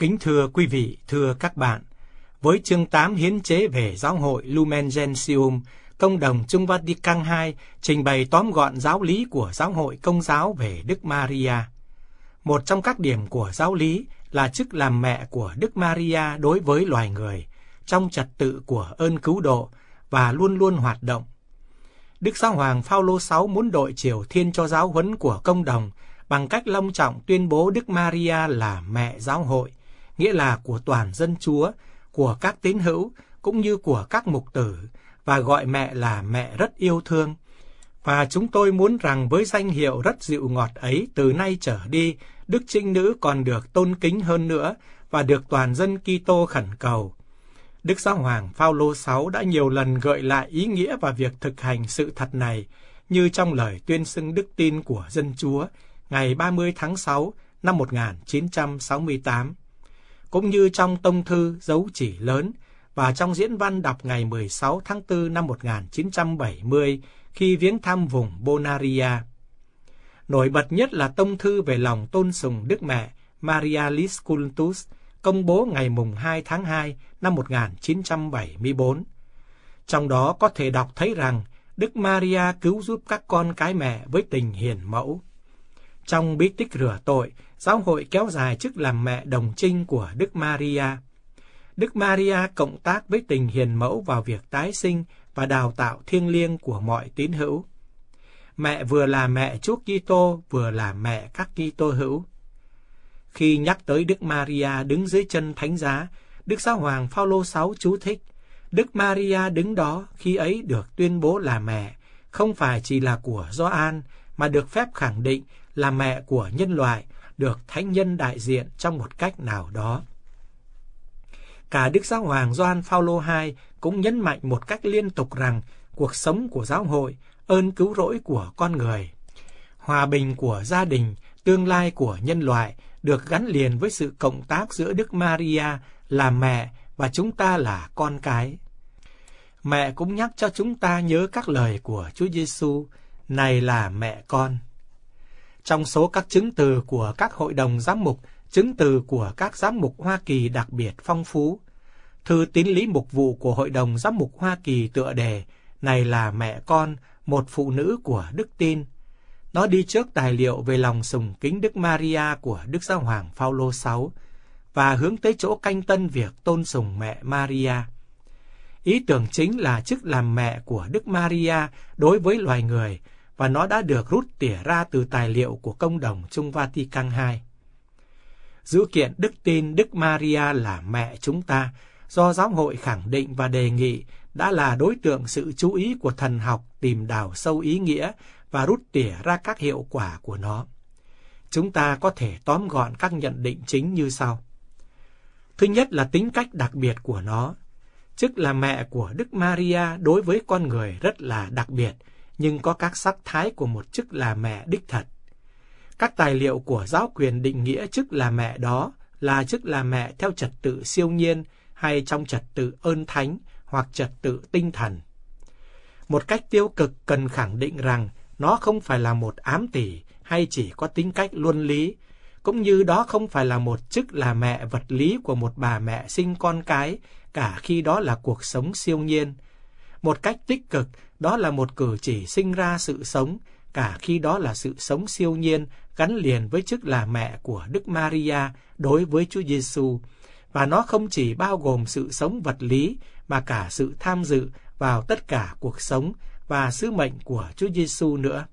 Kính thưa quý vị, thưa các bạn, với chương 8 hiến chế về giáo hội Lumen Gentium, công đồng Trung Vatican II trình bày tóm gọn giáo lý của giáo hội công giáo về Đức Maria. Một trong các điểm của giáo lý là chức làm mẹ của Đức Maria đối với loài người, trong trật tự của ơn cứu độ và luôn luôn hoạt động. Đức Giáo Hoàng Phaolô VI muốn đội triều thiên cho giáo huấn của công đồng bằng cách long trọng tuyên bố Đức Maria là mẹ giáo hội nghĩa là của toàn dân chúa, của các tín hữu, cũng như của các mục tử, và gọi mẹ là mẹ rất yêu thương. Và chúng tôi muốn rằng với danh hiệu rất dịu ngọt ấy từ nay trở đi, Đức Trinh Nữ còn được tôn kính hơn nữa và được toàn dân Kitô khẩn cầu. Đức Giáo Hoàng Phaolô VI đã nhiều lần gợi lại ý nghĩa và việc thực hành sự thật này, như trong lời tuyên xưng đức tin của dân Chúa ngày 30 tháng 6 năm 1968 cũng như trong tông thư dấu chỉ lớn và trong diễn văn đọc ngày 16 tháng 4 năm 1970 khi viếng thăm vùng Bonaria. Nổi bật nhất là tông thư về lòng tôn sùng Đức Mẹ Maria Lis công bố ngày mùng 2 tháng 2 năm 1974. Trong đó có thể đọc thấy rằng Đức Maria cứu giúp các con cái mẹ với tình hiền mẫu. Trong bí tích rửa tội Giáo hội kéo dài chức làm mẹ đồng trinh của Đức Maria. Đức Maria cộng tác với tình hiền mẫu vào việc tái sinh và đào tạo thiêng liêng của mọi tín hữu. Mẹ vừa là mẹ Chúa Kitô, vừa là mẹ các Kitô hữu. Khi nhắc tới Đức Maria đứng dưới chân thánh giá, Đức Giáo hoàng Phaolô VI chú thích: Đức Maria đứng đó khi ấy được tuyên bố là mẹ, không phải chỉ là của Gioan mà được phép khẳng định là mẹ của nhân loại được thánh nhân đại diện trong một cách nào đó. Cả Đức Giáo Hoàng Gioan Phaolô II cũng nhấn mạnh một cách liên tục rằng cuộc sống của giáo hội, ơn cứu rỗi của con người, hòa bình của gia đình, tương lai của nhân loại được gắn liền với sự cộng tác giữa Đức Maria là mẹ và chúng ta là con cái. Mẹ cũng nhắc cho chúng ta nhớ các lời của Chúa Giêsu, này là mẹ con. Trong số các chứng từ của các hội đồng giám mục, chứng từ của các giám mục Hoa Kỳ đặc biệt phong phú. Thư tín lý mục vụ của Hội đồng Giám mục Hoa Kỳ tựa đề Này là mẹ con, một phụ nữ của Đức Tin. Nó đi trước tài liệu về lòng sùng kính Đức Maria của Đức Giáo Hoàng Phaolô VI và hướng tới chỗ canh tân việc tôn sùng mẹ Maria. Ý tưởng chính là chức làm mẹ của Đức Maria đối với loài người và nó đã được rút tỉa ra từ tài liệu của công đồng Trung Vatican II. Dữ kiện đức tin Đức Maria là mẹ chúng ta do giáo hội khẳng định và đề nghị đã là đối tượng sự chú ý của thần học tìm đào sâu ý nghĩa và rút tỉa ra các hiệu quả của nó. Chúng ta có thể tóm gọn các nhận định chính như sau. Thứ nhất là tính cách đặc biệt của nó, tức là mẹ của Đức Maria đối với con người rất là đặc biệt, nhưng có các sắc thái của một chức là mẹ đích thật. Các tài liệu của giáo quyền định nghĩa chức là mẹ đó là chức là mẹ theo trật tự siêu nhiên hay trong trật tự ơn thánh hoặc trật tự tinh thần. Một cách tiêu cực cần khẳng định rằng nó không phải là một ám tỷ hay chỉ có tính cách luân lý, cũng như đó không phải là một chức là mẹ vật lý của một bà mẹ sinh con cái, cả khi đó là cuộc sống siêu nhiên – một cách tích cực, đó là một cử chỉ sinh ra sự sống, cả khi đó là sự sống siêu nhiên gắn liền với chức là mẹ của Đức Maria đối với Chúa Giêsu và nó không chỉ bao gồm sự sống vật lý mà cả sự tham dự vào tất cả cuộc sống và sứ mệnh của Chúa Giêsu nữa.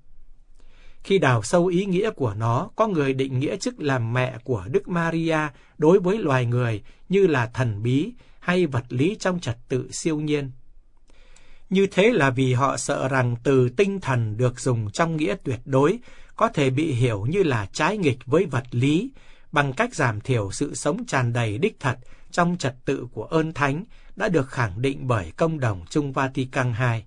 Khi đào sâu ý nghĩa của nó, có người định nghĩa chức làm mẹ của Đức Maria đối với loài người như là thần bí hay vật lý trong trật tự siêu nhiên. Như thế là vì họ sợ rằng từ tinh thần được dùng trong nghĩa tuyệt đối có thể bị hiểu như là trái nghịch với vật lý bằng cách giảm thiểu sự sống tràn đầy đích thật trong trật tự của ơn thánh đã được khẳng định bởi công đồng Trung Vatican II.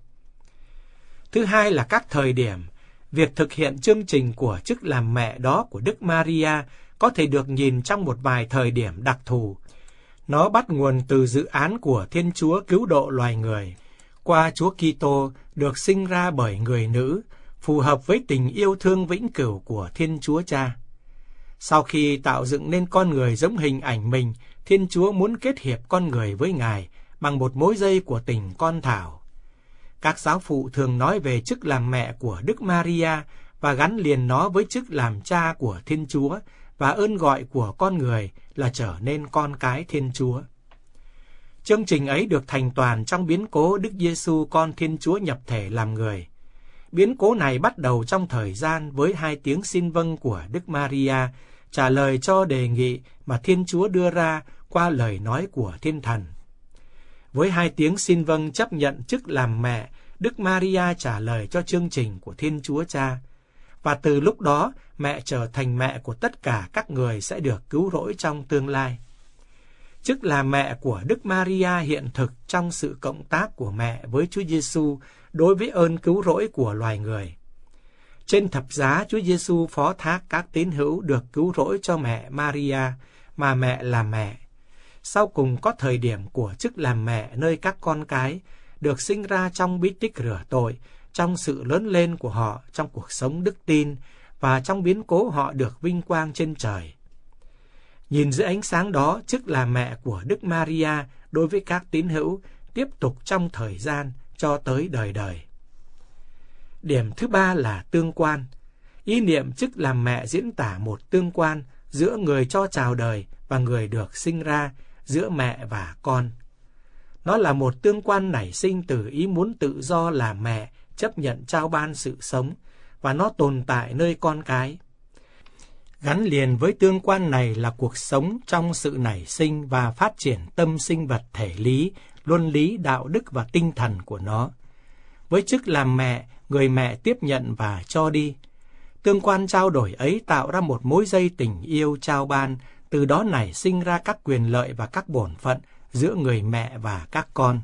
Thứ hai là các thời điểm, việc thực hiện chương trình của chức làm mẹ đó của Đức Maria có thể được nhìn trong một vài thời điểm đặc thù. Nó bắt nguồn từ dự án của Thiên Chúa cứu độ loài người qua Chúa Kitô được sinh ra bởi người nữ, phù hợp với tình yêu thương vĩnh cửu của Thiên Chúa Cha. Sau khi tạo dựng nên con người giống hình ảnh mình, Thiên Chúa muốn kết hiệp con người với Ngài bằng một mối dây của tình con thảo. Các giáo phụ thường nói về chức làm mẹ của Đức Maria và gắn liền nó với chức làm cha của Thiên Chúa và ơn gọi của con người là trở nên con cái Thiên Chúa. Chương trình ấy được thành toàn trong biến cố Đức Giêsu con Thiên Chúa nhập thể làm người. Biến cố này bắt đầu trong thời gian với hai tiếng xin vâng của Đức Maria trả lời cho đề nghị mà Thiên Chúa đưa ra qua lời nói của Thiên Thần. Với hai tiếng xin vâng chấp nhận chức làm mẹ, Đức Maria trả lời cho chương trình của Thiên Chúa Cha. Và từ lúc đó, mẹ trở thành mẹ của tất cả các người sẽ được cứu rỗi trong tương lai chức là mẹ của Đức Maria hiện thực trong sự cộng tác của mẹ với Chúa Giêsu đối với ơn cứu rỗi của loài người. Trên thập giá, Chúa Giêsu phó thác các tín hữu được cứu rỗi cho mẹ Maria, mà mẹ là mẹ. Sau cùng có thời điểm của chức làm mẹ nơi các con cái được sinh ra trong bí tích rửa tội, trong sự lớn lên của họ trong cuộc sống đức tin và trong biến cố họ được vinh quang trên trời. Nhìn giữa ánh sáng đó, chức là mẹ của Đức Maria đối với các tín hữu tiếp tục trong thời gian cho tới đời đời. Điểm thứ ba là tương quan. Ý niệm chức làm mẹ diễn tả một tương quan giữa người cho chào đời và người được sinh ra, giữa mẹ và con. Nó là một tương quan nảy sinh từ ý muốn tự do làm mẹ, chấp nhận trao ban sự sống, và nó tồn tại nơi con cái. Gắn liền với tương quan này là cuộc sống trong sự nảy sinh và phát triển tâm sinh vật thể lý, luân lý, đạo đức và tinh thần của nó. Với chức làm mẹ, người mẹ tiếp nhận và cho đi. Tương quan trao đổi ấy tạo ra một mối dây tình yêu trao ban, từ đó nảy sinh ra các quyền lợi và các bổn phận giữa người mẹ và các con.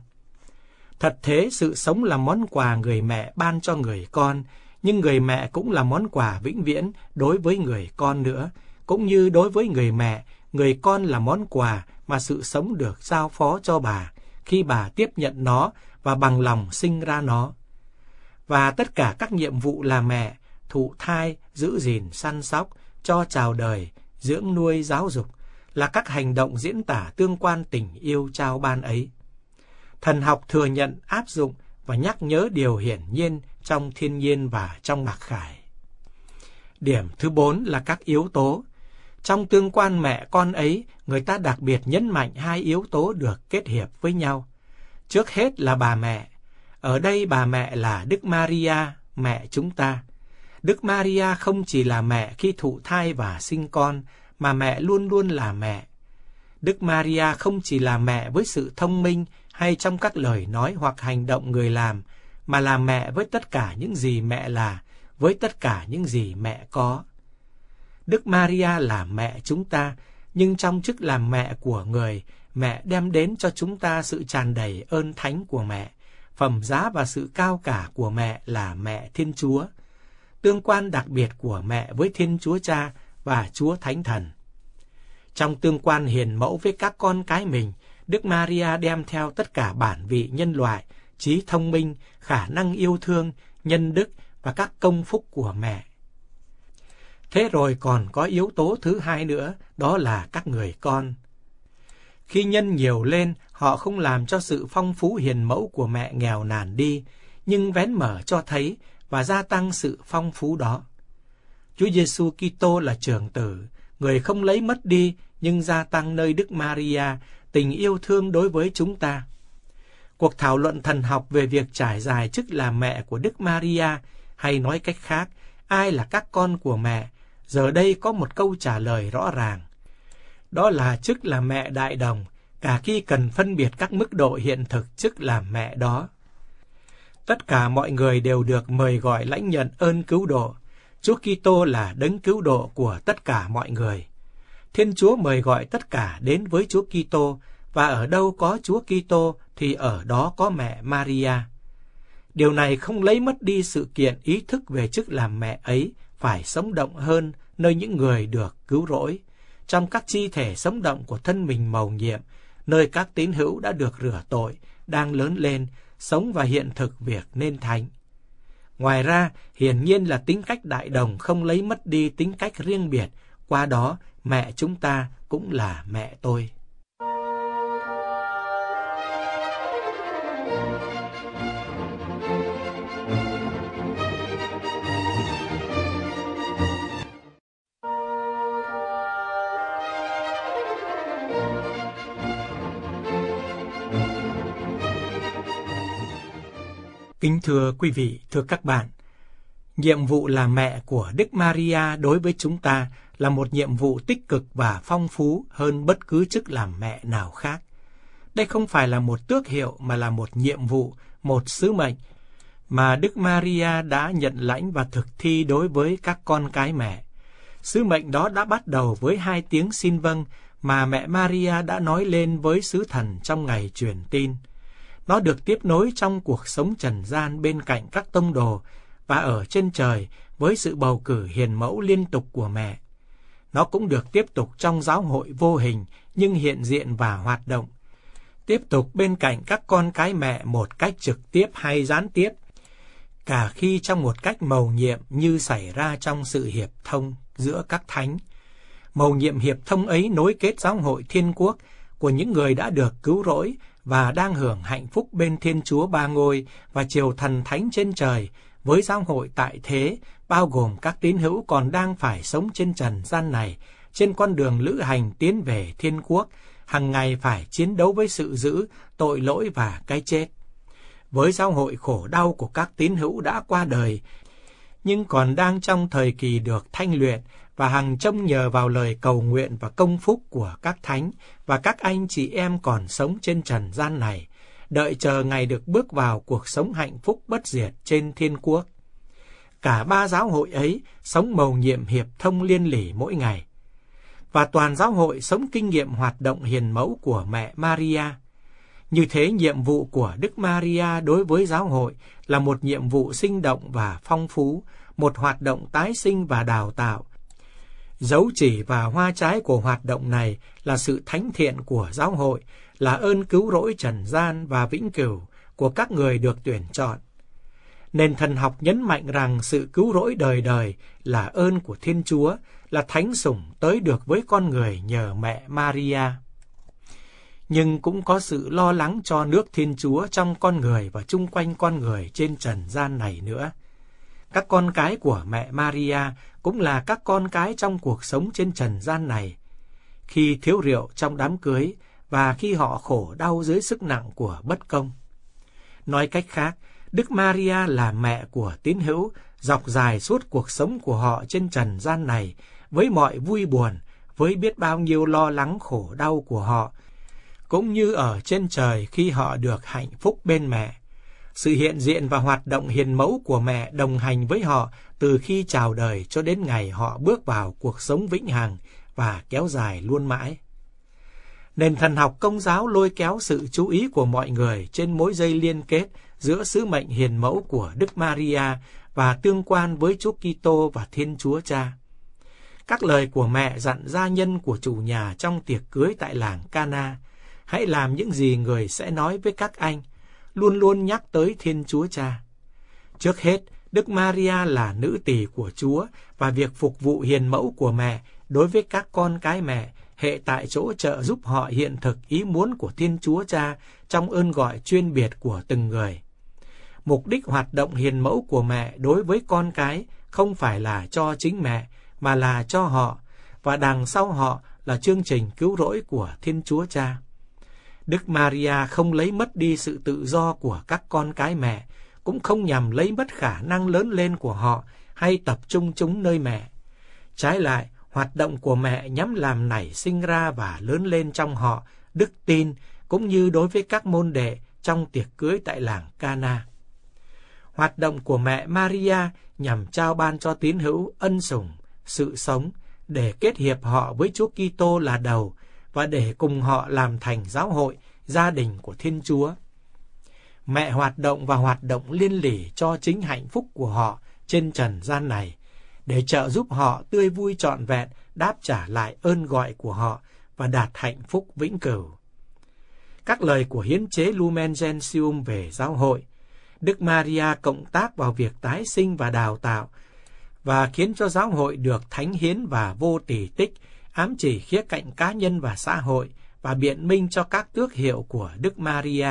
Thật thế, sự sống là món quà người mẹ ban cho người con, nhưng người mẹ cũng là món quà vĩnh viễn đối với người con nữa, cũng như đối với người mẹ, người con là món quà mà sự sống được giao phó cho bà khi bà tiếp nhận nó và bằng lòng sinh ra nó. Và tất cả các nhiệm vụ là mẹ, thụ thai, giữ gìn, săn sóc, cho chào đời, dưỡng nuôi, giáo dục là các hành động diễn tả tương quan tình yêu trao ban ấy. Thần học thừa nhận áp dụng và nhắc nhớ điều hiển nhiên trong thiên nhiên và trong mạc khải. Điểm thứ bốn là các yếu tố. Trong tương quan mẹ con ấy, người ta đặc biệt nhấn mạnh hai yếu tố được kết hiệp với nhau. Trước hết là bà mẹ. Ở đây bà mẹ là Đức Maria, mẹ chúng ta. Đức Maria không chỉ là mẹ khi thụ thai và sinh con, mà mẹ luôn luôn là mẹ. Đức Maria không chỉ là mẹ với sự thông minh hay trong các lời nói hoặc hành động người làm, mà là mẹ với tất cả những gì mẹ là, với tất cả những gì mẹ có. Đức Maria là mẹ chúng ta, nhưng trong chức làm mẹ của người, mẹ đem đến cho chúng ta sự tràn đầy ơn thánh của mẹ, phẩm giá và sự cao cả của mẹ là mẹ Thiên Chúa, tương quan đặc biệt của mẹ với Thiên Chúa Cha và Chúa Thánh Thần. Trong tương quan hiền mẫu với các con cái mình, Đức Maria đem theo tất cả bản vị nhân loại – trí thông minh, khả năng yêu thương, nhân đức và các công phúc của mẹ. Thế rồi còn có yếu tố thứ hai nữa, đó là các người con. Khi nhân nhiều lên, họ không làm cho sự phong phú hiền mẫu của mẹ nghèo nàn đi, nhưng vén mở cho thấy và gia tăng sự phong phú đó. Chúa Giêsu Kitô là trường tử, người không lấy mất đi nhưng gia tăng nơi Đức Maria tình yêu thương đối với chúng ta cuộc thảo luận thần học về việc trải dài chức là mẹ của Đức Maria, hay nói cách khác, ai là các con của mẹ, giờ đây có một câu trả lời rõ ràng. Đó là chức là mẹ đại đồng, cả khi cần phân biệt các mức độ hiện thực chức là mẹ đó. Tất cả mọi người đều được mời gọi lãnh nhận ơn cứu độ. Chúa Kitô là đấng cứu độ của tất cả mọi người. Thiên Chúa mời gọi tất cả đến với Chúa Kitô và ở đâu có Chúa Kitô thì ở đó có mẹ Maria. Điều này không lấy mất đi sự kiện ý thức về chức làm mẹ ấy phải sống động hơn nơi những người được cứu rỗi, trong các chi thể sống động của thân mình màu nhiệm, nơi các tín hữu đã được rửa tội, đang lớn lên, sống và hiện thực việc nên thánh. Ngoài ra, hiển nhiên là tính cách đại đồng không lấy mất đi tính cách riêng biệt, qua đó mẹ chúng ta cũng là mẹ tôi. Kính thưa quý vị, thưa các bạn, nhiệm vụ là mẹ của Đức Maria đối với chúng ta là một nhiệm vụ tích cực và phong phú hơn bất cứ chức làm mẹ nào khác. Đây không phải là một tước hiệu mà là một nhiệm vụ, một sứ mệnh mà Đức Maria đã nhận lãnh và thực thi đối với các con cái mẹ. Sứ mệnh đó đã bắt đầu với hai tiếng xin vâng mà mẹ Maria đã nói lên với sứ thần trong ngày truyền tin. Nó được tiếp nối trong cuộc sống trần gian bên cạnh các tông đồ và ở trên trời với sự bầu cử hiền mẫu liên tục của mẹ. Nó cũng được tiếp tục trong giáo hội vô hình nhưng hiện diện và hoạt động. Tiếp tục bên cạnh các con cái mẹ một cách trực tiếp hay gián tiếp, cả khi trong một cách mầu nhiệm như xảy ra trong sự hiệp thông giữa các thánh. Mầu nhiệm hiệp thông ấy nối kết giáo hội thiên quốc của những người đã được cứu rỗi và đang hưởng hạnh phúc bên Thiên Chúa Ba Ngôi và triều thần thánh trên trời với giáo hội tại thế, bao gồm các tín hữu còn đang phải sống trên trần gian này, trên con đường lữ hành tiến về thiên quốc, hàng ngày phải chiến đấu với sự giữ, tội lỗi và cái chết. Với giáo hội khổ đau của các tín hữu đã qua đời, nhưng còn đang trong thời kỳ được thanh luyện và hàng trông nhờ vào lời cầu nguyện và công phúc của các thánh và các anh chị em còn sống trên trần gian này, đợi chờ ngày được bước vào cuộc sống hạnh phúc bất diệt trên thiên quốc. Cả ba giáo hội ấy sống mầu nhiệm hiệp thông liên lỉ mỗi ngày, và toàn giáo hội sống kinh nghiệm hoạt động hiền mẫu của mẹ Maria. Như thế nhiệm vụ của Đức Maria đối với giáo hội là một nhiệm vụ sinh động và phong phú, một hoạt động tái sinh và đào tạo, Dấu chỉ và hoa trái của hoạt động này là sự thánh thiện của giáo hội, là ơn cứu rỗi trần gian và vĩnh cửu của các người được tuyển chọn. Nền thần học nhấn mạnh rằng sự cứu rỗi đời đời là ơn của Thiên Chúa, là thánh sủng tới được với con người nhờ mẹ Maria. Nhưng cũng có sự lo lắng cho nước Thiên Chúa trong con người và chung quanh con người trên trần gian này nữa. Các con cái của mẹ Maria cũng là các con cái trong cuộc sống trên trần gian này. Khi thiếu rượu trong đám cưới và khi họ khổ đau dưới sức nặng của bất công. Nói cách khác, Đức Maria là mẹ của tín hữu dọc dài suốt cuộc sống của họ trên trần gian này với mọi vui buồn, với biết bao nhiêu lo lắng khổ đau của họ, cũng như ở trên trời khi họ được hạnh phúc bên mẹ sự hiện diện và hoạt động hiền mẫu của mẹ đồng hành với họ từ khi chào đời cho đến ngày họ bước vào cuộc sống vĩnh hằng và kéo dài luôn mãi. Nền thần học công giáo lôi kéo sự chú ý của mọi người trên mối dây liên kết giữa sứ mệnh hiền mẫu của Đức Maria và tương quan với Chúa Kitô và Thiên Chúa Cha. Các lời của mẹ dặn gia nhân của chủ nhà trong tiệc cưới tại làng Cana, hãy làm những gì người sẽ nói với các anh, luôn luôn nhắc tới Thiên Chúa Cha. Trước hết, Đức Maria là nữ tỷ của Chúa và việc phục vụ hiền mẫu của mẹ đối với các con cái mẹ hệ tại chỗ trợ giúp họ hiện thực ý muốn của Thiên Chúa Cha trong ơn gọi chuyên biệt của từng người. Mục đích hoạt động hiền mẫu của mẹ đối với con cái không phải là cho chính mẹ mà là cho họ và đằng sau họ là chương trình cứu rỗi của Thiên Chúa Cha. Đức Maria không lấy mất đi sự tự do của các con cái mẹ, cũng không nhằm lấy mất khả năng lớn lên của họ hay tập trung chúng nơi mẹ. Trái lại, hoạt động của mẹ nhắm làm nảy sinh ra và lớn lên trong họ đức tin cũng như đối với các môn đệ trong tiệc cưới tại làng Cana. Hoạt động của mẹ Maria nhằm trao ban cho tín hữu ân sủng, sự sống để kết hiệp họ với Chúa Kitô là đầu và để cùng họ làm thành giáo hội, gia đình của Thiên Chúa. Mẹ hoạt động và hoạt động liên lỉ cho chính hạnh phúc của họ trên trần gian này, để trợ giúp họ tươi vui trọn vẹn đáp trả lại ơn gọi của họ và đạt hạnh phúc vĩnh cửu. Các lời của hiến chế Lumen Gentium về giáo hội, Đức Maria cộng tác vào việc tái sinh và đào tạo và khiến cho giáo hội được thánh hiến và vô tỷ tích ám chỉ khía cạnh cá nhân và xã hội và biện minh cho các tước hiệu của Đức Maria,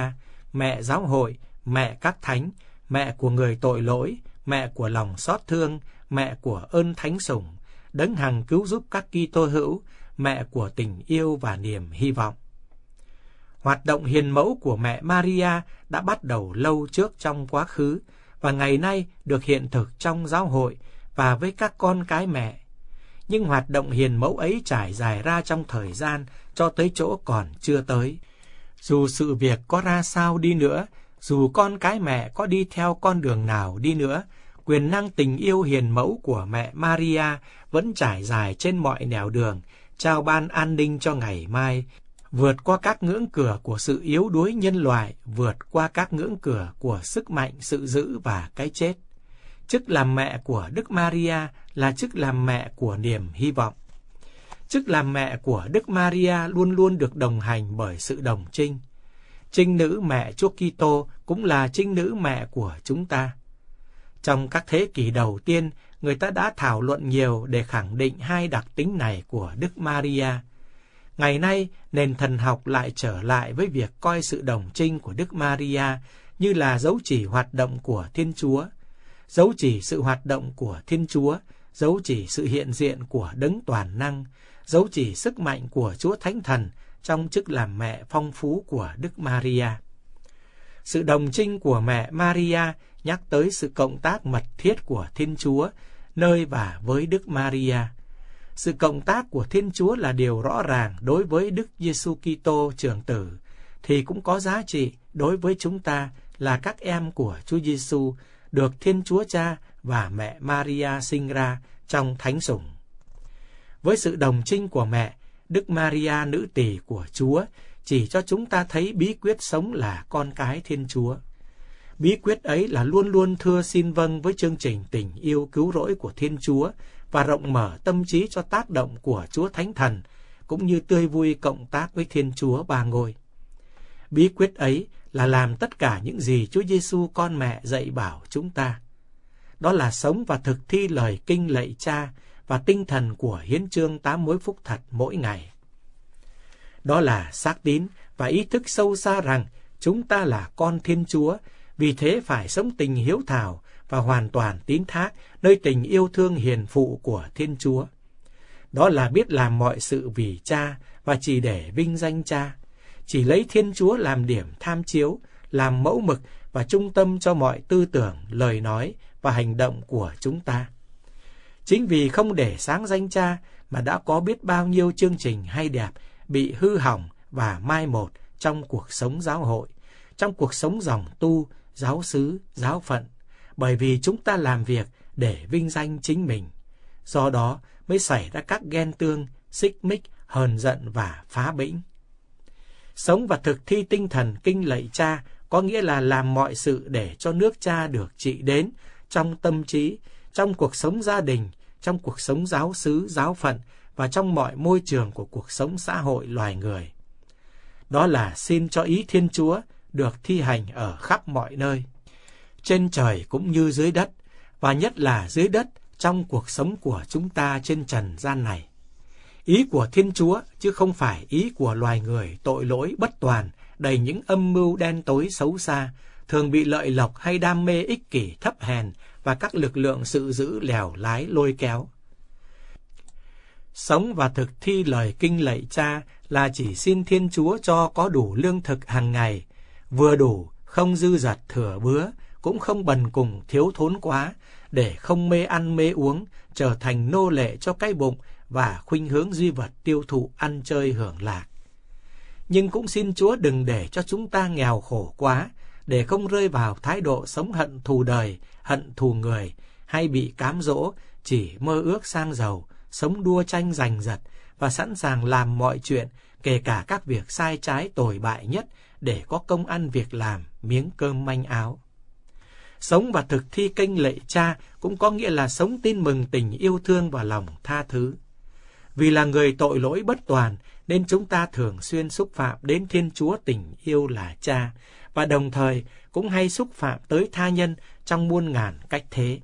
mẹ giáo hội, mẹ các thánh, mẹ của người tội lỗi, mẹ của lòng xót thương, mẹ của ơn thánh sủng, đấng hằng cứu giúp các Kitô hữu, mẹ của tình yêu và niềm hy vọng. Hoạt động hiền mẫu của mẹ Maria đã bắt đầu lâu trước trong quá khứ và ngày nay được hiện thực trong giáo hội và với các con cái mẹ nhưng hoạt động hiền mẫu ấy trải dài ra trong thời gian cho tới chỗ còn chưa tới. Dù sự việc có ra sao đi nữa, dù con cái mẹ có đi theo con đường nào đi nữa, quyền năng tình yêu hiền mẫu của mẹ Maria vẫn trải dài trên mọi nẻo đường, trao ban an ninh cho ngày mai, vượt qua các ngưỡng cửa của sự yếu đuối nhân loại, vượt qua các ngưỡng cửa của sức mạnh, sự giữ và cái chết chức làm mẹ của Đức Maria là chức làm mẹ của niềm hy vọng. Chức làm mẹ của Đức Maria luôn luôn được đồng hành bởi sự đồng trinh. Trinh nữ mẹ Chúa Kitô cũng là trinh nữ mẹ của chúng ta. Trong các thế kỷ đầu tiên, người ta đã thảo luận nhiều để khẳng định hai đặc tính này của Đức Maria. Ngày nay, nền thần học lại trở lại với việc coi sự đồng trinh của Đức Maria như là dấu chỉ hoạt động của Thiên Chúa – dấu chỉ sự hoạt động của Thiên Chúa, dấu chỉ sự hiện diện của Đấng Toàn Năng, dấu chỉ sức mạnh của Chúa Thánh Thần trong chức làm mẹ phong phú của Đức Maria. Sự đồng trinh của mẹ Maria nhắc tới sự cộng tác mật thiết của Thiên Chúa nơi và với Đức Maria. Sự cộng tác của Thiên Chúa là điều rõ ràng đối với Đức Giêsu Kitô trường tử thì cũng có giá trị đối với chúng ta là các em của Chúa Giêsu được Thiên Chúa Cha và mẹ Maria sinh ra trong thánh sủng. Với sự đồng trinh của mẹ, Đức Maria nữ tỷ của Chúa chỉ cho chúng ta thấy bí quyết sống là con cái Thiên Chúa. Bí quyết ấy là luôn luôn thưa xin vâng với chương trình tình yêu cứu rỗi của Thiên Chúa và rộng mở tâm trí cho tác động của Chúa Thánh Thần, cũng như tươi vui cộng tác với Thiên Chúa ba ngôi. Bí quyết ấy là làm tất cả những gì Chúa Giêsu con mẹ dạy bảo chúng ta. Đó là sống và thực thi lời kinh lạy cha và tinh thần của hiến chương tám mối phúc thật mỗi ngày. Đó là xác tín và ý thức sâu xa rằng chúng ta là con Thiên Chúa, vì thế phải sống tình hiếu thảo và hoàn toàn tín thác nơi tình yêu thương hiền phụ của Thiên Chúa. Đó là biết làm mọi sự vì cha và chỉ để vinh danh cha chỉ lấy Thiên Chúa làm điểm tham chiếu, làm mẫu mực và trung tâm cho mọi tư tưởng, lời nói và hành động của chúng ta. Chính vì không để sáng danh cha mà đã có biết bao nhiêu chương trình hay đẹp bị hư hỏng và mai một trong cuộc sống giáo hội, trong cuộc sống dòng tu, giáo xứ, giáo phận, bởi vì chúng ta làm việc để vinh danh chính mình. Do đó mới xảy ra các ghen tương, xích mích, hờn giận và phá bĩnh. Sống và thực thi tinh thần kinh lạy cha có nghĩa là làm mọi sự để cho nước cha được trị đến trong tâm trí, trong cuộc sống gia đình, trong cuộc sống giáo xứ, giáo phận và trong mọi môi trường của cuộc sống xã hội loài người. Đó là xin cho ý Thiên Chúa được thi hành ở khắp mọi nơi, trên trời cũng như dưới đất, và nhất là dưới đất trong cuộc sống của chúng ta trên trần gian này. Ý của Thiên Chúa chứ không phải ý của loài người tội lỗi bất toàn, đầy những âm mưu đen tối xấu xa, thường bị lợi lộc hay đam mê ích kỷ thấp hèn và các lực lượng sự giữ lèo lái lôi kéo. Sống và thực thi lời kinh lạy cha là chỉ xin Thiên Chúa cho có đủ lương thực hàng ngày, vừa đủ, không dư dật thừa bứa, cũng không bần cùng thiếu thốn quá, để không mê ăn mê uống, trở thành nô lệ cho cái bụng và khuynh hướng duy vật tiêu thụ ăn chơi hưởng lạc. Nhưng cũng xin Chúa đừng để cho chúng ta nghèo khổ quá, để không rơi vào thái độ sống hận thù đời, hận thù người, hay bị cám dỗ, chỉ mơ ước sang giàu, sống đua tranh giành giật và sẵn sàng làm mọi chuyện, kể cả các việc sai trái tồi bại nhất để có công ăn việc làm, miếng cơm manh áo. Sống và thực thi kênh lệ cha cũng có nghĩa là sống tin mừng tình yêu thương và lòng tha thứ. Vì là người tội lỗi bất toàn, nên chúng ta thường xuyên xúc phạm đến Thiên Chúa tình yêu là cha, và đồng thời cũng hay xúc phạm tới tha nhân trong muôn ngàn cách thế.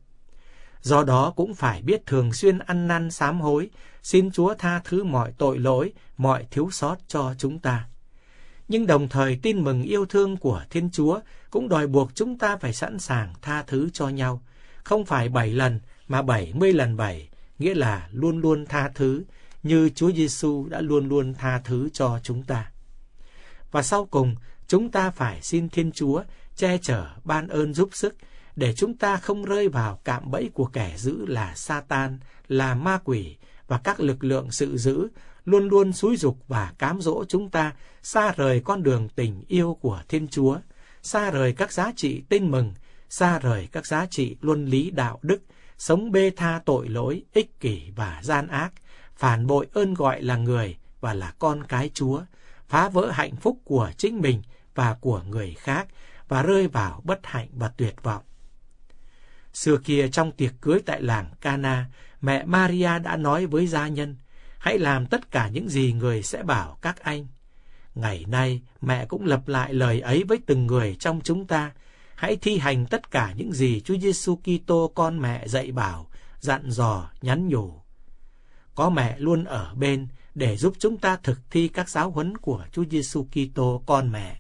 Do đó cũng phải biết thường xuyên ăn năn sám hối, xin Chúa tha thứ mọi tội lỗi, mọi thiếu sót cho chúng ta. Nhưng đồng thời tin mừng yêu thương của Thiên Chúa cũng đòi buộc chúng ta phải sẵn sàng tha thứ cho nhau, không phải bảy lần mà bảy mươi lần bảy, nghĩa là luôn luôn tha thứ, như Chúa Giêsu đã luôn luôn tha thứ cho chúng ta. Và sau cùng, chúng ta phải xin Thiên Chúa che chở, ban ơn giúp sức để chúng ta không rơi vào cạm bẫy của kẻ giữ là Satan, là ma quỷ và các lực lượng sự giữ luôn luôn xúi dục và cám dỗ chúng ta xa rời con đường tình yêu của Thiên Chúa, xa rời các giá trị tin mừng, xa rời các giá trị luân lý đạo đức, sống bê tha tội lỗi, ích kỷ và gian ác, phản bội ơn gọi là người và là con cái Chúa, phá vỡ hạnh phúc của chính mình và của người khác và rơi vào bất hạnh và tuyệt vọng. Xưa kia trong tiệc cưới tại làng Cana, mẹ Maria đã nói với gia nhân, hãy làm tất cả những gì người sẽ bảo các anh. Ngày nay, mẹ cũng lập lại lời ấy với từng người trong chúng ta, hãy thi hành tất cả những gì Chúa Giêsu Kitô con mẹ dạy bảo, dặn dò, nhắn nhủ có mẹ luôn ở bên để giúp chúng ta thực thi các giáo huấn của Chúa Giêsu Kitô con mẹ.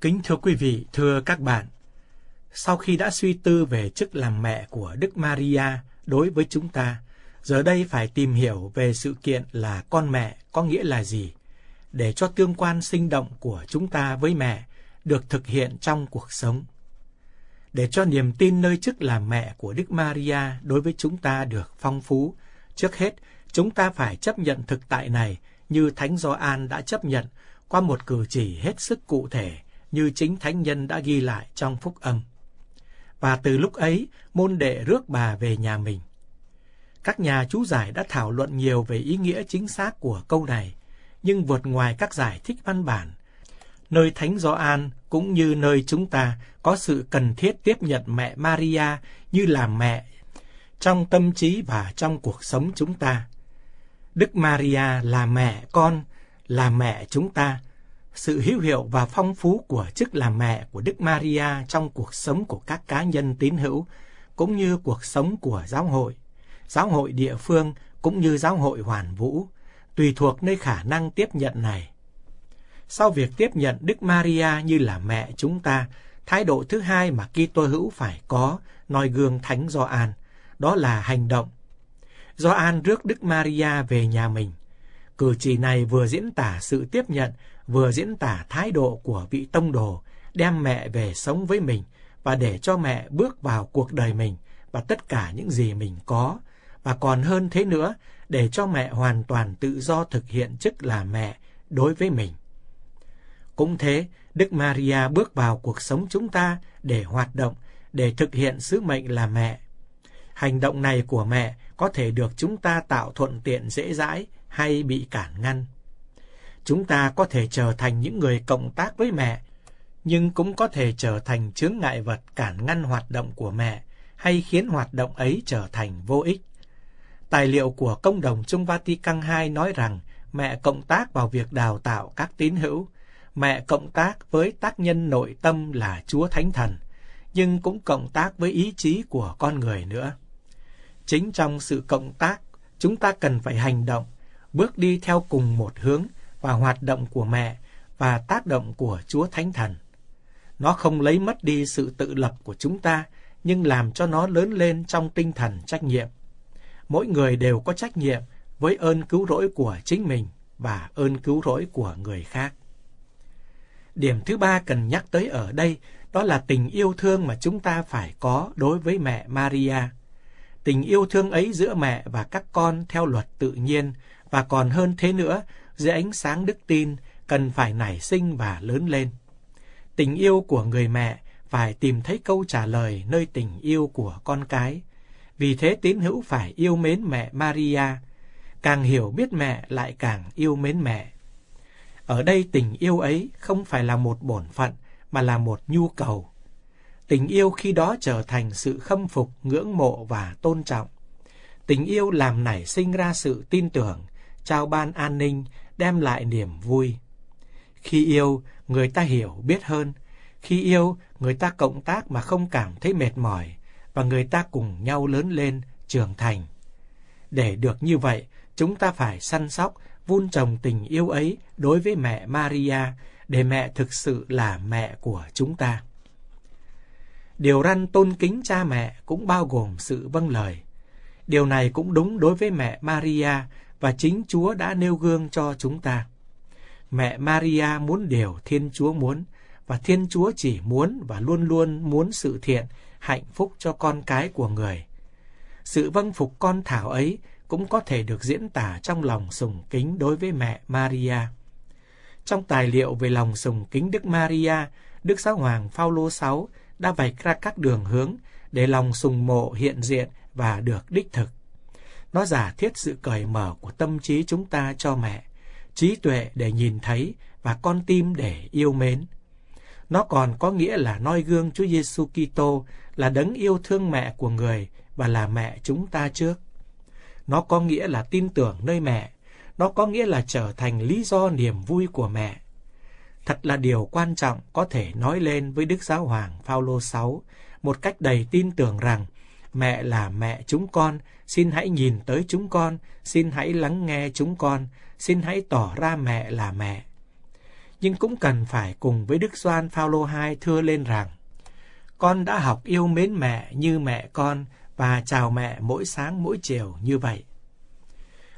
Kính thưa quý vị, thưa các bạn, sau khi đã suy tư về chức làm mẹ của Đức Maria đối với chúng ta, giờ đây phải tìm hiểu về sự kiện là con mẹ có nghĩa là gì, để cho tương quan sinh động của chúng ta với mẹ được thực hiện trong cuộc sống. Để cho niềm tin nơi chức làm mẹ của Đức Maria đối với chúng ta được phong phú, trước hết chúng ta phải chấp nhận thực tại này như Thánh Gioan đã chấp nhận qua một cử chỉ hết sức cụ thể như chính thánh nhân đã ghi lại trong phúc âm và từ lúc ấy môn đệ rước bà về nhà mình. Các nhà chú giải đã thảo luận nhiều về ý nghĩa chính xác của câu này, nhưng vượt ngoài các giải thích văn bản. Nơi Thánh Gioan cũng như nơi chúng ta có sự cần thiết tiếp nhận mẹ Maria như là mẹ trong tâm trí và trong cuộc sống chúng ta. Đức Maria là mẹ con, là mẹ chúng ta, sự hữu hiệu và phong phú của chức làm mẹ của Đức Maria trong cuộc sống của các cá nhân tín hữu, cũng như cuộc sống của giáo hội, giáo hội địa phương cũng như giáo hội hoàn vũ, tùy thuộc nơi khả năng tiếp nhận này. Sau việc tiếp nhận Đức Maria như là mẹ chúng ta, thái độ thứ hai mà Kitô hữu phải có noi gương Thánh Gioan, đó là hành động. Gioan rước Đức Maria về nhà mình. Cử chỉ này vừa diễn tả sự tiếp nhận, vừa diễn tả thái độ của vị tông đồ đem mẹ về sống với mình và để cho mẹ bước vào cuộc đời mình và tất cả những gì mình có. Và còn hơn thế nữa, để cho mẹ hoàn toàn tự do thực hiện chức là mẹ đối với mình. Cũng thế, Đức Maria bước vào cuộc sống chúng ta để hoạt động, để thực hiện sứ mệnh là mẹ. Hành động này của mẹ có thể được chúng ta tạo thuận tiện dễ dãi hay bị cản ngăn. Chúng ta có thể trở thành những người cộng tác với mẹ, nhưng cũng có thể trở thành chướng ngại vật cản ngăn hoạt động của mẹ hay khiến hoạt động ấy trở thành vô ích. Tài liệu của công đồng Trung Vatican II nói rằng mẹ cộng tác vào việc đào tạo các tín hữu, mẹ cộng tác với tác nhân nội tâm là Chúa Thánh Thần, nhưng cũng cộng tác với ý chí của con người nữa. Chính trong sự cộng tác, chúng ta cần phải hành động, bước đi theo cùng một hướng, và hoạt động của mẹ và tác động của Chúa Thánh Thần. Nó không lấy mất đi sự tự lập của chúng ta, nhưng làm cho nó lớn lên trong tinh thần trách nhiệm. Mỗi người đều có trách nhiệm với ơn cứu rỗi của chính mình và ơn cứu rỗi của người khác. Điểm thứ ba cần nhắc tới ở đây đó là tình yêu thương mà chúng ta phải có đối với mẹ Maria. Tình yêu thương ấy giữa mẹ và các con theo luật tự nhiên và còn hơn thế nữa dưới ánh sáng đức tin cần phải nảy sinh và lớn lên. Tình yêu của người mẹ phải tìm thấy câu trả lời nơi tình yêu của con cái. Vì thế tín hữu phải yêu mến mẹ Maria, càng hiểu biết mẹ lại càng yêu mến mẹ. Ở đây tình yêu ấy không phải là một bổn phận mà là một nhu cầu. Tình yêu khi đó trở thành sự khâm phục, ngưỡng mộ và tôn trọng. Tình yêu làm nảy sinh ra sự tin tưởng, trao ban an ninh đem lại niềm vui. Khi yêu, người ta hiểu biết hơn. Khi yêu, người ta cộng tác mà không cảm thấy mệt mỏi và người ta cùng nhau lớn lên, trưởng thành. Để được như vậy, chúng ta phải săn sóc, vun trồng tình yêu ấy đối với mẹ Maria để mẹ thực sự là mẹ của chúng ta. Điều răn tôn kính cha mẹ cũng bao gồm sự vâng lời. Điều này cũng đúng đối với mẹ Maria và chính Chúa đã nêu gương cho chúng ta. Mẹ Maria muốn điều Thiên Chúa muốn, và Thiên Chúa chỉ muốn và luôn luôn muốn sự thiện, hạnh phúc cho con cái của người. Sự vâng phục con thảo ấy cũng có thể được diễn tả trong lòng sùng kính đối với mẹ Maria. Trong tài liệu về lòng sùng kính Đức Maria, Đức Giáo Hoàng Phaolô VI đã vạch ra các đường hướng để lòng sùng mộ hiện diện và được đích thực. Nó giả thiết sự cởi mở của tâm trí chúng ta cho mẹ, trí tuệ để nhìn thấy và con tim để yêu mến. Nó còn có nghĩa là noi gương Chúa Giêsu Kitô là đấng yêu thương mẹ của người và là mẹ chúng ta trước. Nó có nghĩa là tin tưởng nơi mẹ, nó có nghĩa là trở thành lý do niềm vui của mẹ. Thật là điều quan trọng có thể nói lên với Đức Giáo Hoàng Phaolô 6 một cách đầy tin tưởng rằng Mẹ là mẹ chúng con, xin hãy nhìn tới chúng con, xin hãy lắng nghe chúng con, xin hãy tỏ ra mẹ là mẹ. Nhưng cũng cần phải cùng với Đức Doan Phaolô II thưa lên rằng, con đã học yêu mến mẹ như mẹ con và chào mẹ mỗi sáng mỗi chiều như vậy.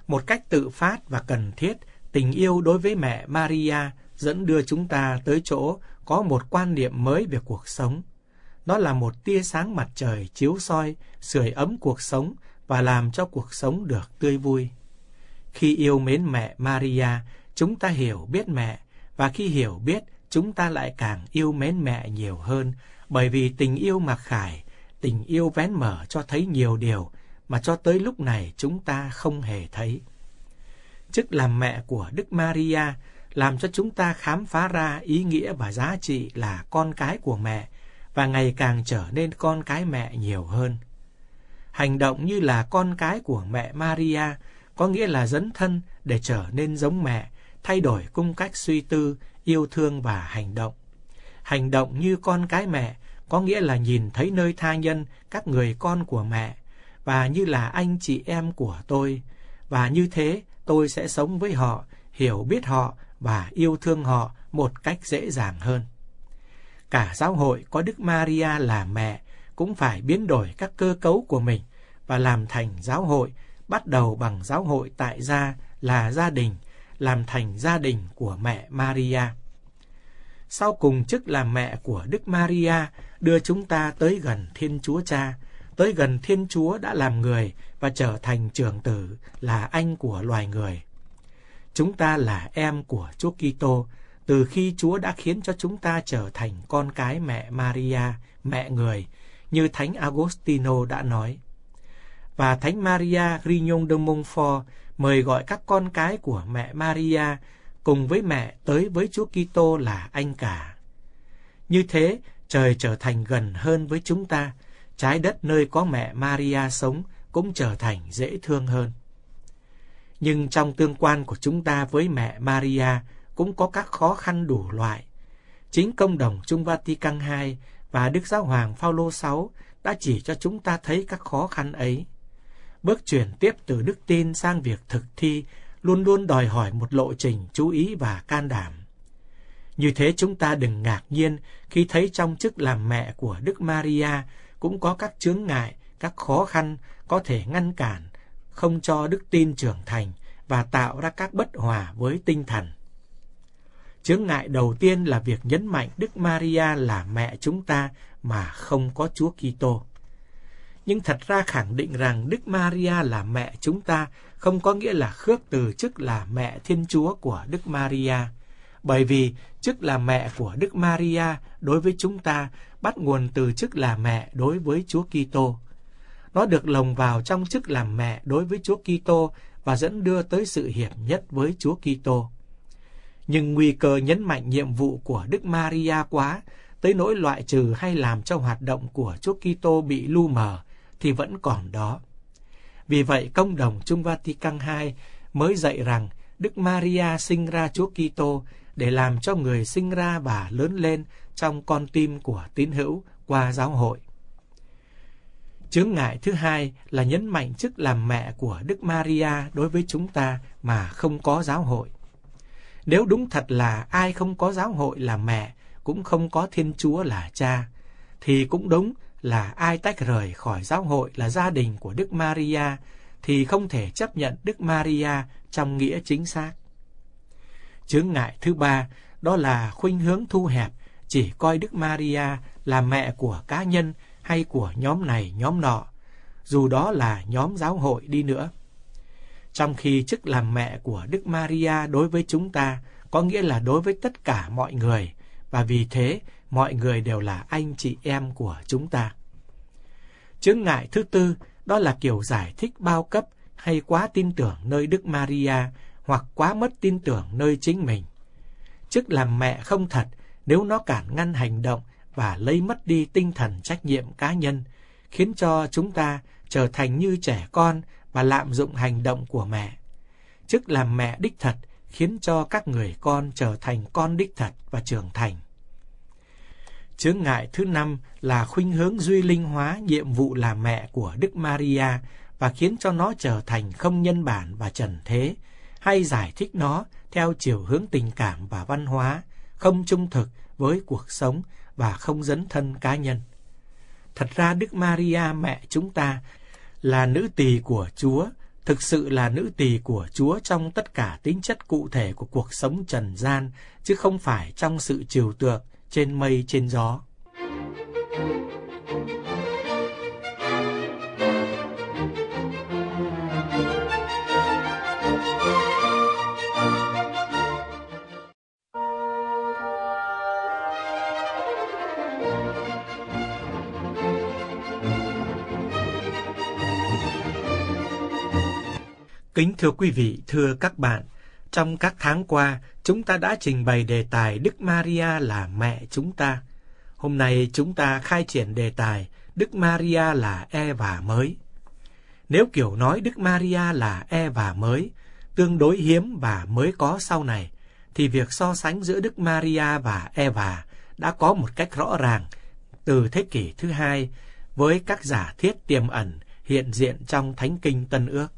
Một cách tự phát và cần thiết, tình yêu đối với mẹ Maria dẫn đưa chúng ta tới chỗ có một quan niệm mới về cuộc sống. Nó là một tia sáng mặt trời chiếu soi, sưởi ấm cuộc sống và làm cho cuộc sống được tươi vui. Khi yêu mến mẹ Maria, chúng ta hiểu biết mẹ, và khi hiểu biết, chúng ta lại càng yêu mến mẹ nhiều hơn, bởi vì tình yêu mặc khải, tình yêu vén mở cho thấy nhiều điều mà cho tới lúc này chúng ta không hề thấy. Chức làm mẹ của Đức Maria làm cho chúng ta khám phá ra ý nghĩa và giá trị là con cái của mẹ và ngày càng trở nên con cái mẹ nhiều hơn. Hành động như là con cái của mẹ Maria có nghĩa là dấn thân để trở nên giống mẹ, thay đổi cung cách suy tư, yêu thương và hành động. Hành động như con cái mẹ có nghĩa là nhìn thấy nơi tha nhân các người con của mẹ và như là anh chị em của tôi và như thế tôi sẽ sống với họ, hiểu biết họ và yêu thương họ một cách dễ dàng hơn. Cả giáo hội có Đức Maria là mẹ cũng phải biến đổi các cơ cấu của mình và làm thành giáo hội, bắt đầu bằng giáo hội tại gia là gia đình, làm thành gia đình của mẹ Maria. Sau cùng chức làm mẹ của Đức Maria đưa chúng ta tới gần Thiên Chúa Cha, tới gần Thiên Chúa đã làm người và trở thành trưởng tử là anh của loài người. Chúng ta là em của Chúa Kitô, từ khi Chúa đã khiến cho chúng ta trở thành con cái mẹ Maria, mẹ người, như Thánh Agostino đã nói. Và Thánh Maria Grignon de Montfort mời gọi các con cái của mẹ Maria cùng với mẹ tới với Chúa Kitô là anh cả. Như thế, trời trở thành gần hơn với chúng ta, trái đất nơi có mẹ Maria sống cũng trở thành dễ thương hơn. Nhưng trong tương quan của chúng ta với mẹ Maria, cũng có các khó khăn đủ loại. Chính công đồng Trung Vatican II và Đức Giáo Hoàng Phaolô VI đã chỉ cho chúng ta thấy các khó khăn ấy. Bước chuyển tiếp từ đức tin sang việc thực thi luôn luôn đòi hỏi một lộ trình chú ý và can đảm. Như thế chúng ta đừng ngạc nhiên khi thấy trong chức làm mẹ của Đức Maria cũng có các chướng ngại, các khó khăn có thể ngăn cản, không cho đức tin trưởng thành và tạo ra các bất hòa với tinh thần. Chướng ngại đầu tiên là việc nhấn mạnh Đức Maria là mẹ chúng ta mà không có Chúa Kitô. Nhưng thật ra khẳng định rằng Đức Maria là mẹ chúng ta không có nghĩa là khước từ chức là mẹ Thiên Chúa của Đức Maria. Bởi vì chức là mẹ của Đức Maria đối với chúng ta bắt nguồn từ chức là mẹ đối với Chúa Kitô. Nó được lồng vào trong chức làm mẹ đối với Chúa Kitô và dẫn đưa tới sự hiệp nhất với Chúa Kitô nhưng nguy cơ nhấn mạnh nhiệm vụ của Đức Maria quá, tới nỗi loại trừ hay làm cho hoạt động của Chúa Kitô bị lu mờ thì vẫn còn đó. Vì vậy, công đồng Trung Vatican II mới dạy rằng Đức Maria sinh ra Chúa Kitô để làm cho người sinh ra bà lớn lên trong con tim của tín hữu qua giáo hội. Chướng ngại thứ hai là nhấn mạnh chức làm mẹ của Đức Maria đối với chúng ta mà không có giáo hội. Nếu đúng thật là ai không có giáo hội là mẹ, cũng không có Thiên Chúa là cha, thì cũng đúng là ai tách rời khỏi giáo hội là gia đình của Đức Maria, thì không thể chấp nhận Đức Maria trong nghĩa chính xác. Chướng ngại thứ ba đó là khuynh hướng thu hẹp, chỉ coi Đức Maria là mẹ của cá nhân hay của nhóm này nhóm nọ, dù đó là nhóm giáo hội đi nữa trong khi chức làm mẹ của Đức Maria đối với chúng ta có nghĩa là đối với tất cả mọi người, và vì thế mọi người đều là anh chị em của chúng ta. Chướng ngại thứ tư đó là kiểu giải thích bao cấp hay quá tin tưởng nơi Đức Maria hoặc quá mất tin tưởng nơi chính mình. Chức làm mẹ không thật nếu nó cản ngăn hành động và lấy mất đi tinh thần trách nhiệm cá nhân, khiến cho chúng ta trở thành như trẻ con và lạm dụng hành động của mẹ. Chức làm mẹ đích thật khiến cho các người con trở thành con đích thật và trưởng thành. Chướng ngại thứ năm là khuynh hướng duy linh hóa nhiệm vụ làm mẹ của Đức Maria và khiến cho nó trở thành không nhân bản và trần thế, hay giải thích nó theo chiều hướng tình cảm và văn hóa, không trung thực với cuộc sống và không dấn thân cá nhân. Thật ra Đức Maria mẹ chúng ta là nữ tỳ của Chúa, thực sự là nữ tỳ của Chúa trong tất cả tính chất cụ thể của cuộc sống trần gian, chứ không phải trong sự trừu tượng trên mây trên gió. Kính thưa quý vị, thưa các bạn, trong các tháng qua, chúng ta đã trình bày đề tài Đức Maria là mẹ chúng ta. Hôm nay chúng ta khai triển đề tài Đức Maria là Eva mới. Nếu kiểu nói Đức Maria là Eva mới, tương đối hiếm và mới có sau này, thì việc so sánh giữa Đức Maria và Eva đã có một cách rõ ràng từ thế kỷ thứ hai với các giả thiết tiềm ẩn hiện diện trong Thánh Kinh Tân Ước.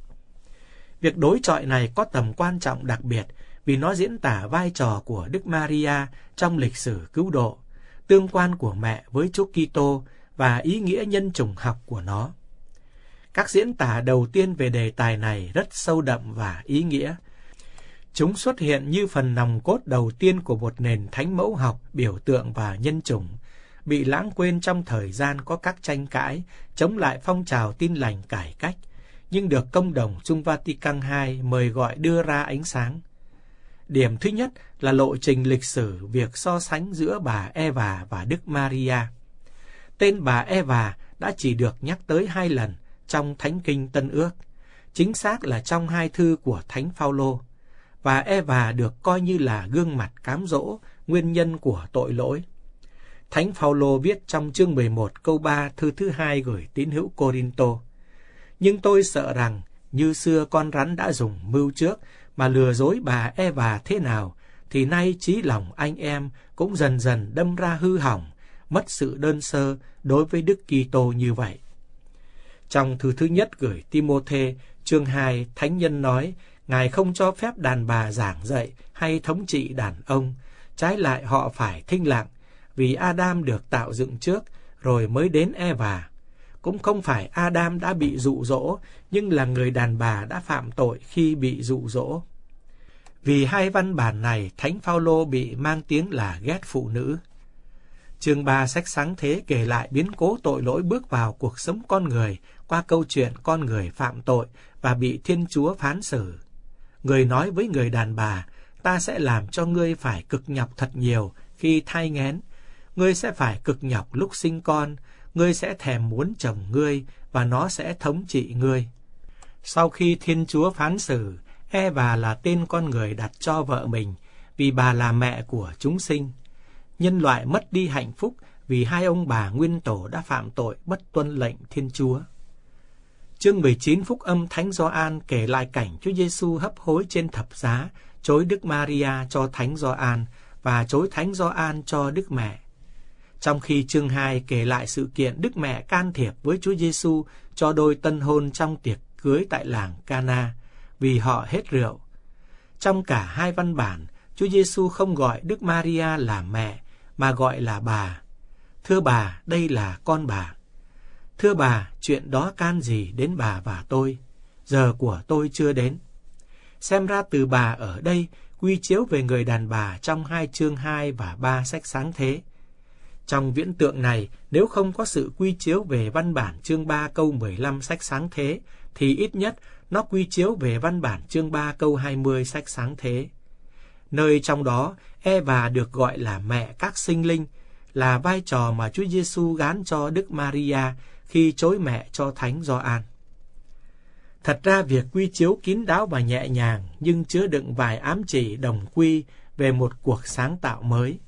Việc đối chọi này có tầm quan trọng đặc biệt vì nó diễn tả vai trò của Đức Maria trong lịch sử cứu độ, tương quan của mẹ với Chúa Kitô và ý nghĩa nhân chủng học của nó. Các diễn tả đầu tiên về đề tài này rất sâu đậm và ý nghĩa. Chúng xuất hiện như phần nòng cốt đầu tiên của một nền thánh mẫu học biểu tượng và nhân chủng, bị lãng quên trong thời gian có các tranh cãi chống lại phong trào tin lành cải cách nhưng được công đồng Trung Vatican II mời gọi đưa ra ánh sáng. Điểm thứ nhất là lộ trình lịch sử việc so sánh giữa bà Eva và Đức Maria. Tên bà Eva đã chỉ được nhắc tới hai lần trong Thánh Kinh Tân Ước, chính xác là trong hai thư của Thánh Phaolô và Eva được coi như là gương mặt cám dỗ, nguyên nhân của tội lỗi. Thánh Phaolô viết trong chương 11 câu 3 thư thứ hai gửi tín hữu Corinto nhưng tôi sợ rằng như xưa con rắn đã dùng mưu trước mà lừa dối bà Eva thế nào, thì nay trí lòng anh em cũng dần dần đâm ra hư hỏng, mất sự đơn sơ đối với Đức Kitô như vậy. Trong thư thứ nhất gửi Timôthê, chương 2, Thánh Nhân nói, Ngài không cho phép đàn bà giảng dạy hay thống trị đàn ông, trái lại họ phải thinh lặng, vì Adam được tạo dựng trước, rồi mới đến Eva cũng không phải Adam đã bị dụ dỗ, nhưng là người đàn bà đã phạm tội khi bị dụ dỗ. Vì hai văn bản này, Thánh Phaolô bị mang tiếng là ghét phụ nữ. Chương 3 sách sáng thế kể lại biến cố tội lỗi bước vào cuộc sống con người qua câu chuyện con người phạm tội và bị Thiên Chúa phán xử. Người nói với người đàn bà, ta sẽ làm cho ngươi phải cực nhọc thật nhiều khi thai nghén, ngươi sẽ phải cực nhọc lúc sinh con, ngươi sẽ thèm muốn chồng ngươi và nó sẽ thống trị ngươi. Sau khi Thiên Chúa phán xử, e bà là tên con người đặt cho vợ mình, vì bà là mẹ của chúng sinh. Nhân loại mất đi hạnh phúc vì hai ông bà nguyên tổ đã phạm tội bất tuân lệnh Thiên Chúa. Chương 19 Phúc âm Thánh Gioan kể lại cảnh Chúa Giêsu hấp hối trên thập giá, chối Đức Maria cho Thánh Gioan và chối Thánh Gioan cho Đức Mẹ. Trong khi chương 2 kể lại sự kiện Đức Mẹ can thiệp với Chúa Giêsu cho đôi tân hôn trong tiệc cưới tại làng Cana vì họ hết rượu. Trong cả hai văn bản, Chúa Giêsu không gọi Đức Maria là mẹ mà gọi là bà. Thưa bà, đây là con bà. Thưa bà, chuyện đó can gì đến bà và tôi? Giờ của tôi chưa đến. Xem ra từ bà ở đây quy chiếu về người đàn bà trong hai chương 2 và 3 sách sáng thế trong viễn tượng này, nếu không có sự quy chiếu về văn bản chương 3 câu 15 sách sáng thế, thì ít nhất nó quy chiếu về văn bản chương 3 câu 20 sách sáng thế. Nơi trong đó, Eva được gọi là mẹ các sinh linh, là vai trò mà Chúa Giêsu gán cho Đức Maria khi chối mẹ cho Thánh Gioan. Thật ra việc quy chiếu kín đáo và nhẹ nhàng nhưng chứa đựng vài ám chỉ đồng quy về một cuộc sáng tạo mới.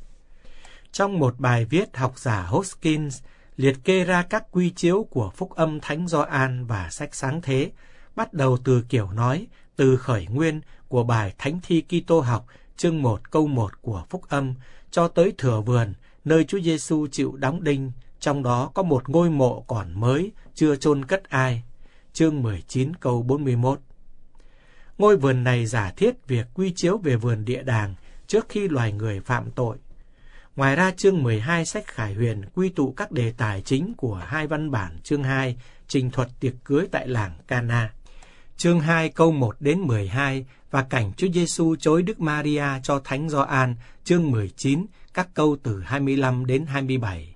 Trong một bài viết, học giả Hoskins liệt kê ra các quy chiếu của phúc âm Thánh Gioan và sách sáng thế, bắt đầu từ kiểu nói, từ khởi nguyên của bài Thánh Thi Kitô học chương 1 câu 1 của phúc âm cho tới thừa vườn nơi Chúa Giêsu chịu đóng đinh, trong đó có một ngôi mộ còn mới chưa chôn cất ai. Chương 19 câu 41. Ngôi vườn này giả thiết việc quy chiếu về vườn địa đàng trước khi loài người phạm tội Ngoài ra chương 12 sách Khải Huyền quy tụ các đề tài chính của hai văn bản chương 2 trình thuật tiệc cưới tại làng Cana. Chương 2 câu 1 đến 12 và cảnh Chúa Giêsu chối Đức Maria cho Thánh Gioan, chương 19, các câu từ 25 đến 27.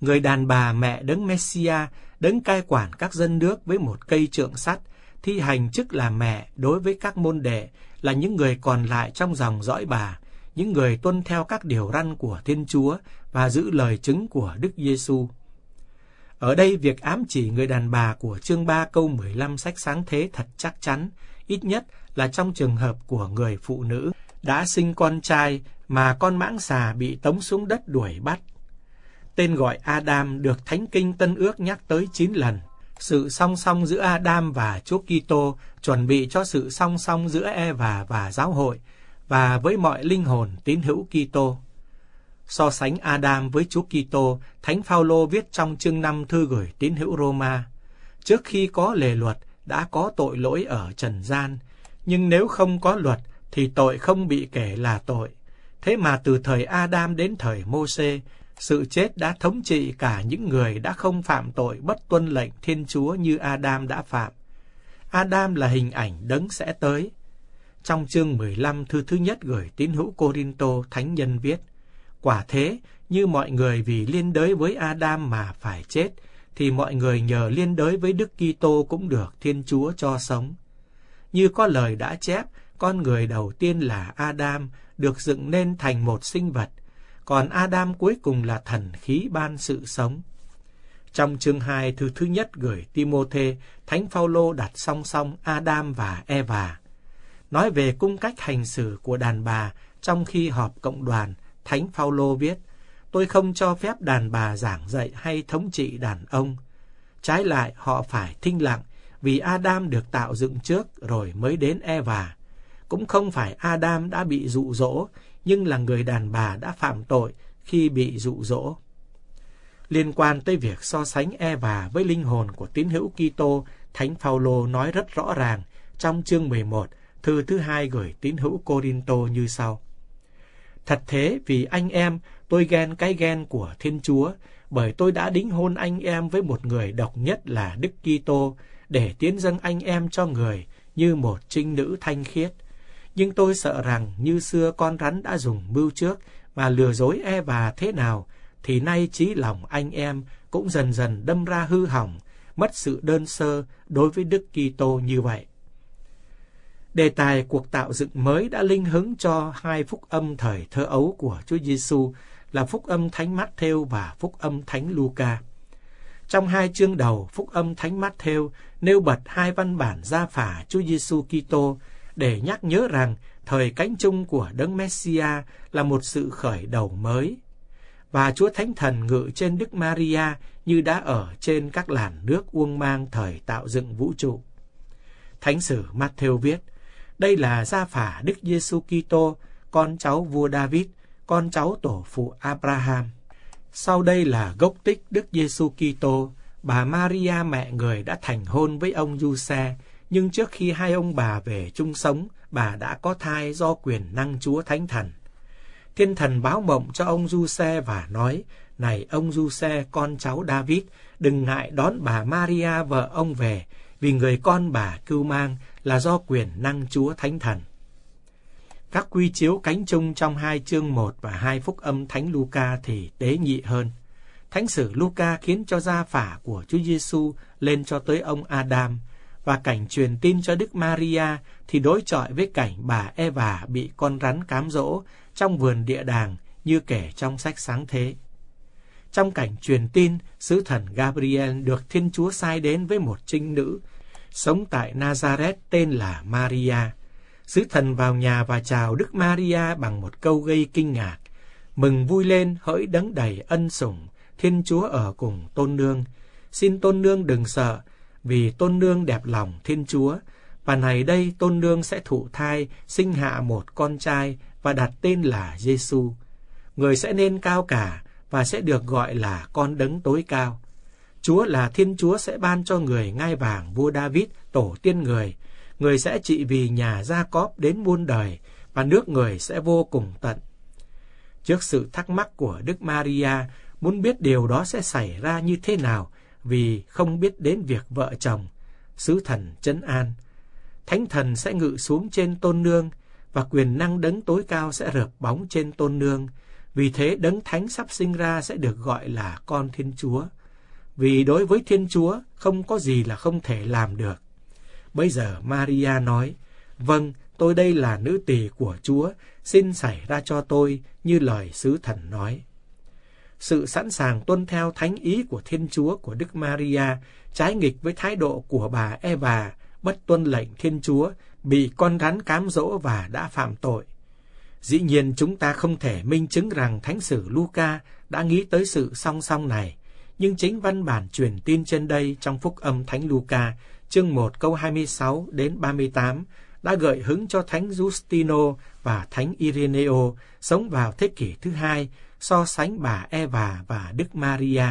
Người đàn bà mẹ đấng Messia đấng cai quản các dân nước với một cây trượng sắt, thi hành chức là mẹ đối với các môn đệ là những người còn lại trong dòng dõi bà những người tuân theo các điều răn của Thiên Chúa và giữ lời chứng của Đức Giêsu. Ở đây việc ám chỉ người đàn bà của chương 3 câu 15 sách sáng thế thật chắc chắn, ít nhất là trong trường hợp của người phụ nữ đã sinh con trai mà con mãng xà bị tống xuống đất đuổi bắt. Tên gọi Adam được Thánh Kinh Tân Ước nhắc tới 9 lần. Sự song song giữa Adam và Chúa Kitô chuẩn bị cho sự song song giữa Eva và giáo hội và với mọi linh hồn tín hữu Kitô. So sánh Adam với Chúa Kitô, Thánh Phaolô viết trong chương 5 thư gửi tín hữu Roma: Trước khi có lề luật đã có tội lỗi ở trần gian, nhưng nếu không có luật thì tội không bị kể là tội. Thế mà từ thời Adam đến thời Môse, sự chết đã thống trị cả những người đã không phạm tội bất tuân lệnh Thiên Chúa như Adam đã phạm. Adam là hình ảnh đấng sẽ tới, trong chương 15 thư thứ nhất gửi tín hữu Corinto, thánh nhân viết, Quả thế, như mọi người vì liên đới với Adam mà phải chết, thì mọi người nhờ liên đới với Đức Kitô cũng được Thiên Chúa cho sống. Như có lời đã chép, con người đầu tiên là Adam, được dựng nên thành một sinh vật, còn Adam cuối cùng là thần khí ban sự sống. Trong chương 2 thư thứ nhất gửi Timôthê, Thánh Phaolô đặt song song Adam và Eva nói về cung cách hành xử của đàn bà trong khi họp cộng đoàn, Thánh Phaolô viết: "Tôi không cho phép đàn bà giảng dạy hay thống trị đàn ông. Trái lại, họ phải thinh lặng, vì Adam được tạo dựng trước rồi mới đến Eva. Cũng không phải Adam đã bị dụ dỗ, nhưng là người đàn bà đã phạm tội khi bị dụ dỗ." Liên quan tới việc so sánh Eva với linh hồn của tín hữu Kitô, Thánh Phaolô nói rất rõ ràng trong chương 11 thư thứ hai gửi tín hữu Corinto như sau. Thật thế vì anh em, tôi ghen cái ghen của Thiên Chúa, bởi tôi đã đính hôn anh em với một người độc nhất là Đức Kitô để tiến dâng anh em cho người như một trinh nữ thanh khiết. Nhưng tôi sợ rằng như xưa con rắn đã dùng mưu trước và lừa dối e bà thế nào, thì nay trí lòng anh em cũng dần dần đâm ra hư hỏng, mất sự đơn sơ đối với Đức Kitô như vậy. Đề tài cuộc tạo dựng mới đã linh hứng cho hai phúc âm thời thơ ấu của Chúa Giêsu là phúc âm Thánh Matthew và phúc âm Thánh Luca. Trong hai chương đầu, phúc âm Thánh Matthew nêu bật hai văn bản gia phả Chúa Giêsu Kitô để nhắc nhớ rằng thời cánh chung của Đấng Messia là một sự khởi đầu mới và Chúa Thánh Thần ngự trên Đức Maria như đã ở trên các làn nước uông mang thời tạo dựng vũ trụ. Thánh sử Matthew viết, đây là gia phả Đức Giêsu Kitô, con cháu vua David, con cháu tổ phụ Abraham. Sau đây là gốc tích Đức Giêsu Kitô, bà Maria mẹ người đã thành hôn với ông Giuse, nhưng trước khi hai ông bà về chung sống, bà đã có thai do quyền năng Chúa Thánh Thần. Thiên thần báo mộng cho ông Giuse và nói: "Này ông Giuse, con cháu David, đừng ngại đón bà Maria vợ ông về, vì người con bà cưu mang là do quyền năng Chúa Thánh Thần. Các quy chiếu cánh chung trong hai chương 1 và hai phúc âm Thánh Luca thì tế nhị hơn. Thánh sử Luca khiến cho gia phả của Chúa Giêsu lên cho tới ông Adam và cảnh truyền tin cho Đức Maria thì đối chọi với cảnh bà Eva bị con rắn cám dỗ trong vườn địa đàng như kể trong sách sáng thế trong cảnh truyền tin, sứ thần Gabriel được Thiên Chúa sai đến với một trinh nữ, sống tại Nazareth tên là Maria. Sứ thần vào nhà và chào Đức Maria bằng một câu gây kinh ngạc. Mừng vui lên, hỡi đấng đầy ân sủng, Thiên Chúa ở cùng tôn nương. Xin tôn nương đừng sợ, vì tôn nương đẹp lòng Thiên Chúa. Và này đây tôn nương sẽ thụ thai, sinh hạ một con trai và đặt tên là Giêsu. Người sẽ nên cao cả, và sẽ được gọi là con đấng tối cao. Chúa là Thiên Chúa sẽ ban cho người ngai vàng vua David, tổ tiên người. Người sẽ trị vì nhà Gia Cóp đến muôn đời, và nước người sẽ vô cùng tận. Trước sự thắc mắc của Đức Maria, muốn biết điều đó sẽ xảy ra như thế nào, vì không biết đến việc vợ chồng, sứ thần chấn an. Thánh thần sẽ ngự xuống trên tôn nương, và quyền năng đấng tối cao sẽ rợp bóng trên tôn nương, vì thế đấng thánh sắp sinh ra sẽ được gọi là con Thiên Chúa. Vì đối với Thiên Chúa không có gì là không thể làm được. Bây giờ Maria nói, Vâng, tôi đây là nữ tỳ của Chúa, xin xảy ra cho tôi như lời sứ thần nói. Sự sẵn sàng tuân theo thánh ý của Thiên Chúa của Đức Maria trái nghịch với thái độ của bà Eva bất tuân lệnh Thiên Chúa, bị con rắn cám dỗ và đã phạm tội. Dĩ nhiên chúng ta không thể minh chứng rằng Thánh sử Luca đã nghĩ tới sự song song này, nhưng chính văn bản truyền tin trên đây trong Phúc âm Thánh Luca, chương 1 câu 26 đến 38 đã gợi hứng cho Thánh Justino và Thánh Ireneo sống vào thế kỷ thứ hai so sánh bà Eva và Đức Maria.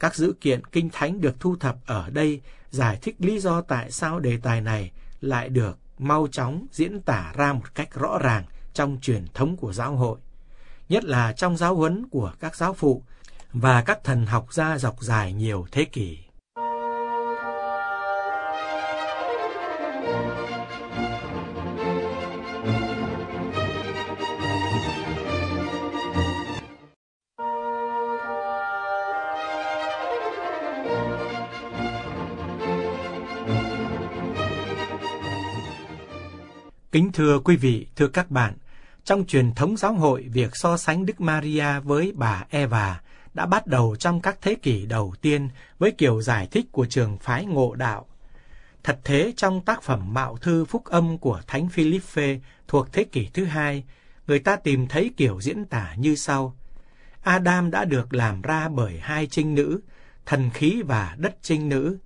Các dữ kiện kinh thánh được thu thập ở đây giải thích lý do tại sao đề tài này lại được mau chóng diễn tả ra một cách rõ ràng trong truyền thống của giáo hội, nhất là trong giáo huấn của các giáo phụ và các thần học gia dọc dài nhiều thế kỷ. Kính thưa quý vị, thưa các bạn, trong truyền thống giáo hội, việc so sánh Đức Maria với bà Eva đã bắt đầu trong các thế kỷ đầu tiên với kiểu giải thích của trường phái ngộ đạo. Thật thế trong tác phẩm Mạo Thư Phúc Âm của Thánh Philippe thuộc thế kỷ thứ hai, người ta tìm thấy kiểu diễn tả như sau. Adam đã được làm ra bởi hai trinh nữ, thần khí và đất trinh nữ.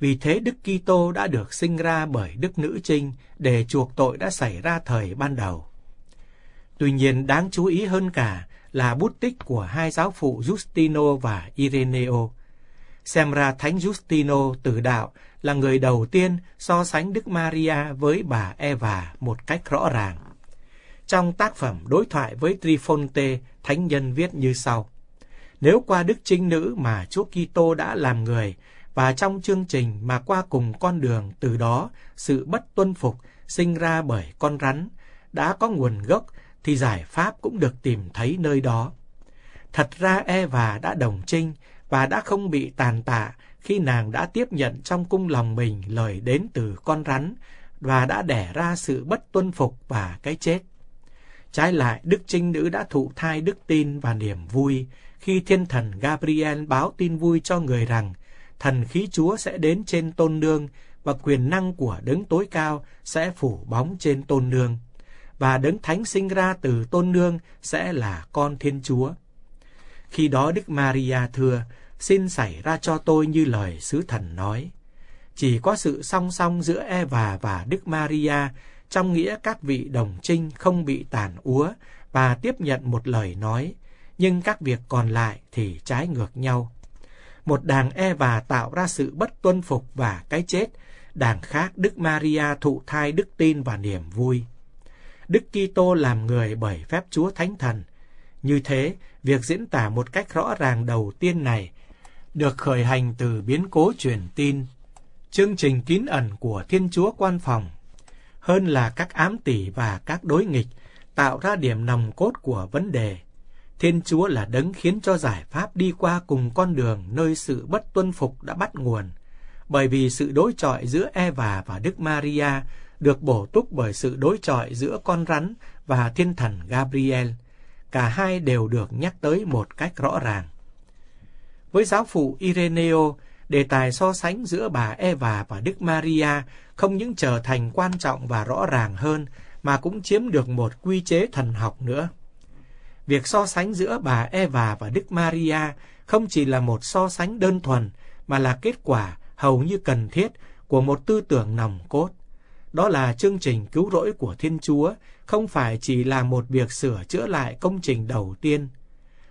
Vì thế Đức Kitô đã được sinh ra bởi Đức Nữ Trinh để chuộc tội đã xảy ra thời ban đầu. Tuy nhiên đáng chú ý hơn cả là bút tích của hai giáo phụ Justino và Ireneo. Xem ra Thánh Justino tử đạo là người đầu tiên so sánh Đức Maria với bà Eva một cách rõ ràng. Trong tác phẩm Đối thoại với Trifonte, Thánh nhân viết như sau. Nếu qua Đức Trinh Nữ mà Chúa Kitô đã làm người, và trong chương trình mà qua cùng con đường từ đó, sự bất tuân phục sinh ra bởi con rắn, đã có nguồn gốc thì giải pháp cũng được tìm thấy nơi đó. Thật ra Eva đã đồng trinh và đã không bị tàn tạ khi nàng đã tiếp nhận trong cung lòng mình lời đến từ con rắn và đã đẻ ra sự bất tuân phục và cái chết. Trái lại, Đức Trinh Nữ đã thụ thai đức tin và niềm vui khi thiên thần Gabriel báo tin vui cho người rằng thần khí Chúa sẽ đến trên tôn nương và quyền năng của đấng tối cao sẽ phủ bóng trên tôn nương và đấng thánh sinh ra từ tôn nương sẽ là con Thiên Chúa. Khi đó Đức Maria thưa, xin xảy ra cho tôi như lời sứ thần nói. Chỉ có sự song song giữa Eva và Đức Maria trong nghĩa các vị đồng trinh không bị tàn úa và tiếp nhận một lời nói, nhưng các việc còn lại thì trái ngược nhau. Một đảng Eva tạo ra sự bất tuân phục và cái chết, đảng khác Đức Maria thụ thai đức tin và niềm vui. Đức Kitô làm người bởi phép Chúa Thánh Thần. Như thế, việc diễn tả một cách rõ ràng đầu tiên này được khởi hành từ biến cố truyền tin, chương trình kín ẩn của Thiên Chúa quan phòng, hơn là các ám tỷ và các đối nghịch tạo ra điểm nòng cốt của vấn đề. Thiên Chúa là đấng khiến cho giải pháp đi qua cùng con đường nơi sự bất tuân phục đã bắt nguồn, bởi vì sự đối chọi giữa Eva và Đức Maria được bổ túc bởi sự đối chọi giữa con rắn và thiên thần Gabriel. Cả hai đều được nhắc tới một cách rõ ràng. Với giáo phụ Ireneo, đề tài so sánh giữa bà Eva và Đức Maria không những trở thành quan trọng và rõ ràng hơn mà cũng chiếm được một quy chế thần học nữa. Việc so sánh giữa bà Eva và Đức Maria không chỉ là một so sánh đơn thuần mà là kết quả hầu như cần thiết của một tư tưởng nòng cốt. Đó là chương trình cứu rỗi của Thiên Chúa, không phải chỉ là một việc sửa chữa lại công trình đầu tiên.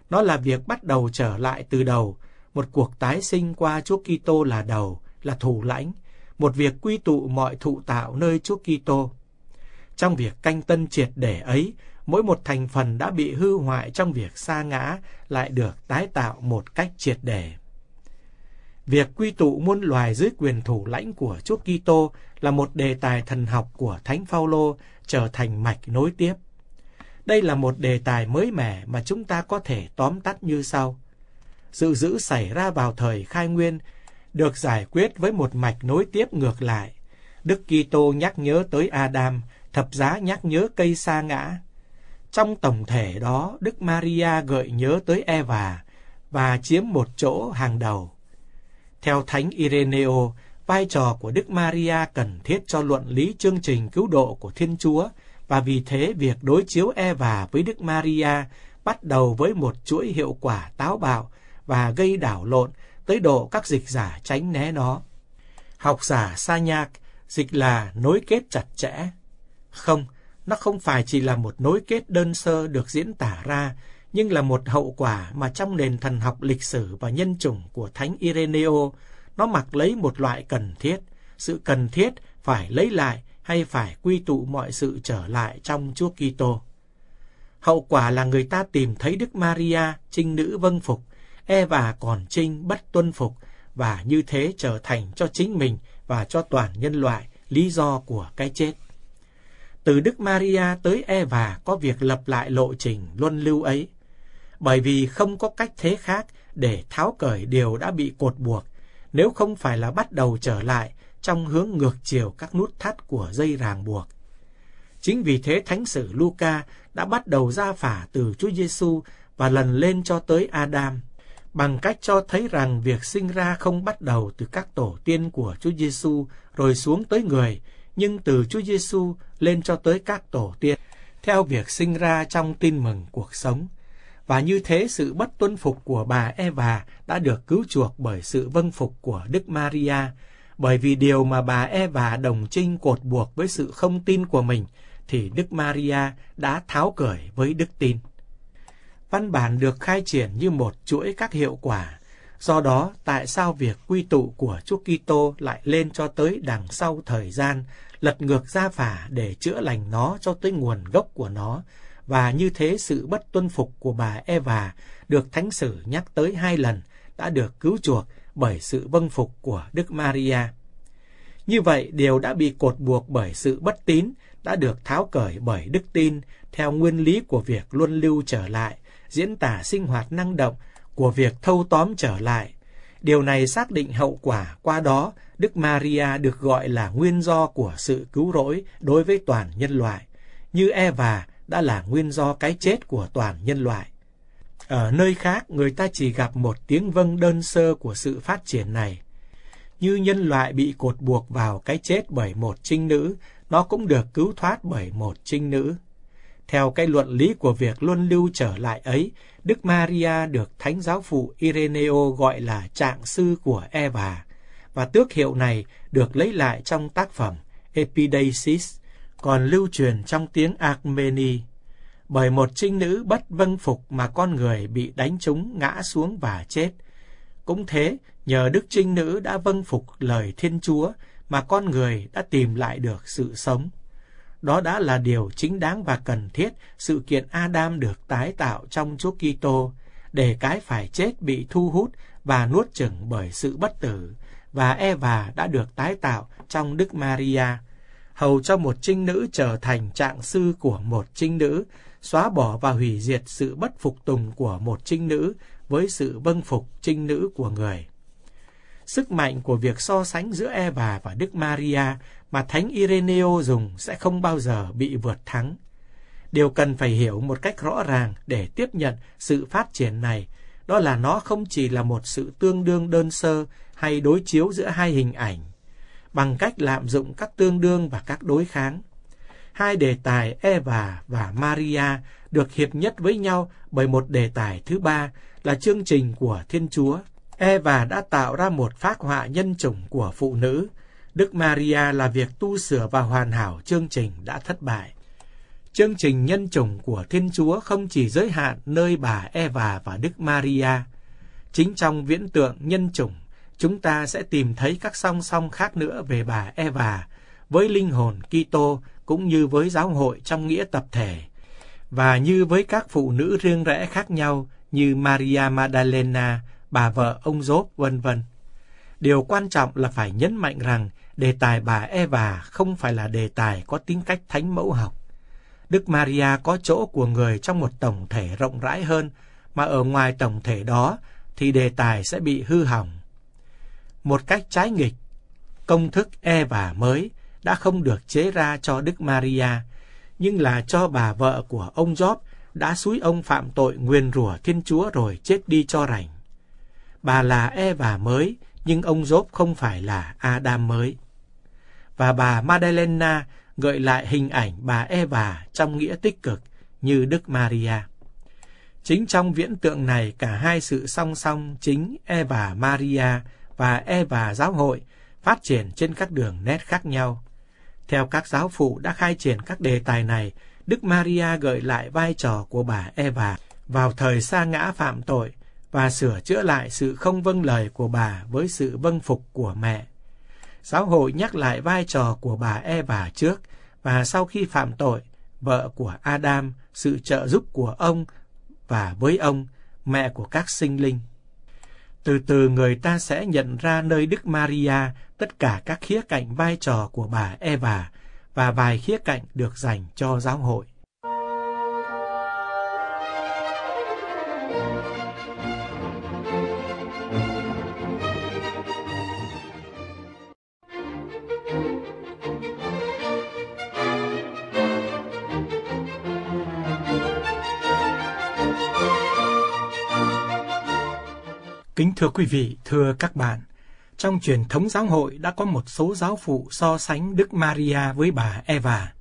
Nó là việc bắt đầu trở lại từ đầu, một cuộc tái sinh qua Chúa Kitô là đầu, là thủ lãnh, một việc quy tụ mọi thụ tạo nơi Chúa Kitô. Trong việc canh tân triệt để ấy, mỗi một thành phần đã bị hư hoại trong việc xa ngã lại được tái tạo một cách triệt để. Việc quy tụ muôn loài dưới quyền thủ lãnh của Chúa Kitô là một đề tài thần học của Thánh Phaolô trở thành mạch nối tiếp. Đây là một đề tài mới mẻ mà chúng ta có thể tóm tắt như sau. Sự dữ xảy ra vào thời khai nguyên được giải quyết với một mạch nối tiếp ngược lại. Đức Kitô nhắc nhớ tới Adam, thập giá nhắc nhớ cây sa ngã. Trong tổng thể đó, Đức Maria gợi nhớ tới Eva và chiếm một chỗ hàng đầu. Theo Thánh Ireneo, vai trò của Đức Maria cần thiết cho luận lý chương trình cứu độ của Thiên Chúa, và vì thế việc đối chiếu Eva với Đức Maria bắt đầu với một chuỗi hiệu quả táo bạo và gây đảo lộn tới độ các dịch giả tránh né nó. Học giả Sa Nhạc dịch là nối kết chặt chẽ. Không, nó không phải chỉ là một nối kết đơn sơ được diễn tả ra nhưng là một hậu quả mà trong nền thần học lịch sử và nhân chủng của Thánh Ireneo, nó mặc lấy một loại cần thiết, sự cần thiết phải lấy lại hay phải quy tụ mọi sự trở lại trong Chúa Kitô. Hậu quả là người ta tìm thấy Đức Maria, trinh nữ vâng phục, e và còn trinh bất tuân phục, và như thế trở thành cho chính mình và cho toàn nhân loại lý do của cái chết. Từ Đức Maria tới Eva có việc lập lại lộ trình luân lưu ấy, bởi vì không có cách thế khác để tháo cởi điều đã bị cột buộc, nếu không phải là bắt đầu trở lại trong hướng ngược chiều các nút thắt của dây ràng buộc. Chính vì thế thánh sử Luca đã bắt đầu ra phả từ Chúa Giêsu và lần lên cho tới Adam bằng cách cho thấy rằng việc sinh ra không bắt đầu từ các tổ tiên của Chúa Giêsu rồi xuống tới người, nhưng từ Chúa Giêsu lên cho tới các tổ tiên theo việc sinh ra trong tin mừng cuộc sống và như thế sự bất tuân phục của bà Eva đã được cứu chuộc bởi sự vâng phục của Đức Maria, bởi vì điều mà bà Eva đồng trinh cột buộc với sự không tin của mình thì Đức Maria đã tháo cởi với đức tin. Văn bản được khai triển như một chuỗi các hiệu quả, do đó tại sao việc quy tụ của Chúa Kitô lại lên cho tới đằng sau thời gian, lật ngược ra phả để chữa lành nó cho tới nguồn gốc của nó, và như thế sự bất tuân phục của bà Eva được thánh sử nhắc tới hai lần đã được cứu chuộc bởi sự vâng phục của Đức Maria. Như vậy, điều đã bị cột buộc bởi sự bất tín đã được tháo cởi bởi đức tin theo nguyên lý của việc luân lưu trở lại, diễn tả sinh hoạt năng động của việc thâu tóm trở lại. Điều này xác định hậu quả, qua đó Đức Maria được gọi là nguyên do của sự cứu rỗi đối với toàn nhân loại. Như Eva, đã là nguyên do cái chết của toàn nhân loại. Ở nơi khác, người ta chỉ gặp một tiếng vâng đơn sơ của sự phát triển này. Như nhân loại bị cột buộc vào cái chết bởi một trinh nữ, nó cũng được cứu thoát bởi một trinh nữ. Theo cái luận lý của việc luân lưu trở lại ấy, Đức Maria được Thánh giáo phụ Ireneo gọi là trạng sư của Eva, và tước hiệu này được lấy lại trong tác phẩm Epidesis còn lưu truyền trong tiếng Armeni bởi một trinh nữ bất vâng phục mà con người bị đánh trúng ngã xuống và chết. Cũng thế, nhờ đức trinh nữ đã vâng phục lời Thiên Chúa mà con người đã tìm lại được sự sống. Đó đã là điều chính đáng và cần thiết sự kiện Adam được tái tạo trong Chúa Kitô để cái phải chết bị thu hút và nuốt chửng bởi sự bất tử và Eva đã được tái tạo trong Đức Maria hầu cho một trinh nữ trở thành trạng sư của một trinh nữ, xóa bỏ và hủy diệt sự bất phục tùng của một trinh nữ với sự vâng phục trinh nữ của người. Sức mạnh của việc so sánh giữa Eva và Đức Maria mà Thánh Ireneo dùng sẽ không bao giờ bị vượt thắng. Điều cần phải hiểu một cách rõ ràng để tiếp nhận sự phát triển này, đó là nó không chỉ là một sự tương đương đơn sơ hay đối chiếu giữa hai hình ảnh bằng cách lạm dụng các tương đương và các đối kháng. Hai đề tài Eva và Maria được hiệp nhất với nhau bởi một đề tài thứ ba là chương trình của Thiên Chúa. Eva đã tạo ra một phác họa nhân chủng của phụ nữ. Đức Maria là việc tu sửa và hoàn hảo chương trình đã thất bại. Chương trình nhân chủng của Thiên Chúa không chỉ giới hạn nơi bà Eva và Đức Maria. Chính trong viễn tượng nhân chủng chúng ta sẽ tìm thấy các song song khác nữa về bà Eva với linh hồn Kitô cũng như với giáo hội trong nghĩa tập thể và như với các phụ nữ riêng rẽ khác nhau như Maria Magdalena, bà vợ ông Job vân vân. Điều quan trọng là phải nhấn mạnh rằng đề tài bà Eva không phải là đề tài có tính cách thánh mẫu học. Đức Maria có chỗ của người trong một tổng thể rộng rãi hơn, mà ở ngoài tổng thể đó thì đề tài sẽ bị hư hỏng một cách trái nghịch. Công thức e và mới đã không được chế ra cho Đức Maria, nhưng là cho bà vợ của ông Job đã suối ông phạm tội nguyên rủa Thiên Chúa rồi chết đi cho rảnh. Bà là e và mới, nhưng ông Job không phải là Adam mới. Và bà Madalena gợi lại hình ảnh bà e bà trong nghĩa tích cực như Đức Maria. Chính trong viễn tượng này cả hai sự song song chính Eva Maria và Eva giáo hội phát triển trên các đường nét khác nhau. Theo các giáo phụ đã khai triển các đề tài này, Đức Maria gợi lại vai trò của bà Eva vào thời sa ngã phạm tội và sửa chữa lại sự không vâng lời của bà với sự vâng phục của mẹ. Giáo hội nhắc lại vai trò của bà Eva trước và sau khi phạm tội, vợ của Adam, sự trợ giúp của ông và với ông, mẹ của các sinh linh. Từ từ người ta sẽ nhận ra nơi Đức Maria tất cả các khía cạnh vai trò của bà Eva và vài khía cạnh được dành cho giáo hội. thưa quý vị, thưa các bạn, trong truyền thống giáo hội đã có một số giáo phụ so sánh Đức Maria với bà Eva.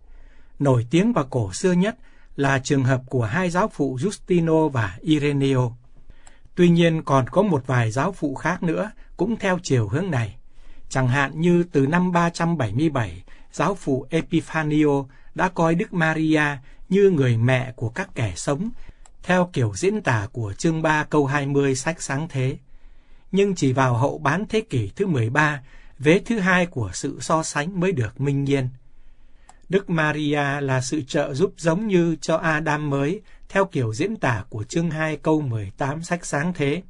Nổi tiếng và cổ xưa nhất là trường hợp của hai giáo phụ Justino và Ireneo. Tuy nhiên còn có một vài giáo phụ khác nữa cũng theo chiều hướng này. Chẳng hạn như từ năm 377, giáo phụ Epifanio đã coi Đức Maria như người mẹ của các kẻ sống, theo kiểu diễn tả của chương 3 câu 20 sách sáng thế nhưng chỉ vào hậu bán thế kỷ thứ 13, vế thứ hai của sự so sánh mới được minh nhiên. Đức Maria là sự trợ giúp giống như cho Adam mới, theo kiểu diễn tả của chương 2 câu 18 sách sáng thế.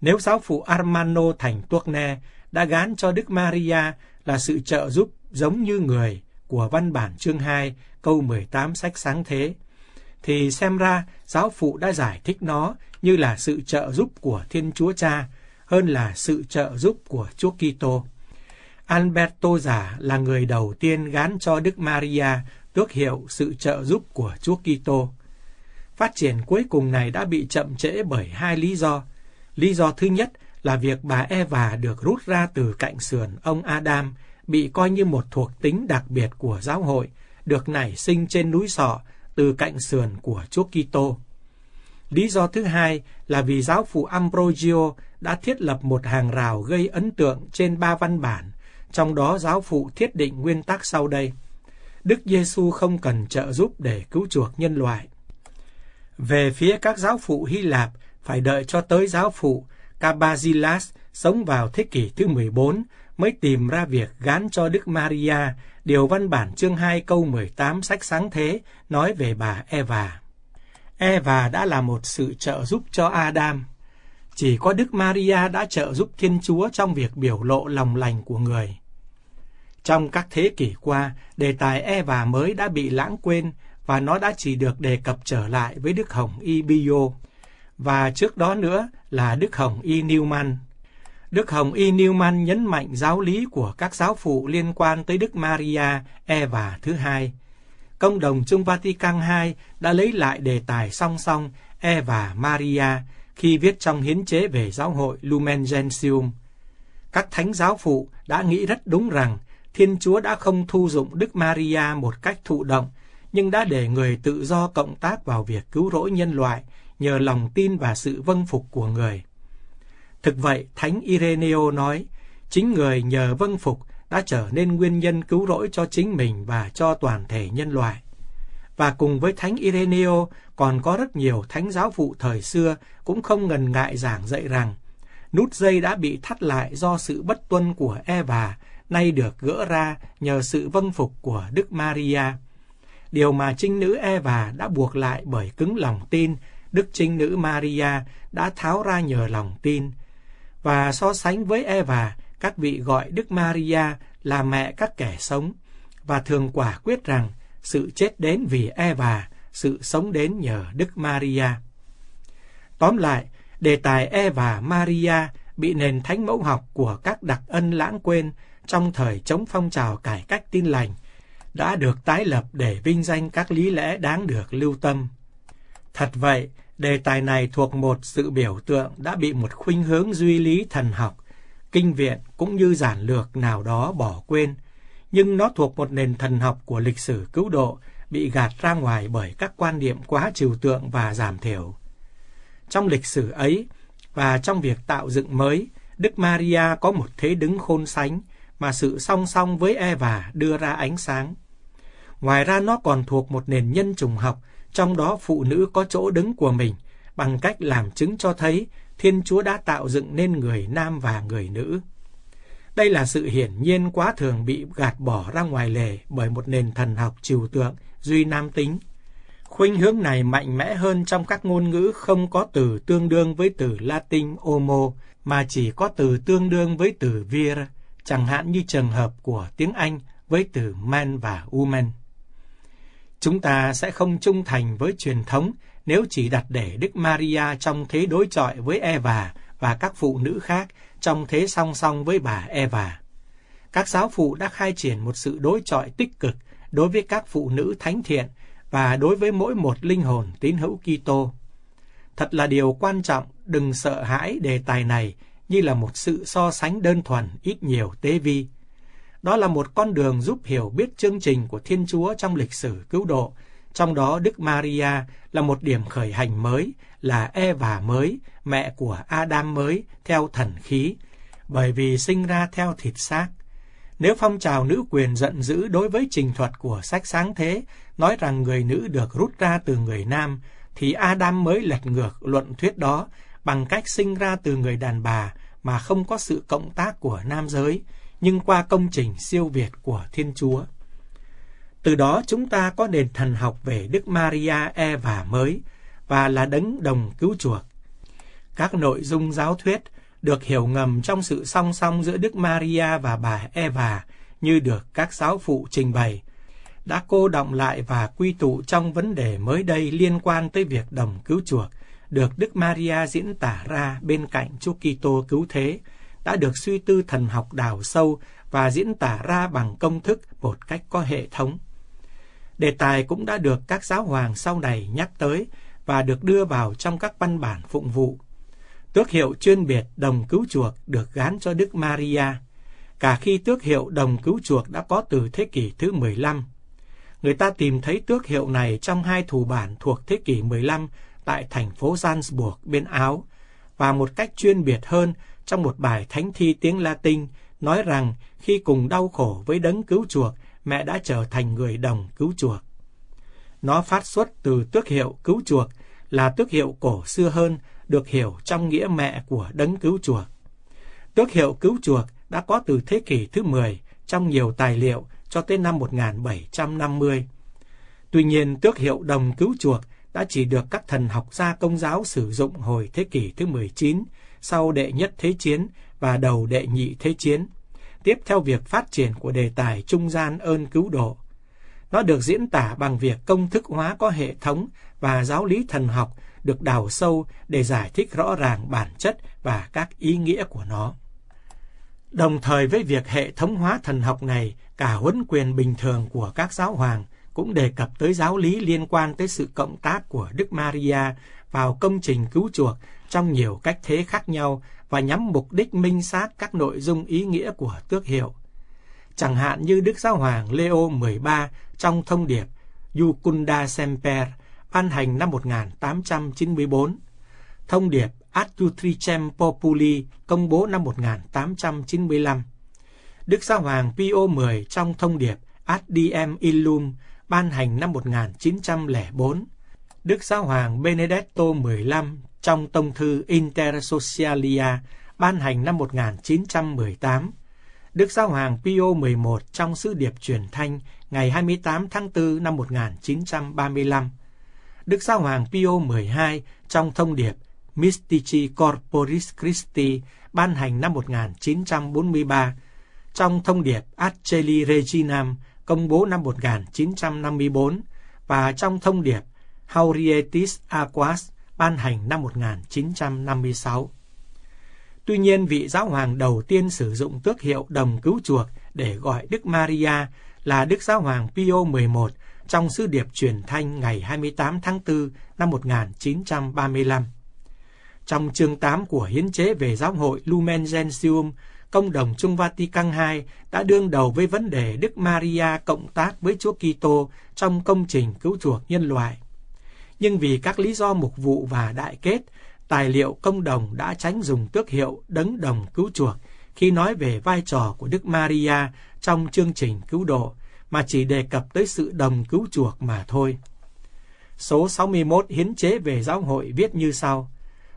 Nếu giáo phụ Armano thành Tuorne đã gán cho Đức Maria là sự trợ giúp giống như người của văn bản chương 2 câu 18 sách sáng thế, thì xem ra giáo phụ đã giải thích nó như là sự trợ giúp của Thiên Chúa Cha, hơn là sự trợ giúp của Chúa Kitô. Alberto giả là người đầu tiên gán cho Đức Maria tước hiệu sự trợ giúp của Chúa Kitô. Phát triển cuối cùng này đã bị chậm trễ bởi hai lý do. Lý do thứ nhất là việc bà Eva được rút ra từ cạnh sườn ông Adam, bị coi như một thuộc tính đặc biệt của giáo hội, được nảy sinh trên núi sọ từ cạnh sườn của Chúa Kitô. Lý do thứ hai là vì giáo phụ Ambrogio đã thiết lập một hàng rào gây ấn tượng trên ba văn bản, trong đó giáo phụ thiết định nguyên tắc sau đây. Đức Giêsu không cần trợ giúp để cứu chuộc nhân loại. Về phía các giáo phụ Hy Lạp, phải đợi cho tới giáo phụ Cabasilas sống vào thế kỷ thứ 14 mới tìm ra việc gán cho Đức Maria điều văn bản chương 2 câu 18 sách sáng thế nói về bà Eva. Eva đã là một sự trợ giúp cho Adam chỉ có Đức Maria đã trợ giúp Thiên Chúa trong việc biểu lộ lòng lành của người. Trong các thế kỷ qua, đề tài Eva mới đã bị lãng quên và nó đã chỉ được đề cập trở lại với Đức Hồng Y Bio và trước đó nữa là Đức Hồng Y Newman. Đức Hồng Y Newman nhấn mạnh giáo lý của các giáo phụ liên quan tới Đức Maria Eva thứ hai. Công đồng Trung Vatican II đã lấy lại đề tài song song Eva Maria khi viết trong hiến chế về giáo hội Lumen Gentium. Các thánh giáo phụ đã nghĩ rất đúng rằng Thiên Chúa đã không thu dụng Đức Maria một cách thụ động, nhưng đã để người tự do cộng tác vào việc cứu rỗi nhân loại nhờ lòng tin và sự vâng phục của người. Thực vậy, Thánh Ireneo nói, chính người nhờ vâng phục đã trở nên nguyên nhân cứu rỗi cho chính mình và cho toàn thể nhân loại và cùng với Thánh Ireneo còn có rất nhiều thánh giáo phụ thời xưa cũng không ngần ngại giảng dạy rằng nút dây đã bị thắt lại do sự bất tuân của Eva nay được gỡ ra nhờ sự vâng phục của Đức Maria. Điều mà trinh nữ Eva đã buộc lại bởi cứng lòng tin, Đức trinh nữ Maria đã tháo ra nhờ lòng tin. Và so sánh với Eva, các vị gọi Đức Maria là mẹ các kẻ sống và thường quả quyết rằng sự chết đến vì Eva, sự sống đến nhờ Đức Maria. Tóm lại, đề tài Eva Maria bị nền thánh mẫu học của các đặc ân lãng quên trong thời chống phong trào cải cách tin lành đã được tái lập để vinh danh các lý lẽ đáng được lưu tâm. Thật vậy, đề tài này thuộc một sự biểu tượng đã bị một khuynh hướng duy lý thần học, kinh viện cũng như giản lược nào đó bỏ quên – nhưng nó thuộc một nền thần học của lịch sử cứu độ bị gạt ra ngoài bởi các quan niệm quá trừu tượng và giảm thiểu. Trong lịch sử ấy và trong việc tạo dựng mới, Đức Maria có một thế đứng khôn sánh mà sự song song với Eva đưa ra ánh sáng. Ngoài ra nó còn thuộc một nền nhân trùng học, trong đó phụ nữ có chỗ đứng của mình bằng cách làm chứng cho thấy Thiên Chúa đã tạo dựng nên người nam và người nữ. Đây là sự hiển nhiên quá thường bị gạt bỏ ra ngoài lề bởi một nền thần học trừu tượng, duy nam tính. Khuynh hướng này mạnh mẽ hơn trong các ngôn ngữ không có từ tương đương với từ Latin homo, mà chỉ có từ tương đương với từ vir, chẳng hạn như trường hợp của tiếng Anh với từ man và woman. Chúng ta sẽ không trung thành với truyền thống nếu chỉ đặt để Đức Maria trong thế đối chọi với Eva và các phụ nữ khác trong thế song song với bà Eva. Các giáo phụ đã khai triển một sự đối chọi tích cực đối với các phụ nữ thánh thiện và đối với mỗi một linh hồn tín hữu Kitô. Thật là điều quan trọng đừng sợ hãi đề tài này như là một sự so sánh đơn thuần ít nhiều tế vi. Đó là một con đường giúp hiểu biết chương trình của Thiên Chúa trong lịch sử cứu độ trong đó Đức Maria là một điểm khởi hành mới, là Eva mới, mẹ của Adam mới, theo thần khí, bởi vì sinh ra theo thịt xác. Nếu phong trào nữ quyền giận dữ đối với trình thuật của sách sáng thế, nói rằng người nữ được rút ra từ người nam, thì Adam mới lật ngược luận thuyết đó bằng cách sinh ra từ người đàn bà mà không có sự cộng tác của nam giới, nhưng qua công trình siêu việt của Thiên Chúa. Từ đó chúng ta có nền thần học về Đức Maria Eva mới và là đấng đồng cứu chuộc. Các nội dung giáo thuyết được hiểu ngầm trong sự song song giữa Đức Maria và bà Eva như được các giáo phụ trình bày, đã cô động lại và quy tụ trong vấn đề mới đây liên quan tới việc đồng cứu chuộc, được Đức Maria diễn tả ra bên cạnh Chúa Kitô cứu thế, đã được suy tư thần học đào sâu và diễn tả ra bằng công thức một cách có hệ thống. Đề tài cũng đã được các giáo hoàng sau này nhắc tới và được đưa vào trong các văn bản phụng vụ. Tước hiệu chuyên biệt đồng cứu chuộc được gán cho Đức Maria, cả khi tước hiệu đồng cứu chuộc đã có từ thế kỷ thứ 15. Người ta tìm thấy tước hiệu này trong hai thủ bản thuộc thế kỷ 15 tại thành phố Salzburg bên Áo và một cách chuyên biệt hơn trong một bài thánh thi tiếng Latin nói rằng khi cùng đau khổ với đấng cứu chuộc mẹ đã trở thành người đồng cứu chuộc. Nó phát xuất từ tước hiệu cứu chuộc là tước hiệu cổ xưa hơn được hiểu trong nghĩa mẹ của đấng cứu chuộc. Tước hiệu cứu chuộc đã có từ thế kỷ thứ 10 trong nhiều tài liệu cho tới năm 1750. Tuy nhiên, tước hiệu đồng cứu chuộc đã chỉ được các thần học gia công giáo sử dụng hồi thế kỷ thứ 19 sau đệ nhất thế chiến và đầu đệ nhị thế chiến tiếp theo việc phát triển của đề tài trung gian ơn cứu độ. Nó được diễn tả bằng việc công thức hóa có hệ thống và giáo lý thần học được đào sâu để giải thích rõ ràng bản chất và các ý nghĩa của nó. Đồng thời với việc hệ thống hóa thần học này, cả huấn quyền bình thường của các giáo hoàng cũng đề cập tới giáo lý liên quan tới sự cộng tác của Đức Maria vào công trình cứu chuộc trong nhiều cách thế khác nhau và nhắm mục đích minh xác các nội dung ý nghĩa của tước hiệu. Chẳng hạn như Đức Giáo Hoàng Leo 13 trong thông điệp Jucunda Semper ban hành năm 1894, thông điệp Ad Populi công bố năm 1895, Đức Giáo Hoàng Pio X trong thông điệp Ad Diem Illum ban hành năm 1904, Đức Giáo Hoàng Benedetto XV trong tông thư Intersocialia ban hành năm 1918. Đức Giáo hoàng Pio XI trong sứ điệp truyền thanh ngày 28 tháng 4 năm 1935. Đức Giáo hoàng Pio XII trong thông điệp Mystici Corporis Christi ban hành năm 1943, trong thông điệp Arceli Reginam công bố năm 1954 và trong thông điệp Haurietis Aquas ban hành năm 1956. Tuy nhiên, vị giáo hoàng đầu tiên sử dụng tước hiệu đồng cứu chuộc để gọi Đức Maria là Đức Giáo Hoàng Pio XI trong sứ điệp truyền thanh ngày 28 tháng 4 năm 1935. Trong chương 8 của Hiến chế về giáo hội Lumen Gentium, công đồng Trung Vatican II đã đương đầu với vấn đề Đức Maria cộng tác với Chúa Kitô trong công trình cứu chuộc nhân loại nhưng vì các lý do mục vụ và đại kết, tài liệu công đồng đã tránh dùng tước hiệu đấng đồng cứu chuộc khi nói về vai trò của Đức Maria trong chương trình cứu độ, mà chỉ đề cập tới sự đồng cứu chuộc mà thôi. Số 61 hiến chế về giáo hội viết như sau.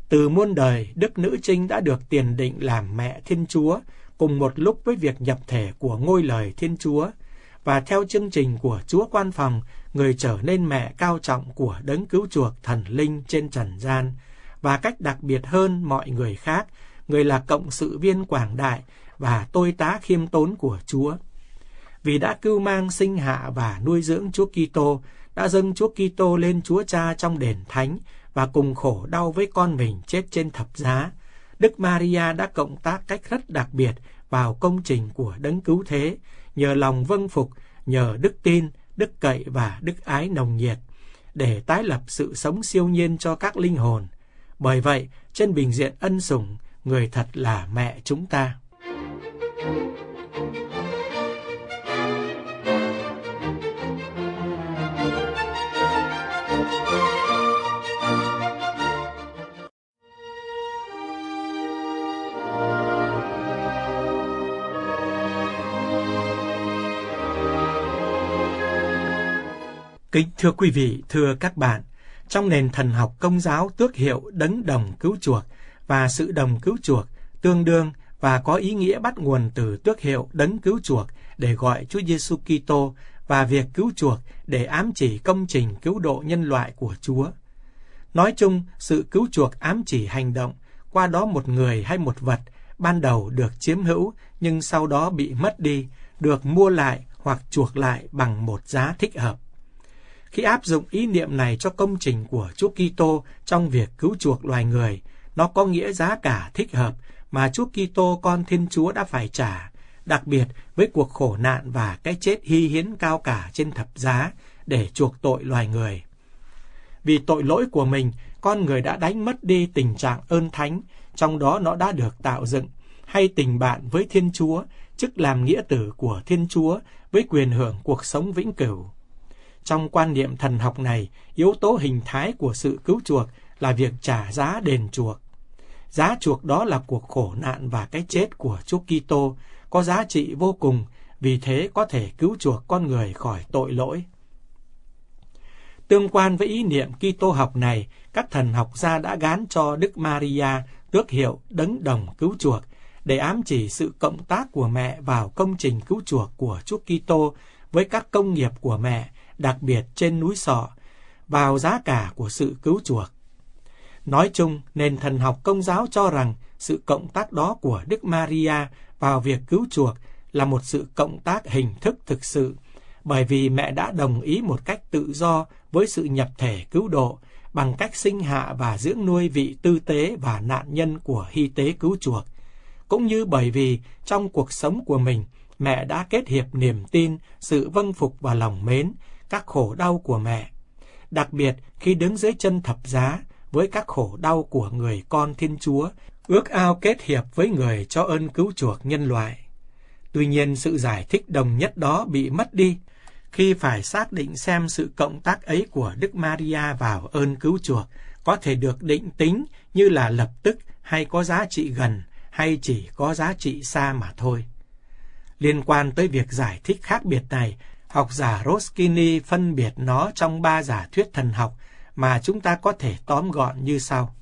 Từ muôn đời, Đức Nữ Trinh đã được tiền định làm mẹ Thiên Chúa, cùng một lúc với việc nhập thể của ngôi lời Thiên Chúa, và theo chương trình của Chúa Quan Phòng người trở nên mẹ cao trọng của đấng cứu chuộc thần linh trên trần gian, và cách đặc biệt hơn mọi người khác, người là cộng sự viên quảng đại và tôi tá khiêm tốn của Chúa. Vì đã cưu mang sinh hạ và nuôi dưỡng Chúa Kitô, đã dâng Chúa Kitô lên Chúa Cha trong đền thánh và cùng khổ đau với con mình chết trên thập giá, Đức Maria đã cộng tác cách rất đặc biệt vào công trình của đấng cứu thế, nhờ lòng vâng phục, nhờ đức tin đức cậy và đức ái nồng nhiệt để tái lập sự sống siêu nhiên cho các linh hồn. Bởi vậy, trên bình diện ân sủng, người thật là mẹ chúng ta. Thank you. Kính thưa quý vị, thưa các bạn, trong nền thần học công giáo tước hiệu đấng đồng cứu chuộc và sự đồng cứu chuộc tương đương và có ý nghĩa bắt nguồn từ tước hiệu đấng cứu chuộc để gọi Chúa Giêsu Kitô và việc cứu chuộc để ám chỉ công trình cứu độ nhân loại của Chúa. Nói chung, sự cứu chuộc ám chỉ hành động, qua đó một người hay một vật ban đầu được chiếm hữu nhưng sau đó bị mất đi, được mua lại hoặc chuộc lại bằng một giá thích hợp. Khi áp dụng ý niệm này cho công trình của Chúa Kitô trong việc cứu chuộc loài người, nó có nghĩa giá cả thích hợp mà Chúa Kitô con Thiên Chúa đã phải trả, đặc biệt với cuộc khổ nạn và cái chết hy hiến cao cả trên thập giá để chuộc tội loài người. Vì tội lỗi của mình, con người đã đánh mất đi tình trạng ơn thánh, trong đó nó đã được tạo dựng, hay tình bạn với Thiên Chúa, chức làm nghĩa tử của Thiên Chúa với quyền hưởng cuộc sống vĩnh cửu. Trong quan niệm thần học này, yếu tố hình thái của sự cứu chuộc là việc trả giá đền chuộc. Giá chuộc đó là cuộc khổ nạn và cái chết của Chúa Kitô có giá trị vô cùng, vì thế có thể cứu chuộc con người khỏi tội lỗi. Tương quan với ý niệm Kitô học này, các thần học gia đã gán cho Đức Maria tước hiệu đấng đồng cứu chuộc để ám chỉ sự cộng tác của mẹ vào công trình cứu chuộc của Chúa Kitô với các công nghiệp của mẹ đặc biệt trên núi sọ, vào giá cả của sự cứu chuộc. Nói chung, nền thần học công giáo cho rằng sự cộng tác đó của Đức Maria vào việc cứu chuộc là một sự cộng tác hình thức thực sự, bởi vì mẹ đã đồng ý một cách tự do với sự nhập thể cứu độ bằng cách sinh hạ và dưỡng nuôi vị tư tế và nạn nhân của hy tế cứu chuộc, cũng như bởi vì trong cuộc sống của mình, mẹ đã kết hiệp niềm tin, sự vâng phục và lòng mến các khổ đau của mẹ, đặc biệt khi đứng dưới chân thập giá với các khổ đau của người con Thiên Chúa, ước ao kết hiệp với người cho ơn cứu chuộc nhân loại. Tuy nhiên sự giải thích đồng nhất đó bị mất đi khi phải xác định xem sự cộng tác ấy của Đức Maria vào ơn cứu chuộc có thể được định tính như là lập tức hay có giá trị gần hay chỉ có giá trị xa mà thôi. Liên quan tới việc giải thích khác biệt này Học giả Roskini phân biệt nó trong ba giả thuyết thần học mà chúng ta có thể tóm gọn như sau.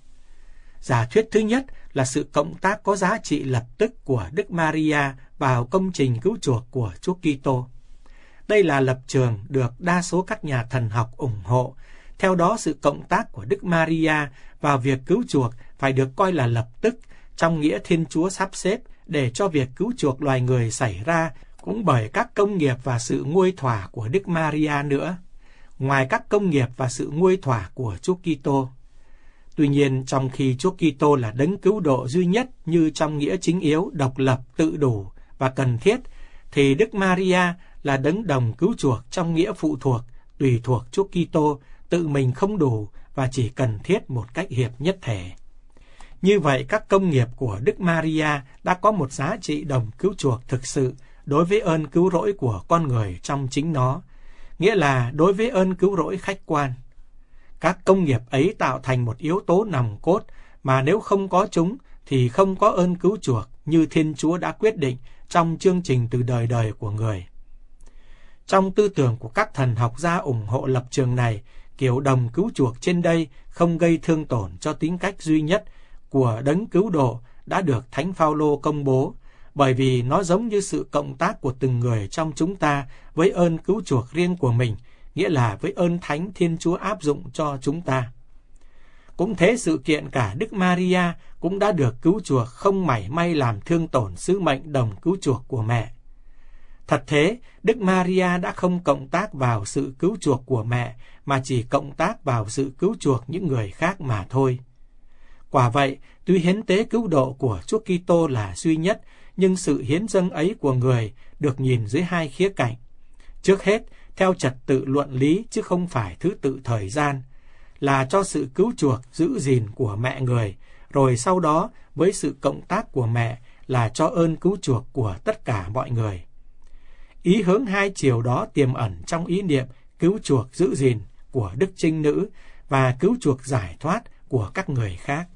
Giả thuyết thứ nhất là sự cộng tác có giá trị lập tức của Đức Maria vào công trình cứu chuộc của Chúa Kitô. Đây là lập trường được đa số các nhà thần học ủng hộ. Theo đó, sự cộng tác của Đức Maria vào việc cứu chuộc phải được coi là lập tức, trong nghĩa Thiên Chúa sắp xếp để cho việc cứu chuộc loài người xảy ra cũng bởi các công nghiệp và sự nguôi thỏa của Đức Maria nữa, ngoài các công nghiệp và sự nguôi thỏa của Chúa Kitô. Tuy nhiên, trong khi Chúa Kitô là đấng cứu độ duy nhất như trong nghĩa chính yếu, độc lập, tự đủ và cần thiết, thì Đức Maria là đấng đồng cứu chuộc trong nghĩa phụ thuộc, tùy thuộc Chúa Kitô, tự mình không đủ và chỉ cần thiết một cách hiệp nhất thể. Như vậy, các công nghiệp của Đức Maria đã có một giá trị đồng cứu chuộc thực sự đối với ơn cứu rỗi của con người trong chính nó, nghĩa là đối với ơn cứu rỗi khách quan. Các công nghiệp ấy tạo thành một yếu tố nằm cốt mà nếu không có chúng thì không có ơn cứu chuộc như Thiên Chúa đã quyết định trong chương trình từ đời đời của người. Trong tư tưởng của các thần học gia ủng hộ lập trường này, kiểu đồng cứu chuộc trên đây không gây thương tổn cho tính cách duy nhất của đấng cứu độ đã được Thánh Phaolô công bố bởi vì nó giống như sự cộng tác của từng người trong chúng ta với ơn cứu chuộc riêng của mình, nghĩa là với ơn Thánh Thiên Chúa áp dụng cho chúng ta. Cũng thế sự kiện cả Đức Maria cũng đã được cứu chuộc không mảy may làm thương tổn sứ mệnh đồng cứu chuộc của mẹ. Thật thế, Đức Maria đã không cộng tác vào sự cứu chuộc của mẹ, mà chỉ cộng tác vào sự cứu chuộc những người khác mà thôi. Quả vậy, tuy hiến tế cứu độ của Chúa Kitô là duy nhất, nhưng sự hiến dâng ấy của người được nhìn dưới hai khía cạnh. Trước hết, theo trật tự luận lý chứ không phải thứ tự thời gian, là cho sự cứu chuộc giữ gìn của mẹ người, rồi sau đó với sự cộng tác của mẹ là cho ơn cứu chuộc của tất cả mọi người. Ý hướng hai chiều đó tiềm ẩn trong ý niệm cứu chuộc giữ gìn của Đức Trinh Nữ và cứu chuộc giải thoát của các người khác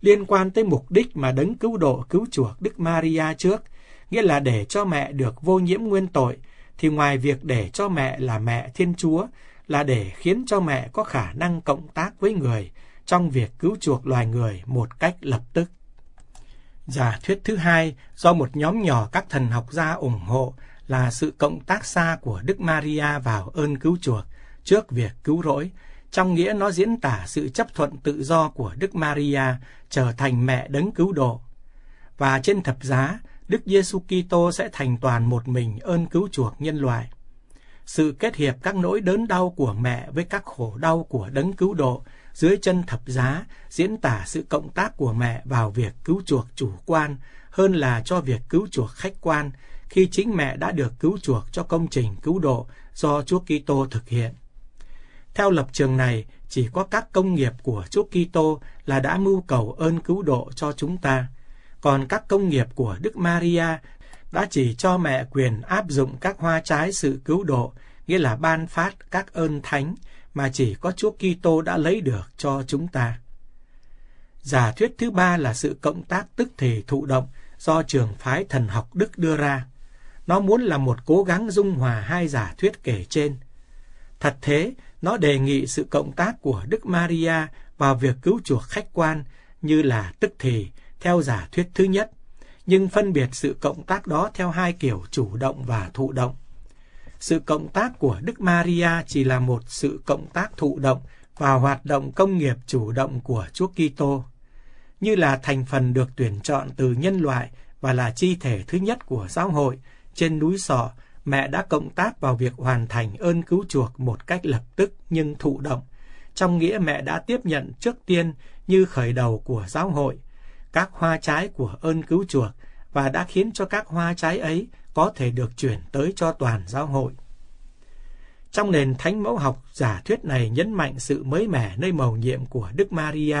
liên quan tới mục đích mà đấng cứu độ cứu chuộc Đức Maria trước, nghĩa là để cho mẹ được vô nhiễm nguyên tội, thì ngoài việc để cho mẹ là mẹ Thiên Chúa, là để khiến cho mẹ có khả năng cộng tác với người trong việc cứu chuộc loài người một cách lập tức. Giả thuyết thứ hai do một nhóm nhỏ các thần học gia ủng hộ là sự cộng tác xa của Đức Maria vào ơn cứu chuộc trước việc cứu rỗi trong nghĩa nó diễn tả sự chấp thuận tự do của Đức Maria trở thành mẹ đấng cứu độ. Và trên thập giá, Đức Giêsu Kitô sẽ thành toàn một mình ơn cứu chuộc nhân loại. Sự kết hiệp các nỗi đớn đau của mẹ với các khổ đau của đấng cứu độ dưới chân thập giá diễn tả sự cộng tác của mẹ vào việc cứu chuộc chủ quan hơn là cho việc cứu chuộc khách quan khi chính mẹ đã được cứu chuộc cho công trình cứu độ do Chúa Kitô thực hiện. Theo lập trường này, chỉ có các công nghiệp của Chúa Kitô là đã mưu cầu ơn cứu độ cho chúng ta, còn các công nghiệp của Đức Maria đã chỉ cho mẹ quyền áp dụng các hoa trái sự cứu độ, nghĩa là ban phát các ơn thánh mà chỉ có Chúa Kitô đã lấy được cho chúng ta. Giả thuyết thứ ba là sự cộng tác tức thể thụ động do trường phái thần học Đức đưa ra. Nó muốn là một cố gắng dung hòa hai giả thuyết kể trên. Thật thế, nó đề nghị sự cộng tác của Đức Maria vào việc cứu chuộc khách quan như là tức thì, theo giả thuyết thứ nhất, nhưng phân biệt sự cộng tác đó theo hai kiểu chủ động và thụ động. Sự cộng tác của Đức Maria chỉ là một sự cộng tác thụ động và hoạt động công nghiệp chủ động của Chúa Kitô, như là thành phần được tuyển chọn từ nhân loại và là chi thể thứ nhất của giáo hội trên núi sọ mẹ đã cộng tác vào việc hoàn thành ơn cứu chuộc một cách lập tức nhưng thụ động, trong nghĩa mẹ đã tiếp nhận trước tiên như khởi đầu của giáo hội, các hoa trái của ơn cứu chuộc và đã khiến cho các hoa trái ấy có thể được chuyển tới cho toàn giáo hội. Trong nền thánh mẫu học, giả thuyết này nhấn mạnh sự mới mẻ nơi mầu nhiệm của Đức Maria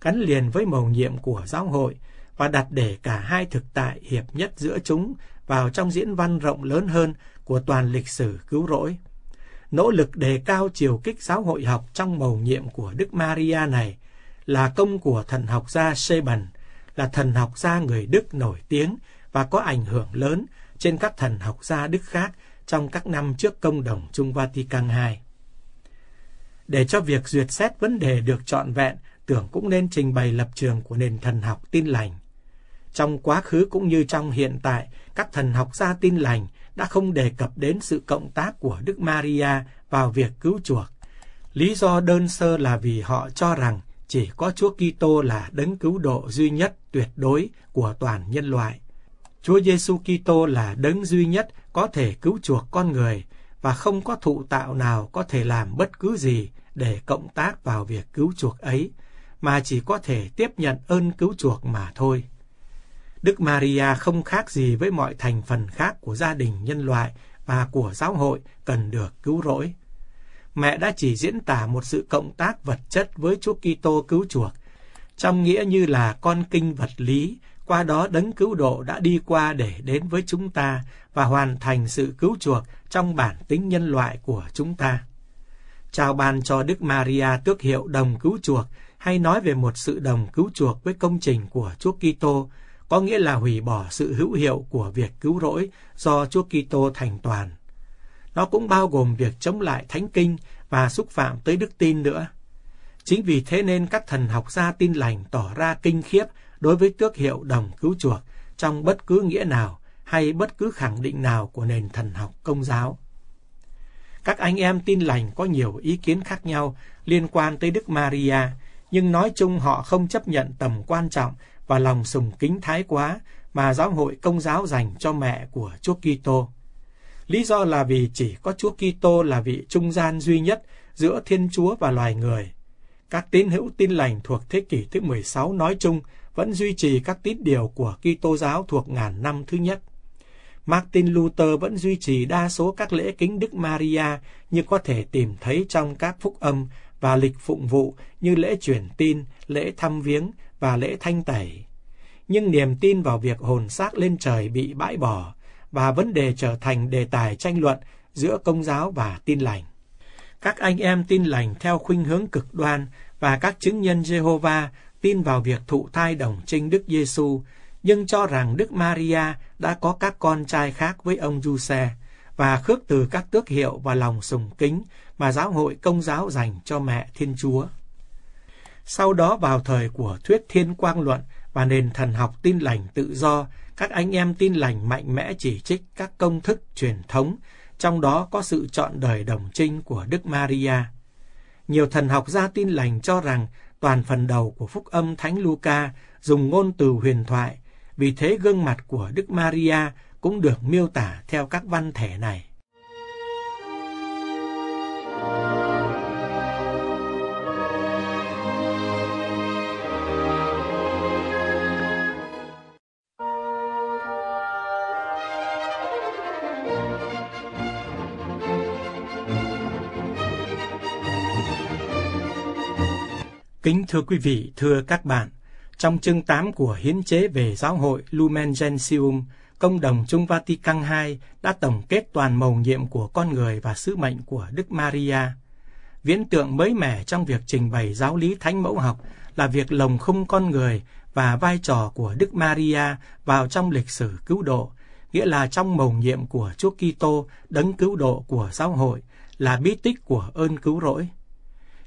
gắn liền với mầu nhiệm của giáo hội và đặt để cả hai thực tại hiệp nhất giữa chúng vào trong diễn văn rộng lớn hơn của toàn lịch sử cứu rỗi. Nỗ lực đề cao chiều kích giáo hội học trong mầu nhiệm của Đức Maria này là công của thần học gia Seban, là thần học gia người Đức nổi tiếng và có ảnh hưởng lớn trên các thần học gia Đức khác trong các năm trước công đồng Trung Vatican II. Để cho việc duyệt xét vấn đề được trọn vẹn, tưởng cũng nên trình bày lập trường của nền thần học tin lành. Trong quá khứ cũng như trong hiện tại, các thần học gia tin lành đã không đề cập đến sự cộng tác của Đức Maria vào việc cứu chuộc. Lý do đơn sơ là vì họ cho rằng chỉ có Chúa Kitô là đấng cứu độ duy nhất tuyệt đối của toàn nhân loại. Chúa Giêsu Kitô là đấng duy nhất có thể cứu chuộc con người và không có thụ tạo nào có thể làm bất cứ gì để cộng tác vào việc cứu chuộc ấy, mà chỉ có thể tiếp nhận ơn cứu chuộc mà thôi. Đức Maria không khác gì với mọi thành phần khác của gia đình nhân loại và của giáo hội cần được cứu rỗi. Mẹ đã chỉ diễn tả một sự cộng tác vật chất với Chúa Kitô cứu chuộc, trong nghĩa như là con kinh vật lý, qua đó đấng cứu độ đã đi qua để đến với chúng ta và hoàn thành sự cứu chuộc trong bản tính nhân loại của chúng ta. Chào ban cho Đức Maria tước hiệu đồng cứu chuộc hay nói về một sự đồng cứu chuộc với công trình của Chúa Kitô có nghĩa là hủy bỏ sự hữu hiệu của việc cứu rỗi do Chúa Kitô thành toàn. Nó cũng bao gồm việc chống lại thánh kinh và xúc phạm tới đức tin nữa. Chính vì thế nên các thần học gia tin lành tỏ ra kinh khiếp đối với tước hiệu đồng cứu chuộc trong bất cứ nghĩa nào hay bất cứ khẳng định nào của nền thần học công giáo. Các anh em tin lành có nhiều ý kiến khác nhau liên quan tới Đức Maria, nhưng nói chung họ không chấp nhận tầm quan trọng và lòng sùng kính thái quá mà giáo hội công giáo dành cho mẹ của Chúa Kitô. Lý do là vì chỉ có Chúa Kitô là vị trung gian duy nhất giữa Thiên Chúa và loài người. Các tín hữu tin lành thuộc thế kỷ thứ 16 nói chung vẫn duy trì các tín điều của Kitô giáo thuộc ngàn năm thứ nhất. Martin Luther vẫn duy trì đa số các lễ kính Đức Maria như có thể tìm thấy trong các phúc âm và lịch phụng vụ như lễ truyền tin, lễ thăm viếng, và lễ thanh tẩy. Nhưng niềm tin vào việc hồn xác lên trời bị bãi bỏ và vấn đề trở thành đề tài tranh luận giữa công giáo và tin lành. Các anh em tin lành theo khuynh hướng cực đoan và các chứng nhân Jehovah tin vào việc thụ thai đồng trinh Đức Giêsu, nhưng cho rằng Đức Maria đã có các con trai khác với ông Giuse và khước từ các tước hiệu và lòng sùng kính mà giáo hội công giáo dành cho mẹ Thiên Chúa. Sau đó vào thời của thuyết thiên quang luận và nền thần học tin lành tự do, các anh em tin lành mạnh mẽ chỉ trích các công thức truyền thống, trong đó có sự chọn đời đồng trinh của Đức Maria. Nhiều thần học gia tin lành cho rằng toàn phần đầu của phúc âm Thánh Luca dùng ngôn từ huyền thoại, vì thế gương mặt của Đức Maria cũng được miêu tả theo các văn thể này. Kính thưa quý vị, thưa các bạn, trong chương 8 của Hiến chế về giáo hội Lumen Gentium, Công đồng Trung Vatican II đã tổng kết toàn mầu nhiệm của con người và sứ mệnh của Đức Maria. Viễn tượng mới mẻ trong việc trình bày giáo lý thánh mẫu học là việc lồng khung con người và vai trò của Đức Maria vào trong lịch sử cứu độ, nghĩa là trong mầu nhiệm của Chúa Kitô, đấng cứu độ của giáo hội, là bí tích của ơn cứu rỗi.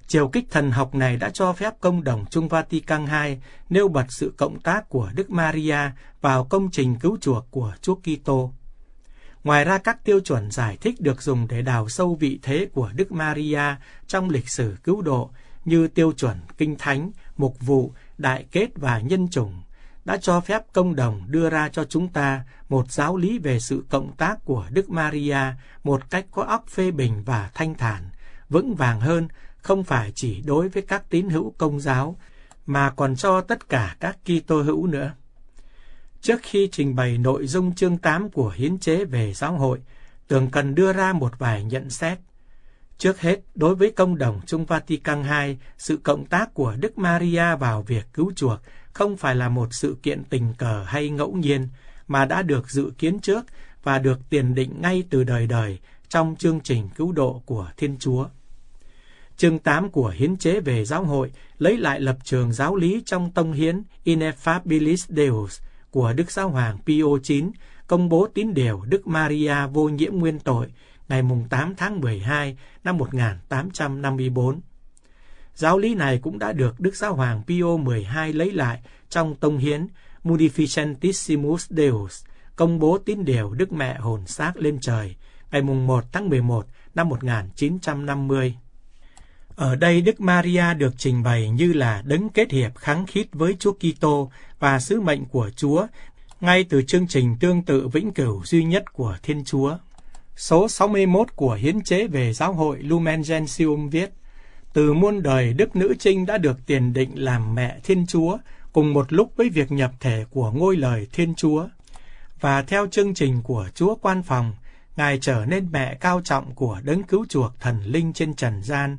Chiều kích thần học này đã cho phép công đồng Trung Vatican II nêu bật sự cộng tác của Đức Maria vào công trình cứu chuộc của Chúa Kitô. Ngoài ra các tiêu chuẩn giải thích được dùng để đào sâu vị thế của Đức Maria trong lịch sử cứu độ như tiêu chuẩn kinh thánh, mục vụ, đại kết và nhân chủng đã cho phép công đồng đưa ra cho chúng ta một giáo lý về sự cộng tác của Đức Maria một cách có óc phê bình và thanh thản, vững vàng hơn không phải chỉ đối với các tín hữu công giáo mà còn cho tất cả các Kitô hữu nữa. Trước khi trình bày nội dung chương 8 của hiến chế về giáo hội, tưởng cần đưa ra một vài nhận xét. Trước hết, đối với công đồng Trung Vatican II, sự cộng tác của Đức Maria vào việc cứu chuộc không phải là một sự kiện tình cờ hay ngẫu nhiên, mà đã được dự kiến trước và được tiền định ngay từ đời đời trong chương trình cứu độ của Thiên Chúa. Chương 8 của Hiến chế về giáo hội lấy lại lập trường giáo lý trong tông hiến Ineffabilis Deus của Đức Giáo Hoàng Pio 9 công bố tín điều Đức Maria vô nhiễm nguyên tội ngày 8 tháng 12 năm 1854. Giáo lý này cũng đã được Đức Giáo Hoàng Pio 12 lấy lại trong tông hiến Munificentissimus Deus, công bố tín điều Đức Mẹ hồn xác lên trời ngày 1 tháng 11 năm 1950. Ở đây Đức Maria được trình bày như là đấng kết hiệp kháng khít với Chúa Kitô và sứ mệnh của Chúa ngay từ chương trình tương tự vĩnh cửu duy nhất của Thiên Chúa. Số 61 của Hiến chế về giáo hội Lumen Gentium viết Từ muôn đời Đức Nữ Trinh đã được tiền định làm mẹ Thiên Chúa cùng một lúc với việc nhập thể của ngôi lời Thiên Chúa. Và theo chương trình của Chúa Quan Phòng, Ngài trở nên mẹ cao trọng của đấng cứu chuộc thần linh trên trần gian,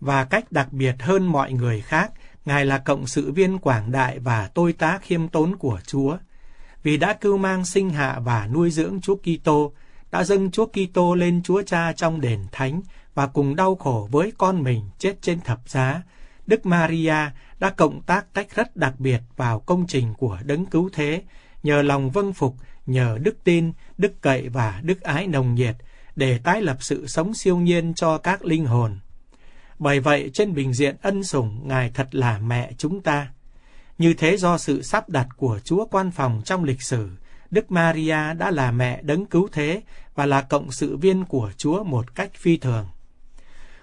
và cách đặc biệt hơn mọi người khác, Ngài là cộng sự viên quảng đại và tôi tá khiêm tốn của Chúa. Vì đã cưu mang sinh hạ và nuôi dưỡng Chúa Kitô, đã dâng Chúa Kitô lên Chúa Cha trong đền thánh và cùng đau khổ với con mình chết trên thập giá, Đức Maria đã cộng tác cách rất đặc biệt vào công trình của đấng cứu thế, nhờ lòng vâng phục, nhờ đức tin, đức cậy và đức ái nồng nhiệt để tái lập sự sống siêu nhiên cho các linh hồn. Bởi vậy trên bình diện ân sủng Ngài thật là mẹ chúng ta. Như thế do sự sắp đặt của Chúa quan phòng trong lịch sử, Đức Maria đã là mẹ đấng cứu thế và là cộng sự viên của Chúa một cách phi thường.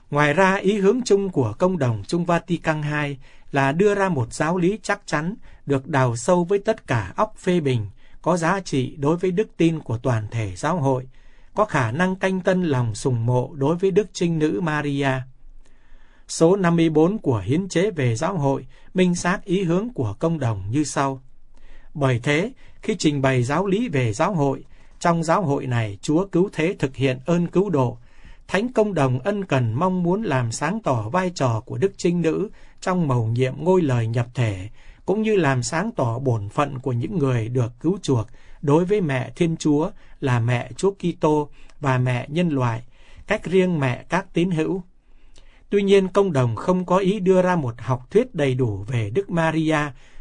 Ngoài ra, ý hướng chung của công đồng Trung Vatican II là đưa ra một giáo lý chắc chắn được đào sâu với tất cả óc phê bình, có giá trị đối với đức tin của toàn thể giáo hội, có khả năng canh tân lòng sùng mộ đối với đức trinh nữ Maria số 54 của Hiến chế về giáo hội minh xác ý hướng của công đồng như sau. Bởi thế, khi trình bày giáo lý về giáo hội, trong giáo hội này Chúa cứu thế thực hiện ơn cứu độ. Thánh công đồng ân cần mong muốn làm sáng tỏ vai trò của Đức Trinh Nữ trong mầu nhiệm ngôi lời nhập thể, cũng như làm sáng tỏ bổn phận của những người được cứu chuộc đối với mẹ Thiên Chúa là mẹ Chúa Kitô và mẹ nhân loại, cách riêng mẹ các tín hữu. Tuy nhiên công đồng không có ý đưa ra một học thuyết đầy đủ về Đức Maria,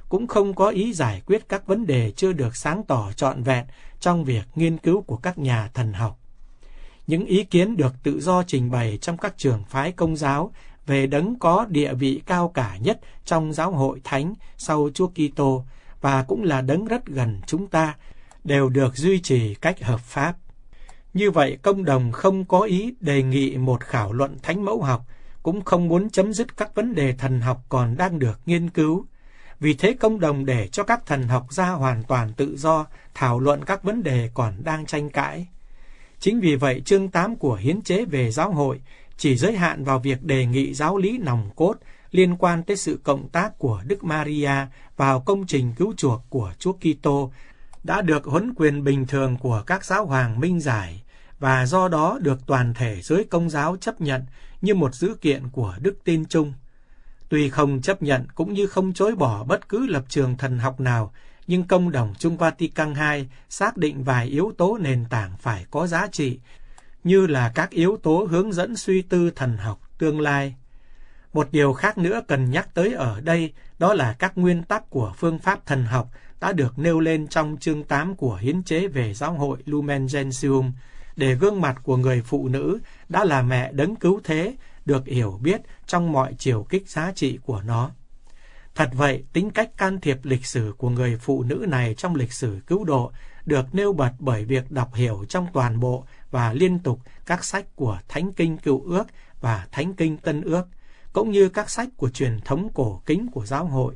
cũng không có ý giải quyết các vấn đề chưa được sáng tỏ trọn vẹn trong việc nghiên cứu của các nhà thần học. Những ý kiến được tự do trình bày trong các trường phái công giáo về đấng có địa vị cao cả nhất trong giáo hội thánh sau Chúa Kitô và cũng là đấng rất gần chúng ta đều được duy trì cách hợp pháp. Như vậy, công đồng không có ý đề nghị một khảo luận thánh mẫu học cũng không muốn chấm dứt các vấn đề thần học còn đang được nghiên cứu. Vì thế công đồng để cho các thần học ra hoàn toàn tự do thảo luận các vấn đề còn đang tranh cãi. Chính vì vậy chương 8 của hiến chế về giáo hội chỉ giới hạn vào việc đề nghị giáo lý nòng cốt liên quan tới sự cộng tác của Đức Maria vào công trình cứu chuộc của Chúa Kitô đã được huấn quyền bình thường của các giáo hoàng minh giải và do đó được toàn thể giới công giáo chấp nhận như một dữ kiện của đức tin chung. Tuy không chấp nhận cũng như không chối bỏ bất cứ lập trường thần học nào, nhưng công đồng Trung Vatican II xác định vài yếu tố nền tảng phải có giá trị, như là các yếu tố hướng dẫn suy tư thần học tương lai. Một điều khác nữa cần nhắc tới ở đây đó là các nguyên tắc của phương pháp thần học đã được nêu lên trong chương 8 của hiến chế về giáo hội Lumen Gentium, để gương mặt của người phụ nữ đã là mẹ đấng cứu thế được hiểu biết trong mọi chiều kích giá trị của nó. Thật vậy, tính cách can thiệp lịch sử của người phụ nữ này trong lịch sử cứu độ được nêu bật bởi việc đọc hiểu trong toàn bộ và liên tục các sách của Thánh Kinh Cựu Ước và Thánh Kinh Tân Ước, cũng như các sách của truyền thống cổ kính của giáo hội.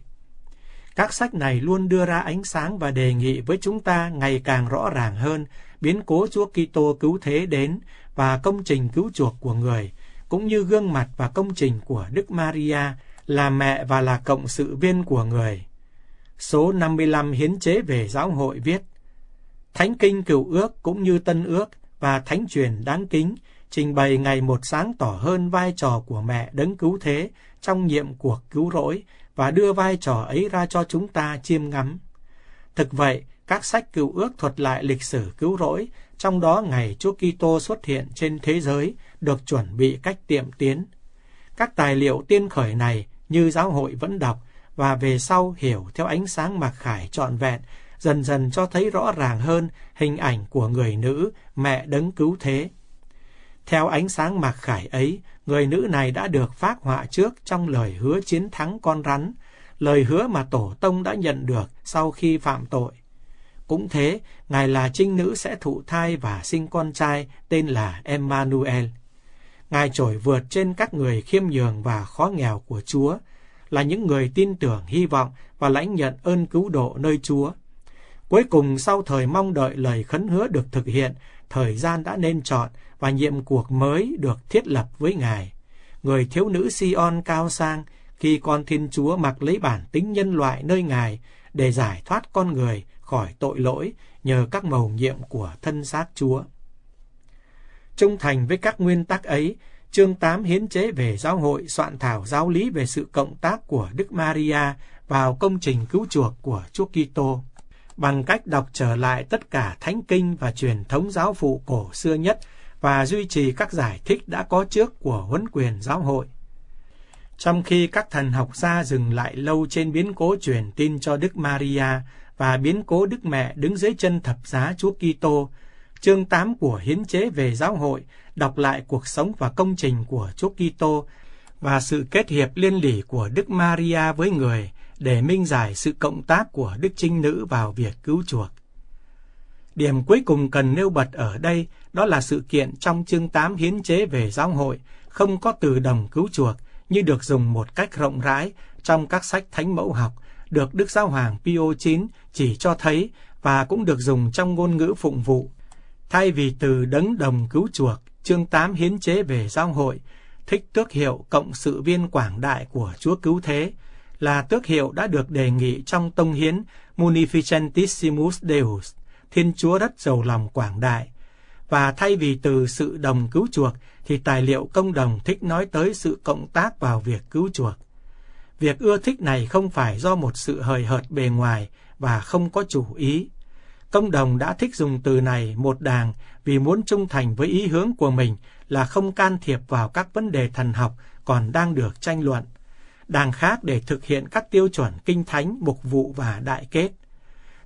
Các sách này luôn đưa ra ánh sáng và đề nghị với chúng ta ngày càng rõ ràng hơn biến cố Chúa Kitô cứu thế đến và công trình cứu chuộc của người, cũng như gương mặt và công trình của Đức Maria là mẹ và là cộng sự viên của người. Số 55 hiến chế về giáo hội viết: Thánh kinh Cựu ước cũng như Tân ước và thánh truyền đáng kính trình bày ngày một sáng tỏ hơn vai trò của mẹ đấng cứu thế trong nhiệm cuộc cứu rỗi và đưa vai trò ấy ra cho chúng ta chiêm ngắm. Thực vậy, các sách cựu ước thuật lại lịch sử cứu rỗi, trong đó ngày Chúa Kitô xuất hiện trên thế giới được chuẩn bị cách tiệm tiến. Các tài liệu tiên khởi này như giáo hội vẫn đọc và về sau hiểu theo ánh sáng mặc khải trọn vẹn, dần dần cho thấy rõ ràng hơn hình ảnh của người nữ mẹ đấng cứu thế. Theo ánh sáng mạc khải ấy, người nữ này đã được phát họa trước trong lời hứa chiến thắng con rắn, lời hứa mà Tổ Tông đã nhận được sau khi phạm tội. Cũng thế, Ngài là trinh nữ sẽ thụ thai và sinh con trai tên là Emmanuel. Ngài trổi vượt trên các người khiêm nhường và khó nghèo của Chúa, là những người tin tưởng hy vọng và lãnh nhận ơn cứu độ nơi Chúa. Cuối cùng sau thời mong đợi lời khấn hứa được thực hiện, thời gian đã nên chọn và nhiệm cuộc mới được thiết lập với Ngài. Người thiếu nữ Sion cao sang khi con Thiên Chúa mặc lấy bản tính nhân loại nơi Ngài để giải thoát con người khỏi tội lỗi nhờ các mầu nhiệm của thân xác Chúa. Trung thành với các nguyên tắc ấy, chương 8 hiến chế về giáo hội soạn thảo giáo lý về sự cộng tác của Đức Maria vào công trình cứu chuộc của Chúa Kitô bằng cách đọc trở lại tất cả thánh kinh và truyền thống giáo phụ cổ xưa nhất và duy trì các giải thích đã có trước của huấn quyền giáo hội. Trong khi các thần học gia dừng lại lâu trên biến cố truyền tin cho Đức Maria và biến cố Đức Mẹ đứng dưới chân thập giá Chúa Kitô. Chương 8 của hiến chế về giáo hội đọc lại cuộc sống và công trình của Chúa Kitô và sự kết hiệp liên lỉ của Đức Maria với người để minh giải sự cộng tác của Đức Trinh Nữ vào việc cứu chuộc. Điểm cuối cùng cần nêu bật ở đây đó là sự kiện trong chương 8 hiến chế về giáo hội không có từ đồng cứu chuộc như được dùng một cách rộng rãi trong các sách thánh mẫu học được Đức Giáo Hoàng Pio IX chỉ cho thấy và cũng được dùng trong ngôn ngữ phụng vụ. Thay vì từ đấng đồng cứu chuộc, chương 8 hiến chế về giáo hội, thích tước hiệu cộng sự viên quảng đại của Chúa Cứu Thế, là tước hiệu đã được đề nghị trong tông hiến Munificentissimus Deus, Thiên Chúa rất giàu lòng quảng đại. Và thay vì từ sự đồng cứu chuộc, thì tài liệu công đồng thích nói tới sự cộng tác vào việc cứu chuộc. Việc ưa thích này không phải do một sự hời hợt bề ngoài và không có chủ ý. Công đồng đã thích dùng từ này một đàng vì muốn trung thành với ý hướng của mình là không can thiệp vào các vấn đề thần học còn đang được tranh luận. Đàng khác để thực hiện các tiêu chuẩn kinh thánh, mục vụ và đại kết.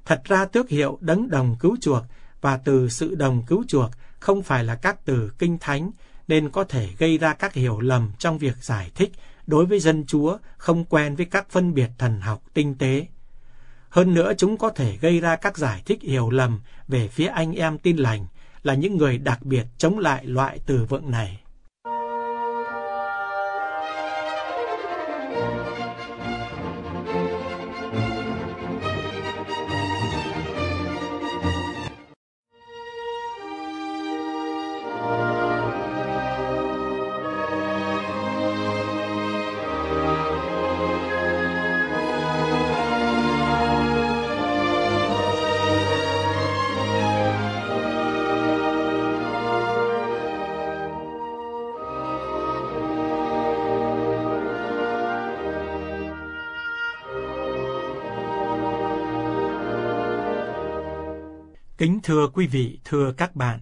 Thật ra tước hiệu đấng đồng cứu chuộc và từ sự đồng cứu chuộc không phải là các từ kinh thánh nên có thể gây ra các hiểu lầm trong việc giải thích đối với dân chúa không quen với các phân biệt thần học tinh tế. Hơn nữa chúng có thể gây ra các giải thích hiểu lầm về phía anh em tin lành là những người đặc biệt chống lại loại từ vựng này. Kính thưa quý vị, thưa các bạn,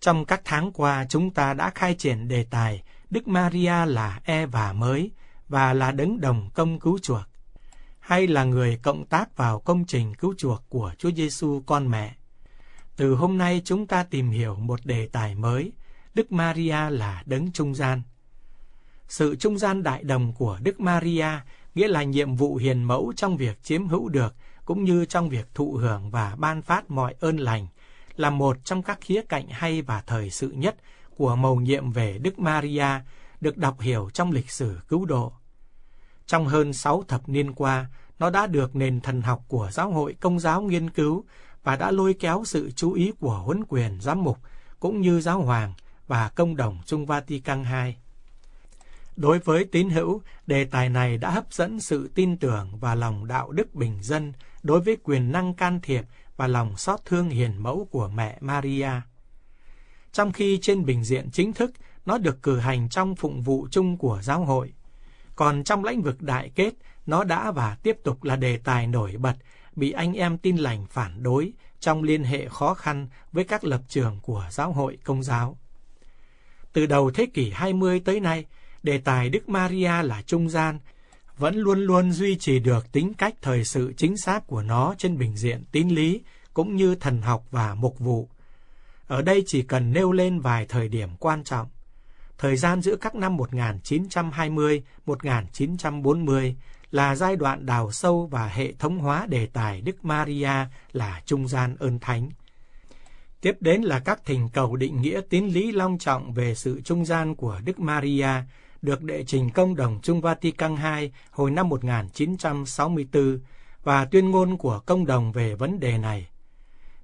trong các tháng qua chúng ta đã khai triển đề tài Đức Maria là Eva mới và là đấng đồng công cứu chuộc, hay là người cộng tác vào công trình cứu chuộc của Chúa Giêsu con mẹ. Từ hôm nay chúng ta tìm hiểu một đề tài mới, Đức Maria là đấng trung gian. Sự trung gian đại đồng của Đức Maria nghĩa là nhiệm vụ hiền mẫu trong việc chiếm hữu được cũng như trong việc thụ hưởng và ban phát mọi ơn lành, là một trong các khía cạnh hay và thời sự nhất của mầu nhiệm về Đức Maria được đọc hiểu trong lịch sử cứu độ. Trong hơn 6 thập niên qua, nó đã được nền thần học của giáo hội công giáo nghiên cứu và đã lôi kéo sự chú ý của huấn quyền giám mục cũng như giáo hoàng và công đồng Trung Vatican II. Đối với tín hữu, đề tài này đã hấp dẫn sự tin tưởng và lòng đạo đức bình dân đối với quyền năng can thiệp và lòng xót thương hiền mẫu của mẹ Maria. Trong khi trên bình diện chính thức, nó được cử hành trong phụng vụ chung của giáo hội. Còn trong lĩnh vực đại kết, nó đã và tiếp tục là đề tài nổi bật bị anh em tin lành phản đối trong liên hệ khó khăn với các lập trường của giáo hội công giáo. Từ đầu thế kỷ 20 tới nay, đề tài Đức Maria là trung gian, vẫn luôn luôn duy trì được tính cách thời sự chính xác của nó trên bình diện tín lý cũng như thần học và mục vụ. Ở đây chỉ cần nêu lên vài thời điểm quan trọng. Thời gian giữa các năm 1920-1940 là giai đoạn đào sâu và hệ thống hóa đề tài Đức Maria là trung gian ơn thánh. Tiếp đến là các thỉnh cầu định nghĩa tín lý long trọng về sự trung gian của Đức Maria được đệ trình công đồng chung Vatican II hồi năm 1964 và tuyên ngôn của công đồng về vấn đề này.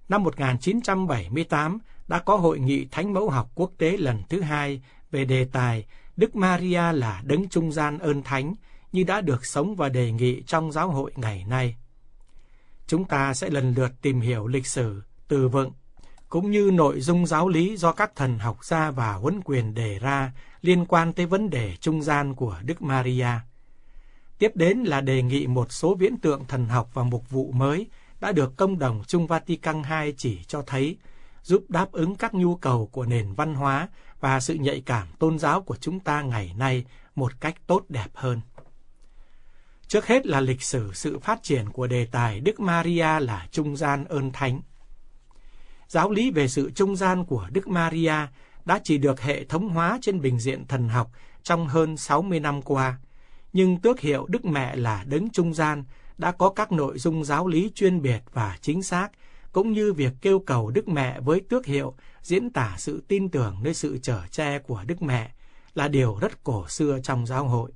Năm 1978 đã có hội nghị Thánh mẫu học quốc tế lần thứ hai về đề tài Đức Maria là đấng trung gian ơn thánh như đã được sống và đề nghị trong giáo hội ngày nay. Chúng ta sẽ lần lượt tìm hiểu lịch sử, từ vựng, cũng như nội dung giáo lý do các thần học gia và huấn quyền đề ra liên quan tới vấn đề trung gian của Đức Maria. Tiếp đến là đề nghị một số viễn tượng thần học và mục vụ mới đã được công đồng Trung Vatican II chỉ cho thấy, giúp đáp ứng các nhu cầu của nền văn hóa và sự nhạy cảm tôn giáo của chúng ta ngày nay một cách tốt đẹp hơn. Trước hết là lịch sử sự phát triển của đề tài Đức Maria là trung gian ơn thánh. Giáo lý về sự trung gian của Đức Maria đã chỉ được hệ thống hóa trên bình diện thần học trong hơn 60 năm qua, nhưng tước hiệu Đức Mẹ là đấng trung gian đã có các nội dung giáo lý chuyên biệt và chính xác, cũng như việc kêu cầu Đức Mẹ với tước hiệu diễn tả sự tin tưởng nơi sự trở che của Đức Mẹ là điều rất cổ xưa trong giáo hội.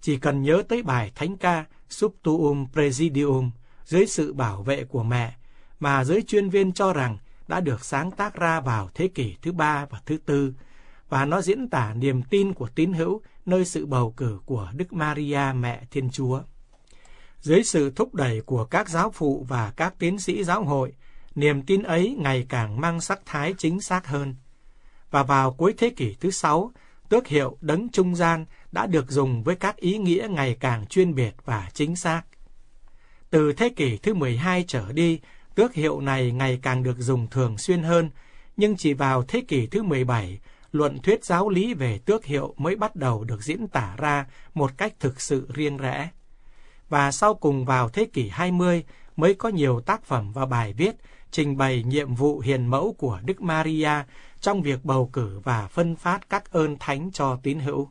Chỉ cần nhớ tới bài thánh ca Subtuum Presidium dưới sự bảo vệ của mẹ mà giới chuyên viên cho rằng đã được sáng tác ra vào thế kỷ thứ ba và thứ tư và nó diễn tả niềm tin của tín hữu nơi sự bầu cử của Đức Maria Mẹ Thiên Chúa. Dưới sự thúc đẩy của các giáo phụ và các tiến sĩ giáo hội, niềm tin ấy ngày càng mang sắc thái chính xác hơn. Và vào cuối thế kỷ thứ sáu, tước hiệu đấng trung gian đã được dùng với các ý nghĩa ngày càng chuyên biệt và chính xác. Từ thế kỷ thứ 12 trở đi, Tước hiệu này ngày càng được dùng thường xuyên hơn, nhưng chỉ vào thế kỷ thứ 17, luận thuyết giáo lý về tước hiệu mới bắt đầu được diễn tả ra một cách thực sự riêng rẽ. Và sau cùng vào thế kỷ 20 mới có nhiều tác phẩm và bài viết trình bày nhiệm vụ hiền mẫu của Đức Maria trong việc bầu cử và phân phát các ơn thánh cho tín hữu.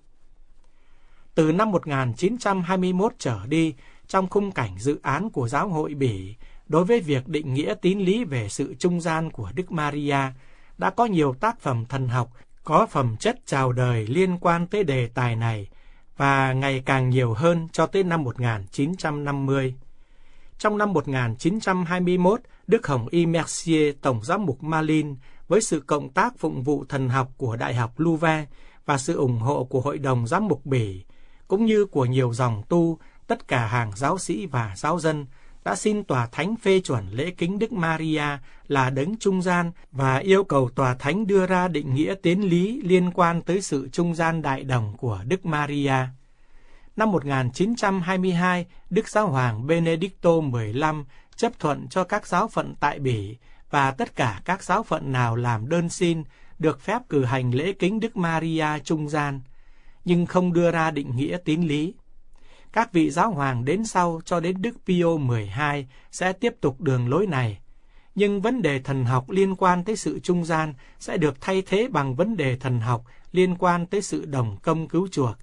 Từ năm 1921 trở đi, trong khung cảnh dự án của giáo hội Bỉ, đối với việc định nghĩa tín lý về sự trung gian của Đức Maria, đã có nhiều tác phẩm thần học có phẩm chất chào đời liên quan tới đề tài này và ngày càng nhiều hơn cho tới năm 1950. Trong năm 1921, Đức Hồng Y Mercier, Tổng giám mục Malin, với sự cộng tác phụng vụ thần học của Đại học Louvain và sự ủng hộ của Hội đồng Giám mục Bỉ, cũng như của nhiều dòng tu, tất cả hàng giáo sĩ và giáo dân, đã xin Tòa Thánh phê chuẩn lễ kính Đức Maria là đấng trung gian và yêu cầu Tòa Thánh đưa ra định nghĩa tiến lý liên quan tới sự trung gian đại đồng của Đức Maria. Năm 1922, Đức Giáo hoàng Benedicto 15 chấp thuận cho các giáo phận tại Bỉ và tất cả các giáo phận nào làm đơn xin được phép cử hành lễ kính Đức Maria trung gian, nhưng không đưa ra định nghĩa tín lý các vị giáo hoàng đến sau cho đến Đức Pio 12 sẽ tiếp tục đường lối này. Nhưng vấn đề thần học liên quan tới sự trung gian sẽ được thay thế bằng vấn đề thần học liên quan tới sự đồng công cứu chuộc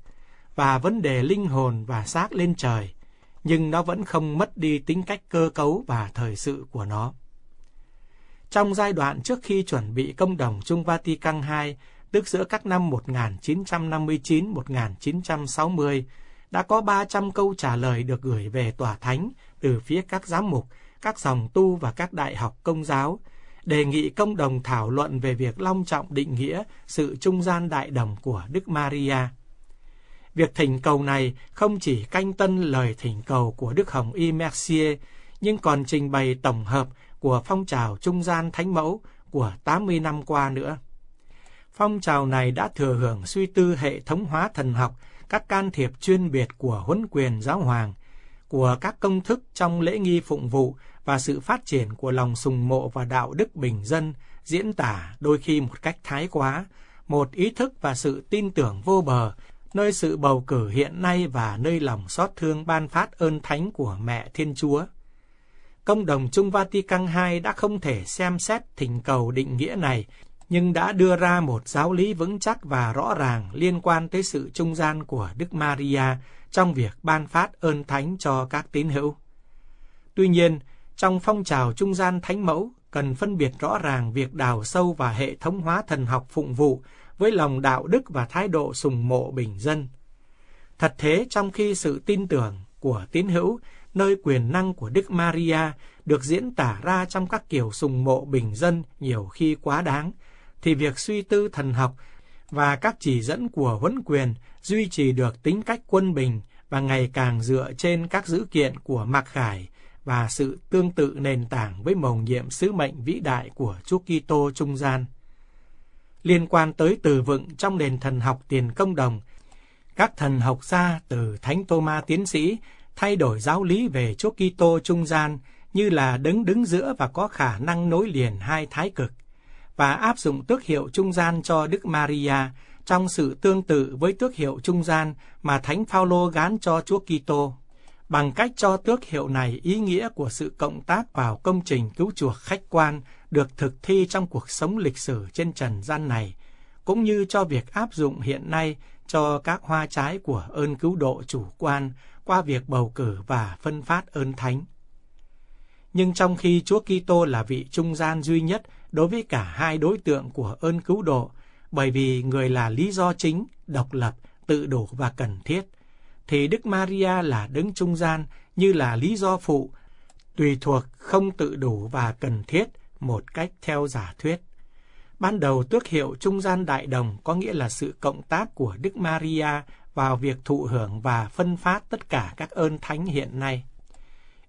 và vấn đề linh hồn và xác lên trời, nhưng nó vẫn không mất đi tính cách cơ cấu và thời sự của nó. Trong giai đoạn trước khi chuẩn bị công đồng Trung Vatican II, tức giữa các năm 1959-1960, đã có 300 câu trả lời được gửi về tòa thánh từ phía các giám mục, các dòng tu và các đại học công giáo, đề nghị công đồng thảo luận về việc long trọng định nghĩa sự trung gian đại đồng của Đức Maria. Việc thỉnh cầu này không chỉ canh tân lời thỉnh cầu của Đức Hồng Y Mercier, nhưng còn trình bày tổng hợp của phong trào trung gian thánh mẫu của 80 năm qua nữa. Phong trào này đã thừa hưởng suy tư hệ thống hóa thần học các can thiệp chuyên biệt của huấn quyền giáo hoàng, của các công thức trong lễ nghi phụng vụ và sự phát triển của lòng sùng mộ và đạo đức bình dân diễn tả đôi khi một cách thái quá, một ý thức và sự tin tưởng vô bờ, nơi sự bầu cử hiện nay và nơi lòng xót thương ban phát ơn thánh của mẹ Thiên Chúa. Công đồng Trung Vatican II đã không thể xem xét thỉnh cầu định nghĩa này nhưng đã đưa ra một giáo lý vững chắc và rõ ràng liên quan tới sự trung gian của Đức Maria trong việc ban phát ơn thánh cho các tín hữu. Tuy nhiên, trong phong trào trung gian thánh mẫu cần phân biệt rõ ràng việc đào sâu và hệ thống hóa thần học phụng vụ với lòng đạo đức và thái độ sùng mộ bình dân. Thật thế trong khi sự tin tưởng của tín hữu nơi quyền năng của Đức Maria được diễn tả ra trong các kiểu sùng mộ bình dân nhiều khi quá đáng – thì việc suy tư thần học và các chỉ dẫn của huấn quyền duy trì được tính cách quân bình và ngày càng dựa trên các dữ kiện của Mạc Khải và sự tương tự nền tảng với mầu nhiệm sứ mệnh vĩ đại của Chúa Kitô trung gian. Liên quan tới từ vựng trong nền thần học tiền công đồng, các thần học gia từ Thánh Tô Ma Tiến Sĩ thay đổi giáo lý về Chúa Kitô trung gian như là đứng đứng giữa và có khả năng nối liền hai thái cực và áp dụng tước hiệu trung gian cho Đức Maria trong sự tương tự với tước hiệu trung gian mà Thánh Phaolô gán cho Chúa Kitô bằng cách cho tước hiệu này ý nghĩa của sự cộng tác vào công trình cứu chuộc khách quan được thực thi trong cuộc sống lịch sử trên trần gian này, cũng như cho việc áp dụng hiện nay cho các hoa trái của ơn cứu độ chủ quan qua việc bầu cử và phân phát ơn thánh. Nhưng trong khi Chúa Kitô là vị trung gian duy nhất đối với cả hai đối tượng của ơn cứu độ, bởi vì người là lý do chính, độc lập, tự đủ và cần thiết, thì Đức Maria là đứng trung gian như là lý do phụ, tùy thuộc không tự đủ và cần thiết một cách theo giả thuyết. Ban đầu tước hiệu trung gian đại đồng có nghĩa là sự cộng tác của Đức Maria vào việc thụ hưởng và phân phát tất cả các ơn thánh hiện nay.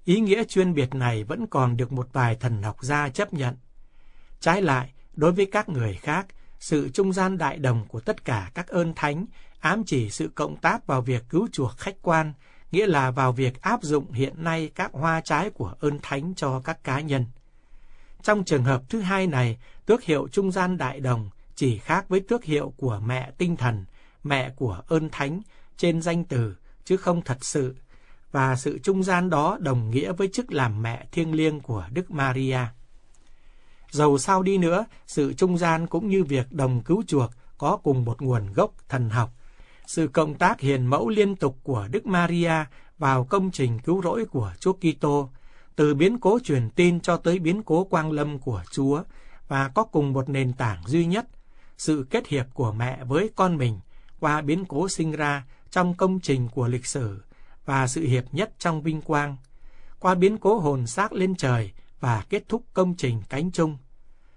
Ý nghĩa chuyên biệt này vẫn còn được một vài thần học gia chấp nhận, Trái lại, đối với các người khác, sự trung gian đại đồng của tất cả các ơn thánh ám chỉ sự cộng tác vào việc cứu chuộc khách quan, nghĩa là vào việc áp dụng hiện nay các hoa trái của ơn thánh cho các cá nhân. Trong trường hợp thứ hai này, tước hiệu trung gian đại đồng chỉ khác với tước hiệu của mẹ tinh thần, mẹ của ơn thánh trên danh từ chứ không thật sự, và sự trung gian đó đồng nghĩa với chức làm mẹ thiêng liêng của Đức Maria. Dầu sao đi nữa, sự trung gian cũng như việc đồng cứu chuộc có cùng một nguồn gốc thần học. Sự cộng tác hiền mẫu liên tục của Đức Maria vào công trình cứu rỗi của Chúa Kitô, từ biến cố truyền tin cho tới biến cố quang lâm của Chúa và có cùng một nền tảng duy nhất, sự kết hiệp của mẹ với con mình qua biến cố sinh ra trong công trình của lịch sử và sự hiệp nhất trong vinh quang, qua biến cố hồn xác lên trời và kết thúc công trình cánh chung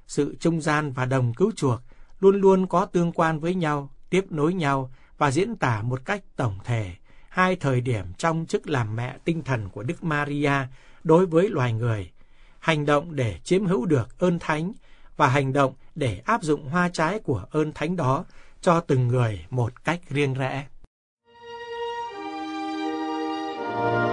sự trung gian và đồng cứu chuộc luôn luôn có tương quan với nhau, tiếp nối nhau và diễn tả một cách tổng thể hai thời điểm trong chức làm mẹ tinh thần của Đức Maria đối với loài người, hành động để chiếm hữu được ơn thánh và hành động để áp dụng hoa trái của ơn thánh đó cho từng người một cách riêng rẽ. Thank you.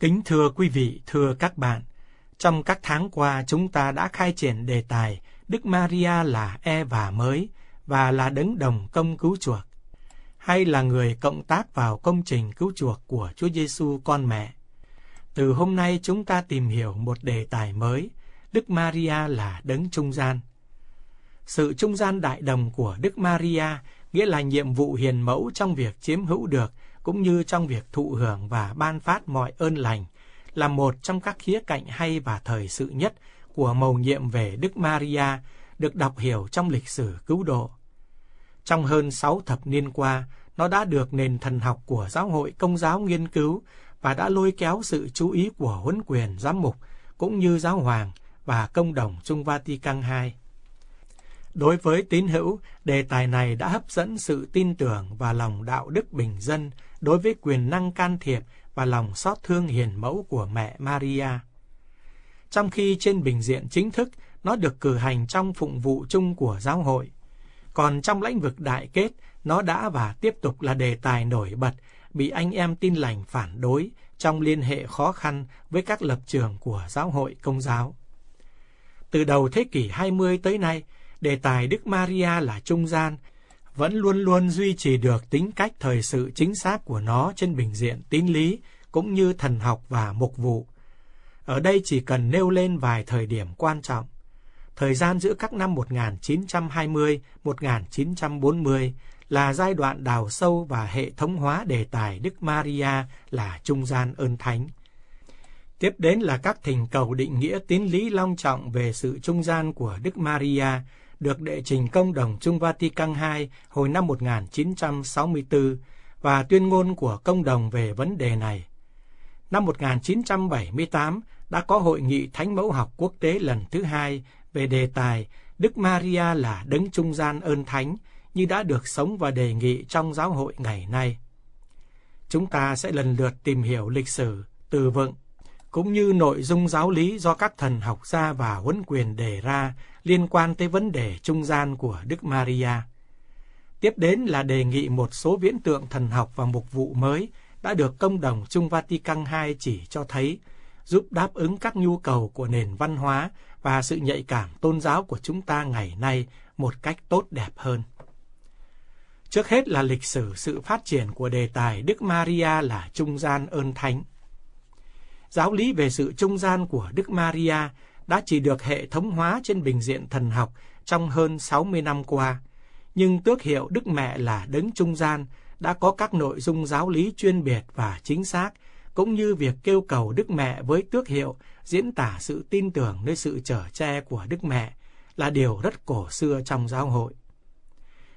Kính thưa quý vị, thưa các bạn, trong các tháng qua chúng ta đã khai triển đề tài Đức Maria là e và mới và là đấng đồng công cứu chuộc hay là người cộng tác vào công trình cứu chuộc của Chúa Giêsu con mẹ. Từ hôm nay chúng ta tìm hiểu một đề tài mới, Đức Maria là đấng trung gian. Sự trung gian đại đồng của Đức Maria nghĩa là nhiệm vụ hiền mẫu trong việc chiếm hữu được cũng như trong việc thụ hưởng và ban phát mọi ơn lành, là một trong các khía cạnh hay và thời sự nhất của mầu nhiệm về Đức Maria được đọc hiểu trong lịch sử cứu độ. Trong hơn 6 thập niên qua, nó đã được nền thần học của giáo hội công giáo nghiên cứu và đã lôi kéo sự chú ý của huấn quyền giám mục cũng như giáo hoàng và công đồng Trung Vatican II. Đối với tín hữu, đề tài này đã hấp dẫn sự tin tưởng và lòng đạo đức bình dân đối với quyền năng can thiệp và lòng xót thương hiền mẫu của mẹ Maria. Trong khi trên bình diện chính thức, nó được cử hành trong phụng vụ chung của giáo hội. Còn trong lĩnh vực đại kết, nó đã và tiếp tục là đề tài nổi bật, bị anh em tin lành phản đối trong liên hệ khó khăn với các lập trường của giáo hội công giáo. Từ đầu thế kỷ 20 tới nay, đề tài Đức Maria là trung gian, vẫn luôn luôn duy trì được tính cách thời sự chính xác của nó trên bình diện tín lý cũng như thần học và mục vụ. Ở đây chỉ cần nêu lên vài thời điểm quan trọng. Thời gian giữa các năm 1920-1940 là giai đoạn đào sâu và hệ thống hóa đề tài Đức Maria là trung gian ơn thánh. Tiếp đến là các thỉnh cầu định nghĩa tín lý long trọng về sự trung gian của Đức Maria được đệ trình công đồng chung Vatican II hồi năm 1964 và tuyên ngôn của công đồng về vấn đề này. Năm 1978 đã có hội nghị Thánh mẫu học quốc tế lần thứ hai về đề tài Đức Maria là đấng trung gian ơn thánh như đã được sống và đề nghị trong giáo hội ngày nay. Chúng ta sẽ lần lượt tìm hiểu lịch sử, từ vựng, cũng như nội dung giáo lý do các thần học gia và huấn quyền đề ra liên quan tới vấn đề trung gian của Đức Maria. Tiếp đến là đề nghị một số viễn tượng thần học và mục vụ mới đã được công đồng Trung Vatican II chỉ cho thấy, giúp đáp ứng các nhu cầu của nền văn hóa và sự nhạy cảm tôn giáo của chúng ta ngày nay một cách tốt đẹp hơn. Trước hết là lịch sử sự phát triển của đề tài Đức Maria là trung gian ơn thánh. Giáo lý về sự trung gian của Đức Maria đã chỉ được hệ thống hóa trên bình diện thần học trong hơn 60 năm qua, nhưng tước hiệu Đức Mẹ là đấng trung gian đã có các nội dung giáo lý chuyên biệt và chính xác, cũng như việc kêu cầu Đức Mẹ với tước hiệu diễn tả sự tin tưởng nơi sự trở tre của Đức Mẹ là điều rất cổ xưa trong giáo hội.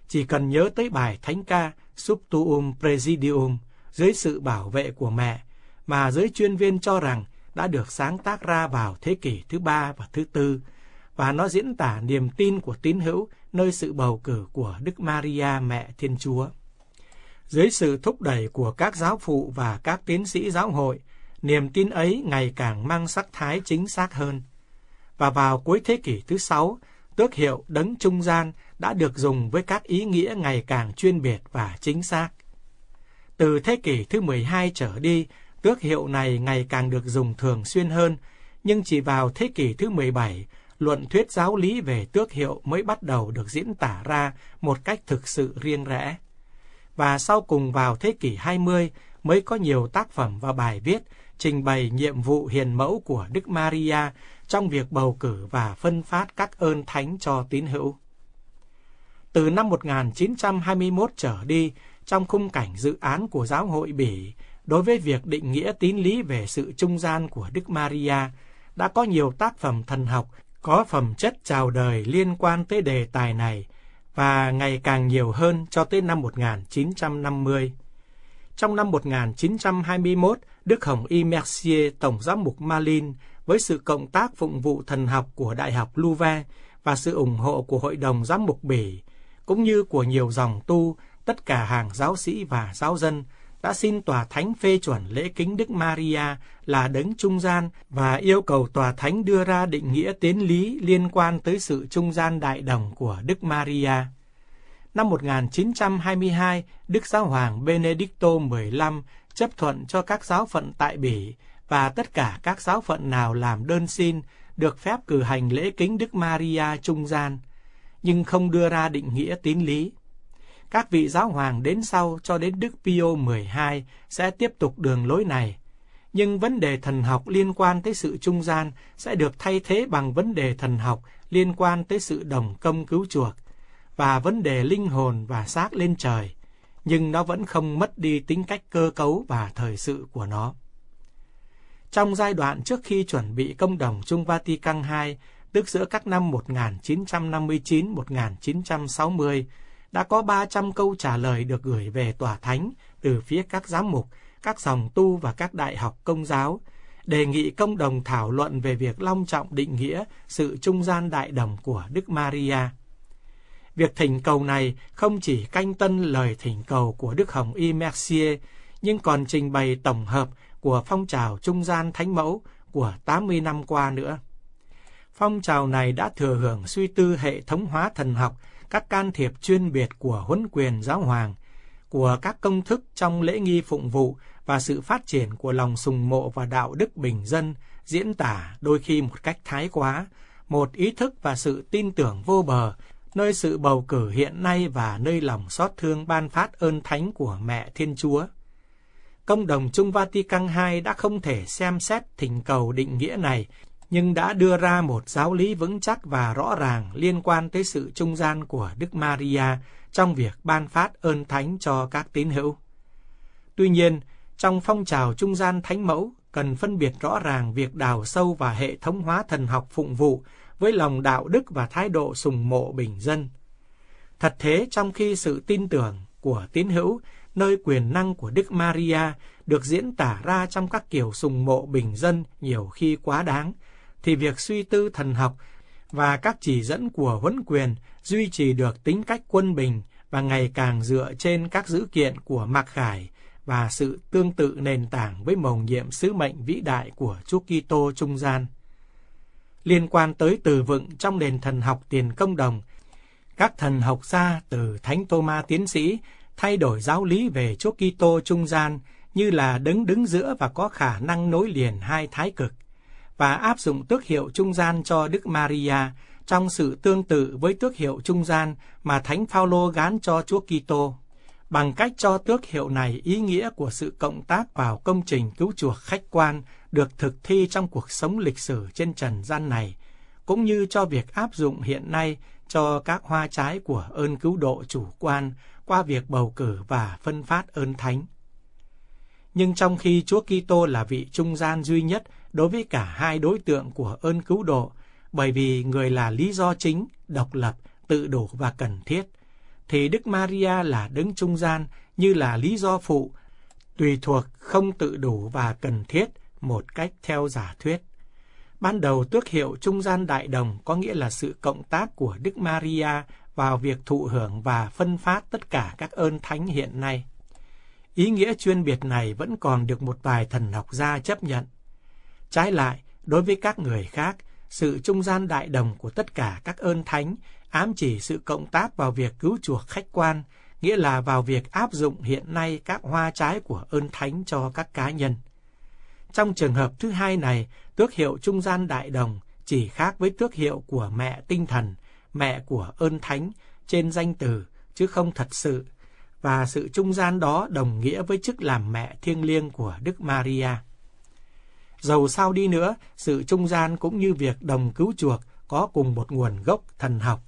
Chỉ cần nhớ tới bài thánh ca Subtuum Presidium dưới sự bảo vệ của mẹ, mà giới chuyên viên cho rằng đã được sáng tác ra vào thế kỷ thứ ba và thứ tư, và nó diễn tả niềm tin của tín hữu nơi sự bầu cử của Đức Maria Mẹ Thiên Chúa. Dưới sự thúc đẩy của các giáo phụ và các tiến sĩ giáo hội, niềm tin ấy ngày càng mang sắc thái chính xác hơn. Và vào cuối thế kỷ thứ sáu, tước hiệu đấng trung gian đã được dùng với các ý nghĩa ngày càng chuyên biệt và chính xác. Từ thế kỷ thứ 12 trở đi, Tước hiệu này ngày càng được dùng thường xuyên hơn, nhưng chỉ vào thế kỷ thứ 17, luận thuyết giáo lý về tước hiệu mới bắt đầu được diễn tả ra một cách thực sự riêng rẽ. Và sau cùng vào thế kỷ 20 mới có nhiều tác phẩm và bài viết trình bày nhiệm vụ hiền mẫu của Đức Maria trong việc bầu cử và phân phát các ơn thánh cho tín hữu. Từ năm 1921 trở đi, trong khung cảnh dự án của giáo hội Bỉ, đối với việc định nghĩa tín lý về sự trung gian của Đức Maria, đã có nhiều tác phẩm thần học có phẩm chất chào đời liên quan tới đề tài này và ngày càng nhiều hơn cho tới năm 1950. Trong năm 1921, Đức Hồng Y Mercier, Tổng giám mục Malin, với sự cộng tác phụng vụ thần học của Đại học Louvain và sự ủng hộ của Hội đồng Giám mục Bỉ, cũng như của nhiều dòng tu, tất cả hàng giáo sĩ và giáo dân, đã xin Tòa Thánh phê chuẩn lễ kính Đức Maria là đấng trung gian và yêu cầu Tòa Thánh đưa ra định nghĩa tiến lý liên quan tới sự trung gian đại đồng của Đức Maria. Năm 1922, Đức Giáo hoàng Benedicto XV chấp thuận cho các giáo phận tại Bỉ và tất cả các giáo phận nào làm đơn xin được phép cử hành lễ kính Đức Maria trung gian, nhưng không đưa ra định nghĩa tín lý các vị giáo hoàng đến sau cho đến Đức Pio 12 sẽ tiếp tục đường lối này. Nhưng vấn đề thần học liên quan tới sự trung gian sẽ được thay thế bằng vấn đề thần học liên quan tới sự đồng công cứu chuộc và vấn đề linh hồn và xác lên trời, nhưng nó vẫn không mất đi tính cách cơ cấu và thời sự của nó. Trong giai đoạn trước khi chuẩn bị công đồng Trung Vatican II, tức giữa các năm 1959-1960, đã có 300 câu trả lời được gửi về tòa thánh từ phía các giám mục, các dòng tu và các đại học công giáo, đề nghị công đồng thảo luận về việc long trọng định nghĩa sự trung gian đại đồng của Đức Maria. Việc thỉnh cầu này không chỉ canh tân lời thỉnh cầu của Đức Hồng Y Mercier, nhưng còn trình bày tổng hợp của phong trào trung gian thánh mẫu của 80 năm qua nữa. Phong trào này đã thừa hưởng suy tư hệ thống hóa thần học các can thiệp chuyên biệt của huấn quyền giáo hoàng, của các công thức trong lễ nghi phụng vụ và sự phát triển của lòng sùng mộ và đạo đức bình dân diễn tả đôi khi một cách thái quá, một ý thức và sự tin tưởng vô bờ, nơi sự bầu cử hiện nay và nơi lòng xót thương ban phát ơn thánh của mẹ Thiên Chúa. Công đồng Trung Vatican II đã không thể xem xét thỉnh cầu định nghĩa này nhưng đã đưa ra một giáo lý vững chắc và rõ ràng liên quan tới sự trung gian của Đức Maria trong việc ban phát ơn thánh cho các tín hữu. Tuy nhiên, trong phong trào trung gian thánh mẫu cần phân biệt rõ ràng việc đào sâu và hệ thống hóa thần học phụng vụ với lòng đạo đức và thái độ sùng mộ bình dân. Thật thế trong khi sự tin tưởng của tín hữu nơi quyền năng của Đức Maria được diễn tả ra trong các kiểu sùng mộ bình dân nhiều khi quá đáng, thì việc suy tư thần học và các chỉ dẫn của huấn quyền duy trì được tính cách quân bình và ngày càng dựa trên các dữ kiện của Mạc Khải và sự tương tự nền tảng với mầu nhiệm sứ mệnh vĩ đại của Chúa Kitô trung gian. Liên quan tới từ vựng trong nền thần học tiền công đồng, các thần học gia từ Thánh Tô Ma Tiến Sĩ thay đổi giáo lý về Chúa Kitô trung gian như là đứng đứng giữa và có khả năng nối liền hai thái cực – và áp dụng tước hiệu trung gian cho Đức Maria trong sự tương tự với tước hiệu trung gian mà Thánh Phaolô gán cho Chúa Kitô bằng cách cho tước hiệu này ý nghĩa của sự cộng tác vào công trình cứu chuộc khách quan được thực thi trong cuộc sống lịch sử trên trần gian này, cũng như cho việc áp dụng hiện nay cho các hoa trái của ơn cứu độ chủ quan qua việc bầu cử và phân phát ơn thánh. Nhưng trong khi Chúa Kitô là vị trung gian duy nhất đối với cả hai đối tượng của ơn cứu độ, bởi vì người là lý do chính, độc lập, tự đủ và cần thiết, thì Đức Maria là đứng trung gian như là lý do phụ, tùy thuộc không tự đủ và cần thiết một cách theo giả thuyết. Ban đầu tước hiệu trung gian đại đồng có nghĩa là sự cộng tác của Đức Maria vào việc thụ hưởng và phân phát tất cả các ơn thánh hiện nay. Ý nghĩa chuyên biệt này vẫn còn được một vài thần học gia chấp nhận. Trái lại, đối với các người khác, sự trung gian đại đồng của tất cả các ơn thánh ám chỉ sự cộng tác vào việc cứu chuộc khách quan, nghĩa là vào việc áp dụng hiện nay các hoa trái của ơn thánh cho các cá nhân. Trong trường hợp thứ hai này, tước hiệu trung gian đại đồng chỉ khác với tước hiệu của mẹ tinh thần, mẹ của ơn thánh trên danh từ chứ không thật sự, và sự trung gian đó đồng nghĩa với chức làm mẹ thiêng liêng của Đức Maria. Dầu sao đi nữa, sự trung gian cũng như việc đồng cứu chuộc có cùng một nguồn gốc thần học.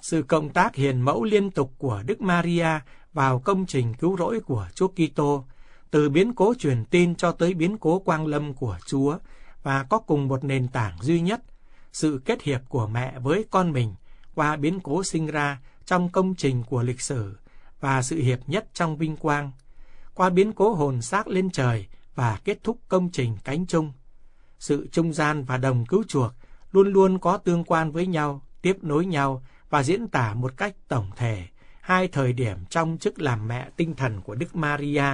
Sự cộng tác hiền mẫu liên tục của Đức Maria vào công trình cứu rỗi của Chúa Kitô, từ biến cố truyền tin cho tới biến cố quang lâm của Chúa và có cùng một nền tảng duy nhất, sự kết hiệp của mẹ với con mình qua biến cố sinh ra trong công trình của lịch sử và sự hiệp nhất trong vinh quang. Qua biến cố hồn xác lên trời và kết thúc công trình cánh chung. Sự trung gian và đồng cứu chuộc luôn luôn có tương quan với nhau, tiếp nối nhau và diễn tả một cách tổng thể hai thời điểm trong chức làm mẹ tinh thần của Đức Maria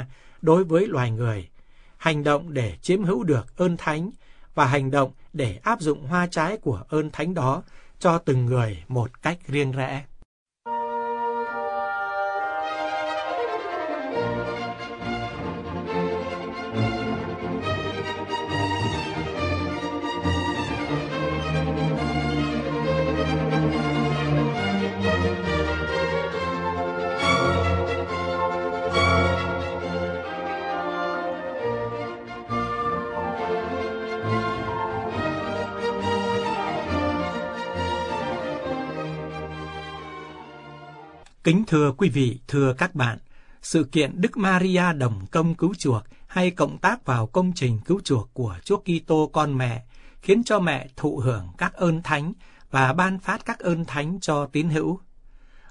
đối với loài người, hành động để chiếm hữu được ơn thánh và hành động để áp dụng hoa trái của ơn thánh đó cho từng người một cách riêng rẽ. Kính thưa quý vị, thưa các bạn, sự kiện Đức Maria đồng công cứu chuộc hay cộng tác vào công trình cứu chuộc của Chúa Kitô con mẹ khiến cho mẹ thụ hưởng các ơn thánh và ban phát các ơn thánh cho tín hữu.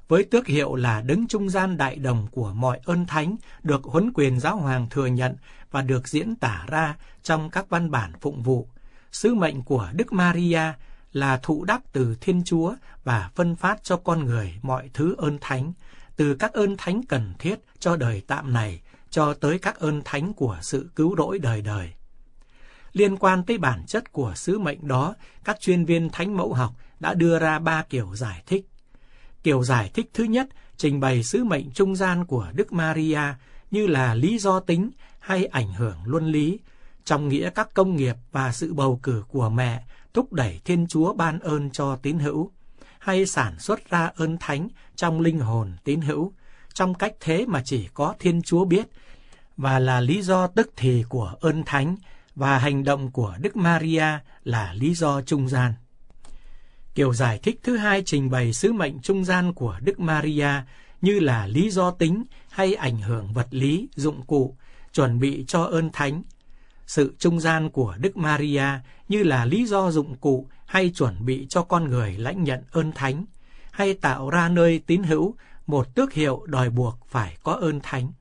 Với tước hiệu là đứng trung gian đại đồng của mọi ơn thánh được huấn quyền giáo hoàng thừa nhận và được diễn tả ra trong các văn bản phụng vụ. Sứ mệnh của Đức Maria là thụ đáp từ Thiên Chúa và phân phát cho con người mọi thứ ơn thánh, từ các ơn thánh cần thiết cho đời tạm này cho tới các ơn thánh của sự cứu rỗi đời đời. Liên quan tới bản chất của sứ mệnh đó, các chuyên viên thánh mẫu học đã đưa ra ba kiểu giải thích. Kiểu giải thích thứ nhất trình bày sứ mệnh trung gian của Đức Maria như là lý do tính hay ảnh hưởng luân lý, trong nghĩa các công nghiệp và sự bầu cử của mẹ thúc đẩy Thiên Chúa ban ơn cho tín hữu, hay sản xuất ra ơn thánh trong linh hồn tín hữu, trong cách thế mà chỉ có Thiên Chúa biết, và là lý do tức thì của ơn thánh và hành động của Đức Maria là lý do trung gian. Kiểu giải thích thứ hai trình bày sứ mệnh trung gian của Đức Maria như là lý do tính hay ảnh hưởng vật lý, dụng cụ, chuẩn bị cho ơn thánh sự trung gian của Đức Maria như là lý do dụng cụ hay chuẩn bị cho con người lãnh nhận ơn thánh, hay tạo ra nơi tín hữu một tước hiệu đòi buộc phải có ơn thánh.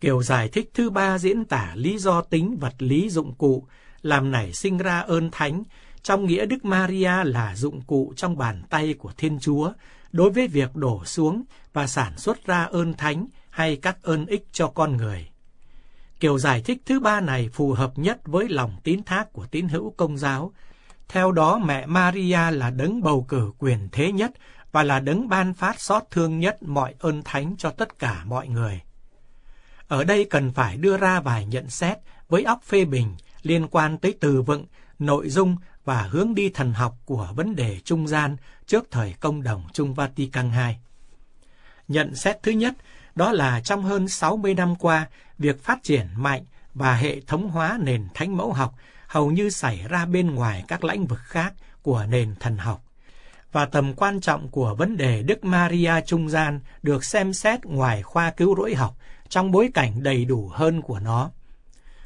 Kiểu giải thích thứ ba diễn tả lý do tính vật lý dụng cụ làm nảy sinh ra ơn thánh trong nghĩa Đức Maria là dụng cụ trong bàn tay của Thiên Chúa đối với việc đổ xuống và sản xuất ra ơn thánh hay các ơn ích cho con người Kiểu giải thích thứ ba này phù hợp nhất với lòng tín thác của tín hữu công giáo. Theo đó, mẹ Maria là đấng bầu cử quyền thế nhất và là đấng ban phát xót thương nhất mọi ơn thánh cho tất cả mọi người. Ở đây cần phải đưa ra vài nhận xét với óc phê bình liên quan tới từ vựng, nội dung và hướng đi thần học của vấn đề trung gian trước thời công đồng Trung Vatican II. Nhận xét thứ nhất, đó là trong hơn 60 năm qua, việc phát triển mạnh và hệ thống hóa nền thánh mẫu học hầu như xảy ra bên ngoài các lĩnh vực khác của nền thần học và tầm quan trọng của vấn đề Đức Maria trung gian được xem xét ngoài khoa cứu rỗi học trong bối cảnh đầy đủ hơn của nó.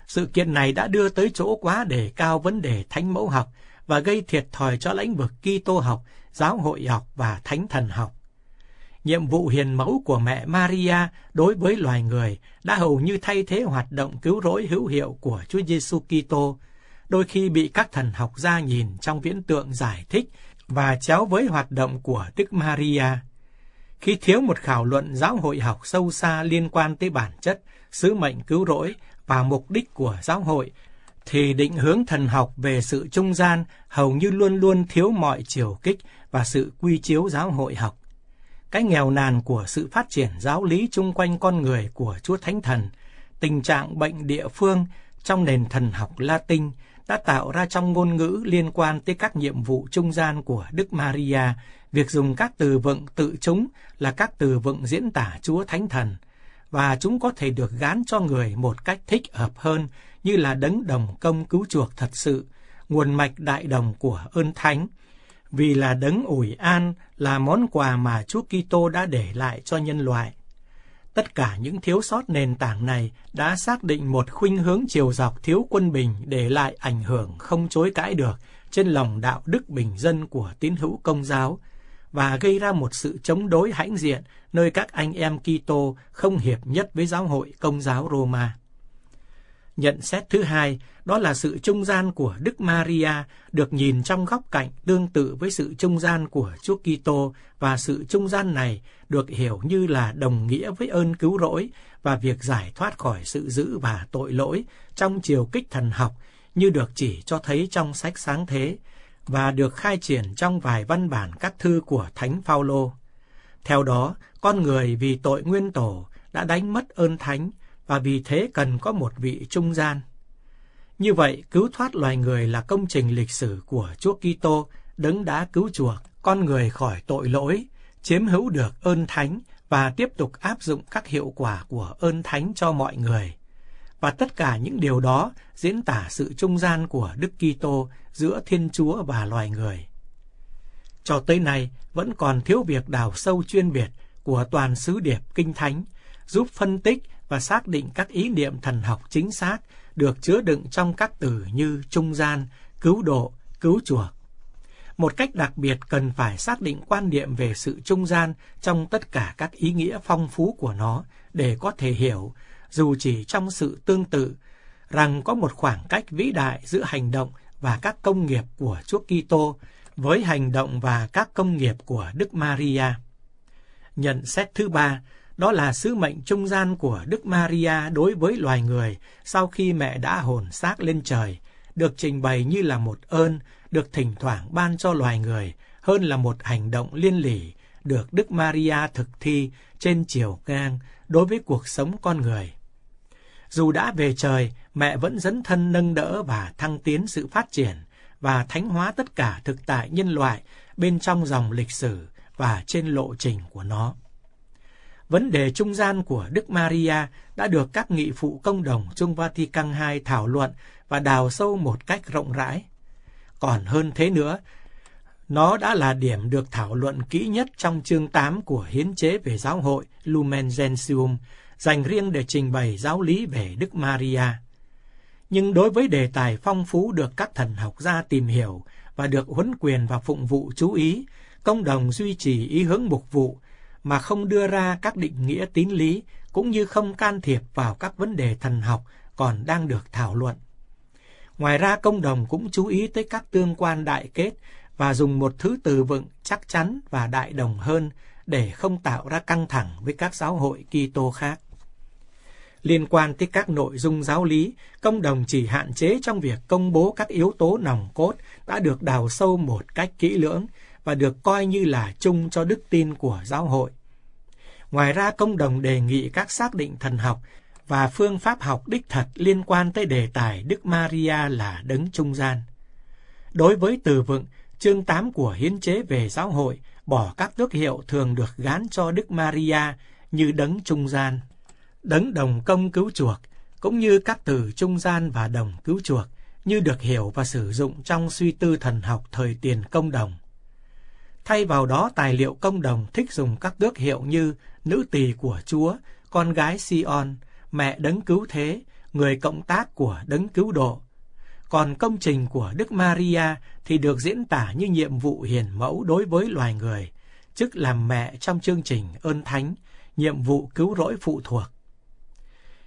Sự kiện này đã đưa tới chỗ quá đề cao vấn đề thánh mẫu học và gây thiệt thòi cho lĩnh vực Kitô học, giáo hội học và thánh thần học nhiệm vụ hiền mẫu của mẹ Maria đối với loài người đã hầu như thay thế hoạt động cứu rỗi hữu hiệu của Chúa Giêsu Kitô, đôi khi bị các thần học gia nhìn trong viễn tượng giải thích và chéo với hoạt động của Đức Maria. Khi thiếu một khảo luận giáo hội học sâu xa liên quan tới bản chất, sứ mệnh cứu rỗi và mục đích của giáo hội, thì định hướng thần học về sự trung gian hầu như luôn luôn thiếu mọi chiều kích và sự quy chiếu giáo hội học cái nghèo nàn của sự phát triển giáo lý chung quanh con người của Chúa Thánh Thần, tình trạng bệnh địa phương trong nền thần học Latin đã tạo ra trong ngôn ngữ liên quan tới các nhiệm vụ trung gian của Đức Maria, việc dùng các từ vựng tự chúng là các từ vựng diễn tả Chúa Thánh Thần, và chúng có thể được gán cho người một cách thích hợp hơn như là đấng đồng công cứu chuộc thật sự, nguồn mạch đại đồng của ơn thánh, vì là đấng ủi an là món quà mà Chúa Kitô đã để lại cho nhân loại. Tất cả những thiếu sót nền tảng này đã xác định một khuynh hướng chiều dọc thiếu quân bình để lại ảnh hưởng không chối cãi được trên lòng đạo đức bình dân của tín hữu công giáo và gây ra một sự chống đối hãnh diện nơi các anh em Kitô không hiệp nhất với giáo hội công giáo Roma. Nhận xét thứ hai, đó là sự trung gian của Đức Maria được nhìn trong góc cạnh tương tự với sự trung gian của Chúa Kitô và sự trung gian này được hiểu như là đồng nghĩa với ơn cứu rỗi và việc giải thoát khỏi sự dữ và tội lỗi trong chiều kích thần học như được chỉ cho thấy trong sách sáng thế và được khai triển trong vài văn bản các thư của Thánh Phaolô. Theo đó, con người vì tội nguyên tổ đã đánh mất ơn thánh và vì thế cần có một vị trung gian. Như vậy, cứu thoát loài người là công trình lịch sử của Chúa Kitô đấng đã cứu chuộc con người khỏi tội lỗi, chiếm hữu được ơn thánh và tiếp tục áp dụng các hiệu quả của ơn thánh cho mọi người. Và tất cả những điều đó diễn tả sự trung gian của Đức Kitô giữa Thiên Chúa và loài người. Cho tới nay vẫn còn thiếu việc đào sâu chuyên biệt của toàn sứ điệp Kinh Thánh giúp phân tích và xác định các ý niệm thần học chính xác được chứa đựng trong các từ như trung gian, cứu độ, cứu chuộc. Một cách đặc biệt cần phải xác định quan niệm về sự trung gian trong tất cả các ý nghĩa phong phú của nó để có thể hiểu, dù chỉ trong sự tương tự, rằng có một khoảng cách vĩ đại giữa hành động và các công nghiệp của Chúa Kitô với hành động và các công nghiệp của Đức Maria. Nhận xét thứ ba, đó là sứ mệnh trung gian của Đức Maria đối với loài người sau khi mẹ đã hồn xác lên trời, được trình bày như là một ơn được thỉnh thoảng ban cho loài người hơn là một hành động liên lỉ được Đức Maria thực thi trên chiều ngang đối với cuộc sống con người. Dù đã về trời, mẹ vẫn dấn thân nâng đỡ và thăng tiến sự phát triển và thánh hóa tất cả thực tại nhân loại bên trong dòng lịch sử và trên lộ trình của nó vấn đề trung gian của Đức Maria đã được các nghị phụ công đồng Trung Vatican II thảo luận và đào sâu một cách rộng rãi. Còn hơn thế nữa, nó đã là điểm được thảo luận kỹ nhất trong chương 8 của Hiến chế về giáo hội Lumen Gentium, dành riêng để trình bày giáo lý về Đức Maria. Nhưng đối với đề tài phong phú được các thần học gia tìm hiểu và được huấn quyền và phụng vụ chú ý, công đồng duy trì ý hướng mục vụ mà không đưa ra các định nghĩa tín lý cũng như không can thiệp vào các vấn đề thần học còn đang được thảo luận. Ngoài ra công đồng cũng chú ý tới các tương quan đại kết và dùng một thứ từ vựng chắc chắn và đại đồng hơn để không tạo ra căng thẳng với các giáo hội Kitô khác. Liên quan tới các nội dung giáo lý, công đồng chỉ hạn chế trong việc công bố các yếu tố nòng cốt đã được đào sâu một cách kỹ lưỡng và được coi như là chung cho đức tin của giáo hội. Ngoài ra, công đồng đề nghị các xác định thần học và phương pháp học đích thật liên quan tới đề tài Đức Maria là đấng trung gian. Đối với từ vựng, chương 8 của hiến chế về giáo hội bỏ các tước hiệu thường được gán cho Đức Maria như đấng trung gian, đấng đồng công cứu chuộc, cũng như các từ trung gian và đồng cứu chuộc như được hiểu và sử dụng trong suy tư thần học thời tiền công đồng. Thay vào đó, tài liệu công đồng thích dùng các tước hiệu như nữ tỳ của Chúa, con gái Sion, mẹ đấng cứu thế, người cộng tác của đấng cứu độ. Còn công trình của Đức Maria thì được diễn tả như nhiệm vụ hiền mẫu đối với loài người, chức làm mẹ trong chương trình ơn thánh, nhiệm vụ cứu rỗi phụ thuộc.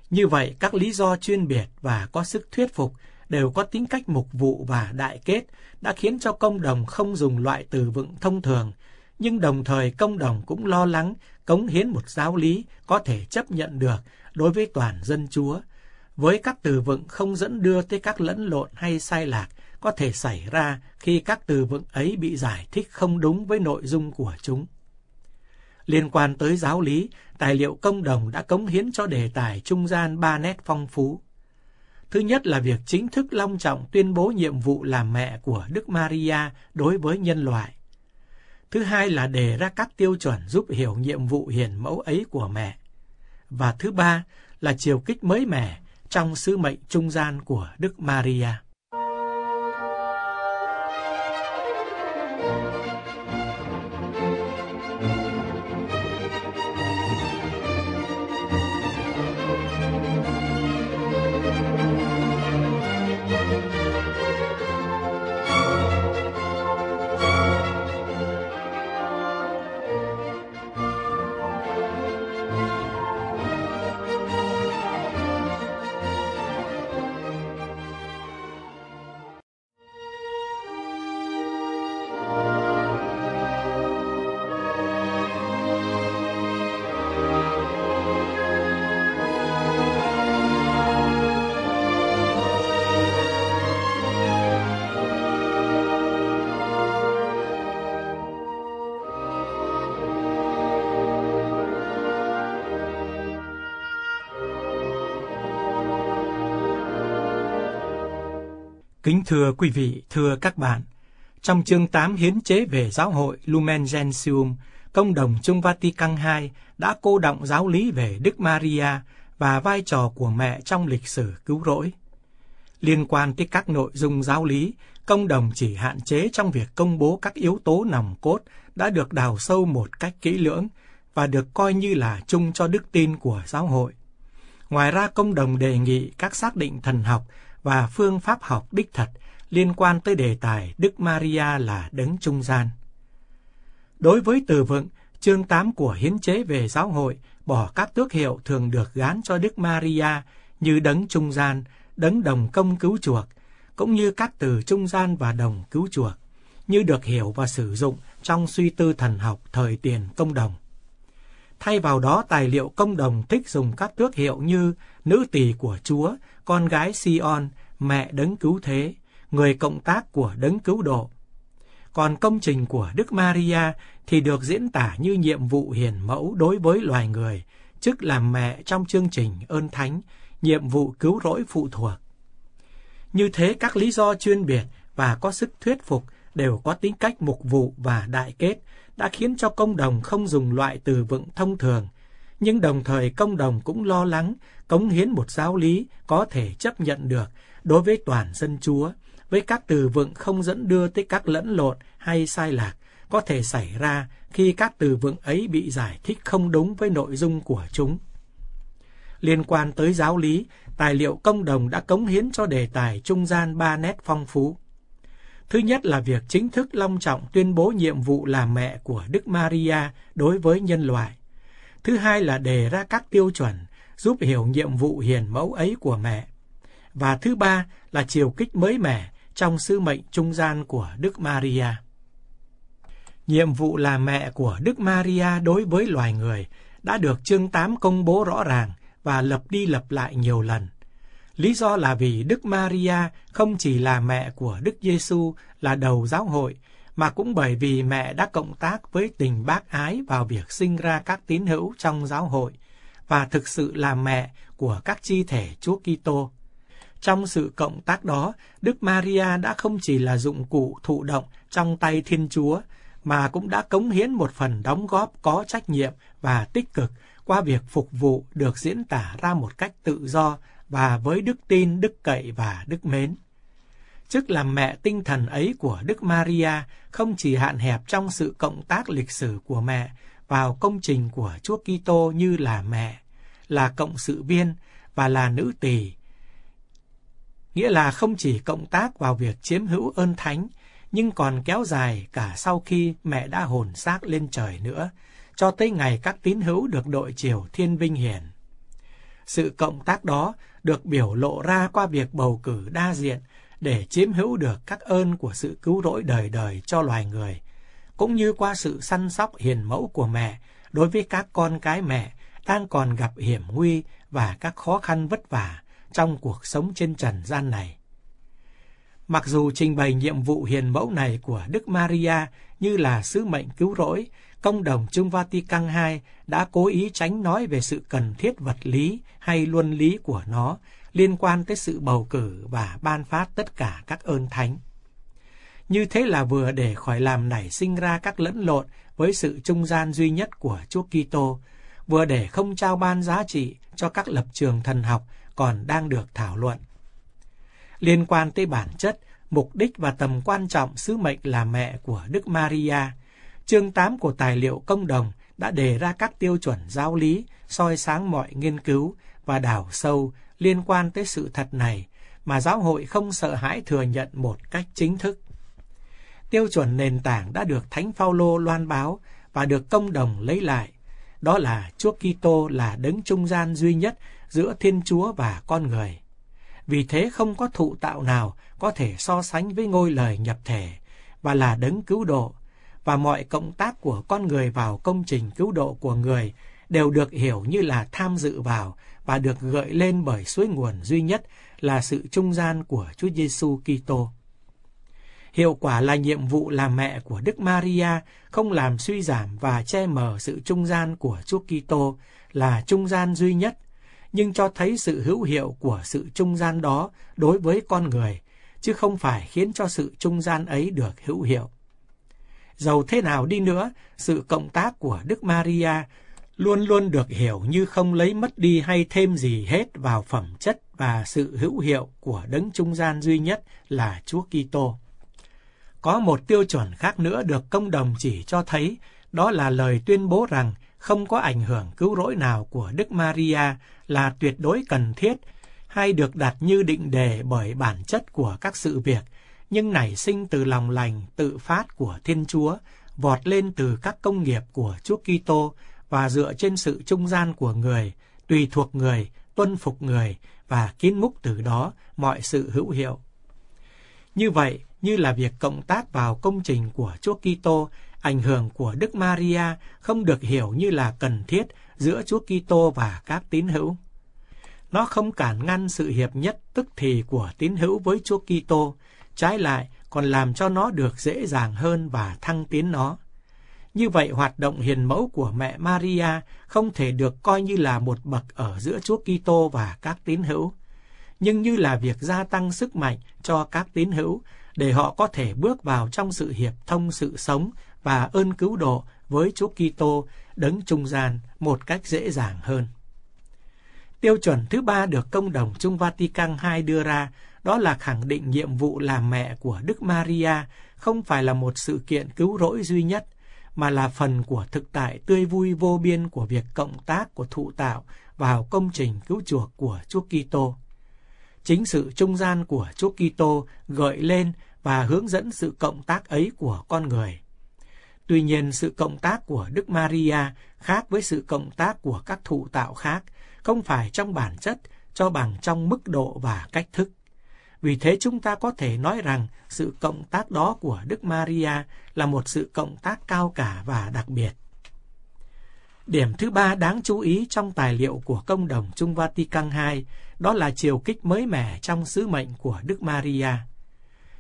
Như vậy, các lý do chuyên biệt và có sức thuyết phục đều có tính cách mục vụ và đại kết đã khiến cho công đồng không dùng loại từ vựng thông thường, nhưng đồng thời công đồng cũng lo lắng cống hiến một giáo lý có thể chấp nhận được đối với toàn dân chúa, với các từ vựng không dẫn đưa tới các lẫn lộn hay sai lạc có thể xảy ra khi các từ vựng ấy bị giải thích không đúng với nội dung của chúng. Liên quan tới giáo lý, tài liệu công đồng đã cống hiến cho đề tài trung gian ba nét phong phú. Thứ nhất là việc chính thức long trọng tuyên bố nhiệm vụ làm mẹ của Đức Maria đối với nhân loại. Thứ hai là đề ra các tiêu chuẩn giúp hiểu nhiệm vụ hiền mẫu ấy của mẹ. Và thứ ba là chiều kích mới mẻ trong sứ mệnh trung gian của Đức Maria. Kính thưa quý vị, thưa các bạn, trong chương 8 hiến chế về giáo hội Lumen Gentium, công đồng Trung Vatican II đã cô động giáo lý về Đức Maria và vai trò của mẹ trong lịch sử cứu rỗi. Liên quan tới các nội dung giáo lý, công đồng chỉ hạn chế trong việc công bố các yếu tố nòng cốt đã được đào sâu một cách kỹ lưỡng và được coi như là chung cho đức tin của giáo hội. Ngoài ra, công đồng đề nghị các xác định thần học và phương pháp học đích thật liên quan tới đề tài Đức Maria là đấng trung gian. Đối với từ vựng, chương 8 của hiến chế về giáo hội bỏ các tước hiệu thường được gán cho Đức Maria như đấng trung gian, đấng đồng công cứu chuộc, cũng như các từ trung gian và đồng cứu chuộc, như được hiểu và sử dụng trong suy tư thần học thời tiền công đồng. Thay vào đó, tài liệu công đồng thích dùng các tước hiệu như nữ tỳ của Chúa con gái Sion, mẹ đấng cứu thế, người cộng tác của đấng cứu độ. Còn công trình của Đức Maria thì được diễn tả như nhiệm vụ hiền mẫu đối với loài người, chức làm mẹ trong chương trình ơn thánh, nhiệm vụ cứu rỗi phụ thuộc. Như thế các lý do chuyên biệt và có sức thuyết phục đều có tính cách mục vụ và đại kết đã khiến cho công đồng không dùng loại từ vựng thông thường nhưng đồng thời công đồng cũng lo lắng cống hiến một giáo lý có thể chấp nhận được đối với toàn dân Chúa, với các từ vựng không dẫn đưa tới các lẫn lộn hay sai lạc có thể xảy ra khi các từ vựng ấy bị giải thích không đúng với nội dung của chúng. Liên quan tới giáo lý, tài liệu công đồng đã cống hiến cho đề tài trung gian ba nét phong phú. Thứ nhất là việc chính thức long trọng tuyên bố nhiệm vụ làm mẹ của Đức Maria đối với nhân loại. Thứ hai là đề ra các tiêu chuẩn, giúp hiểu nhiệm vụ hiền mẫu ấy của mẹ. Và thứ ba là chiều kích mới mẻ trong sứ mệnh trung gian của Đức Maria. Nhiệm vụ là mẹ của Đức Maria đối với loài người đã được chương 8 công bố rõ ràng và lập đi lập lại nhiều lần. Lý do là vì Đức Maria không chỉ là mẹ của Đức Giêsu là đầu giáo hội mà cũng bởi vì mẹ đã cộng tác với tình bác ái vào việc sinh ra các tín hữu trong giáo hội và thực sự là mẹ của các chi thể Chúa Kitô. Trong sự cộng tác đó, Đức Maria đã không chỉ là dụng cụ thụ động trong tay Thiên Chúa, mà cũng đã cống hiến một phần đóng góp có trách nhiệm và tích cực qua việc phục vụ được diễn tả ra một cách tự do và với đức tin, đức cậy và đức mến chức làm mẹ tinh thần ấy của Đức Maria không chỉ hạn hẹp trong sự cộng tác lịch sử của mẹ vào công trình của Chúa Kitô như là mẹ, là cộng sự viên và là nữ tỳ. Nghĩa là không chỉ cộng tác vào việc chiếm hữu ơn thánh, nhưng còn kéo dài cả sau khi mẹ đã hồn xác lên trời nữa, cho tới ngày các tín hữu được đội triều thiên vinh hiển. Sự cộng tác đó được biểu lộ ra qua việc bầu cử đa diện để chiếm hữu được các ơn của sự cứu rỗi đời đời cho loài người, cũng như qua sự săn sóc hiền mẫu của mẹ đối với các con cái mẹ đang còn gặp hiểm nguy và các khó khăn vất vả trong cuộc sống trên trần gian này. Mặc dù trình bày nhiệm vụ hiền mẫu này của Đức Maria như là sứ mệnh cứu rỗi, công đồng Trung Vatican II đã cố ý tránh nói về sự cần thiết vật lý hay luân lý của nó liên quan tới sự bầu cử và ban phát tất cả các ơn thánh. Như thế là vừa để khỏi làm nảy sinh ra các lẫn lộn với sự trung gian duy nhất của Chúa Kitô, vừa để không trao ban giá trị cho các lập trường thần học còn đang được thảo luận. Liên quan tới bản chất, mục đích và tầm quan trọng sứ mệnh là mẹ của Đức Maria, chương 8 của tài liệu công đồng đã đề ra các tiêu chuẩn giáo lý soi sáng mọi nghiên cứu và đào sâu liên quan tới sự thật này mà giáo hội không sợ hãi thừa nhận một cách chính thức. Tiêu chuẩn nền tảng đã được Thánh Phaolô loan báo và được công đồng lấy lại, đó là Chúa Kitô là đấng trung gian duy nhất giữa Thiên Chúa và con người. Vì thế không có thụ tạo nào có thể so sánh với ngôi lời nhập thể và là đấng cứu độ và mọi cộng tác của con người vào công trình cứu độ của người đều được hiểu như là tham dự vào và được gợi lên bởi suối nguồn duy nhất là sự trung gian của Chúa Giêsu Kitô. Hiệu quả là nhiệm vụ làm mẹ của Đức Maria không làm suy giảm và che mờ sự trung gian của Chúa Kitô là trung gian duy nhất, nhưng cho thấy sự hữu hiệu của sự trung gian đó đối với con người, chứ không phải khiến cho sự trung gian ấy được hữu hiệu. Dầu thế nào đi nữa, sự cộng tác của Đức Maria luôn luôn được hiểu như không lấy mất đi hay thêm gì hết vào phẩm chất và sự hữu hiệu của đấng trung gian duy nhất là Chúa Kitô. Có một tiêu chuẩn khác nữa được công đồng chỉ cho thấy, đó là lời tuyên bố rằng không có ảnh hưởng cứu rỗi nào của Đức Maria là tuyệt đối cần thiết hay được đặt như định đề bởi bản chất của các sự việc, nhưng nảy sinh từ lòng lành tự phát của Thiên Chúa, vọt lên từ các công nghiệp của Chúa Kitô và dựa trên sự trung gian của người, tùy thuộc người, tuân phục người và kiến múc từ đó mọi sự hữu hiệu. Như vậy, như là việc cộng tác vào công trình của Chúa Kitô, ảnh hưởng của Đức Maria không được hiểu như là cần thiết giữa Chúa Kitô và các tín hữu. Nó không cản ngăn sự hiệp nhất tức thì của tín hữu với Chúa Kitô, trái lại còn làm cho nó được dễ dàng hơn và thăng tiến nó. Như vậy hoạt động hiền mẫu của mẹ Maria không thể được coi như là một bậc ở giữa Chúa Kitô và các tín hữu, nhưng như là việc gia tăng sức mạnh cho các tín hữu để họ có thể bước vào trong sự hiệp thông sự sống và ơn cứu độ với Chúa Kitô đấng trung gian một cách dễ dàng hơn. Tiêu chuẩn thứ ba được công đồng Trung Vatican II đưa ra đó là khẳng định nhiệm vụ làm mẹ của Đức Maria không phải là một sự kiện cứu rỗi duy nhất mà là phần của thực tại tươi vui vô biên của việc cộng tác của thụ tạo vào công trình cứu chuộc của Chúa Kitô. Chính sự trung gian của Chúa Kitô gợi lên và hướng dẫn sự cộng tác ấy của con người. Tuy nhiên, sự cộng tác của Đức Maria khác với sự cộng tác của các thụ tạo khác, không phải trong bản chất cho bằng trong mức độ và cách thức. Vì thế chúng ta có thể nói rằng sự cộng tác đó của Đức Maria là một sự cộng tác cao cả và đặc biệt. Điểm thứ ba đáng chú ý trong tài liệu của công đồng Trung Vatican II đó là chiều kích mới mẻ trong sứ mệnh của Đức Maria.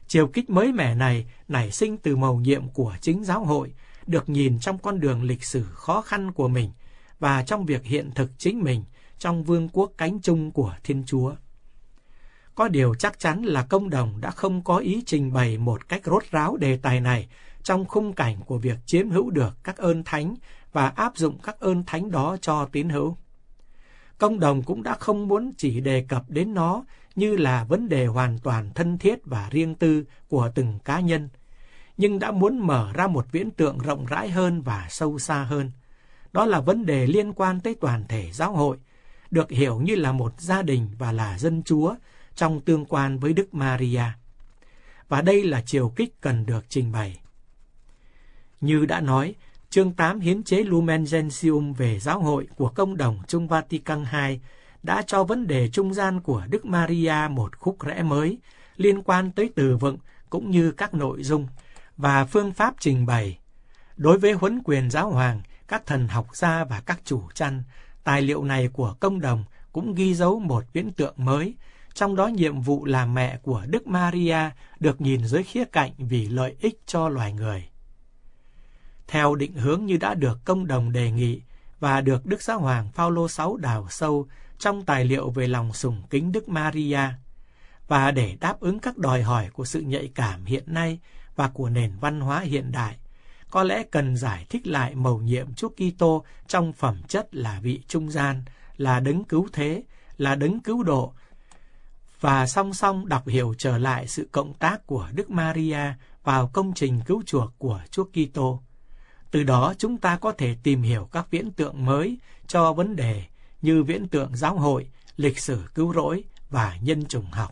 Chiều kích mới mẻ này nảy sinh từ mầu nhiệm của chính giáo hội, được nhìn trong con đường lịch sử khó khăn của mình và trong việc hiện thực chính mình trong vương quốc cánh chung của Thiên Chúa. Có điều chắc chắn là công đồng đã không có ý trình bày một cách rốt ráo đề tài này trong khung cảnh của việc chiếm hữu được các ơn thánh và áp dụng các ơn thánh đó cho tín hữu. Công đồng cũng đã không muốn chỉ đề cập đến nó như là vấn đề hoàn toàn thân thiết và riêng tư của từng cá nhân, nhưng đã muốn mở ra một viễn tượng rộng rãi hơn và sâu xa hơn. Đó là vấn đề liên quan tới toàn thể giáo hội, được hiểu như là một gia đình và là dân chúa, trong tương quan với Đức Maria. Và đây là chiều kích cần được trình bày. Như đã nói, chương 8 hiến chế Lumen Gentium về giáo hội của công đồng Trung Vatican II đã cho vấn đề trung gian của Đức Maria một khúc rẽ mới liên quan tới từ vựng cũng như các nội dung và phương pháp trình bày. Đối với huấn quyền giáo hoàng, các thần học gia và các chủ chăn, tài liệu này của công đồng cũng ghi dấu một biến tượng mới trong đó nhiệm vụ làm mẹ của Đức Maria được nhìn dưới khía cạnh vì lợi ích cho loài người. Theo định hướng như đã được công đồng đề nghị và được Đức Giáo Hoàng Phaolô VI đào sâu trong tài liệu về lòng sùng kính Đức Maria, và để đáp ứng các đòi hỏi của sự nhạy cảm hiện nay và của nền văn hóa hiện đại, có lẽ cần giải thích lại mầu nhiệm Chúa Kitô trong phẩm chất là vị trung gian, là đấng cứu thế, là đấng cứu độ, và song song đọc hiểu trở lại sự cộng tác của Đức Maria vào công trình cứu chuộc của Chúa Kitô. Từ đó chúng ta có thể tìm hiểu các viễn tượng mới cho vấn đề như viễn tượng giáo hội, lịch sử cứu rỗi và nhân chủng học.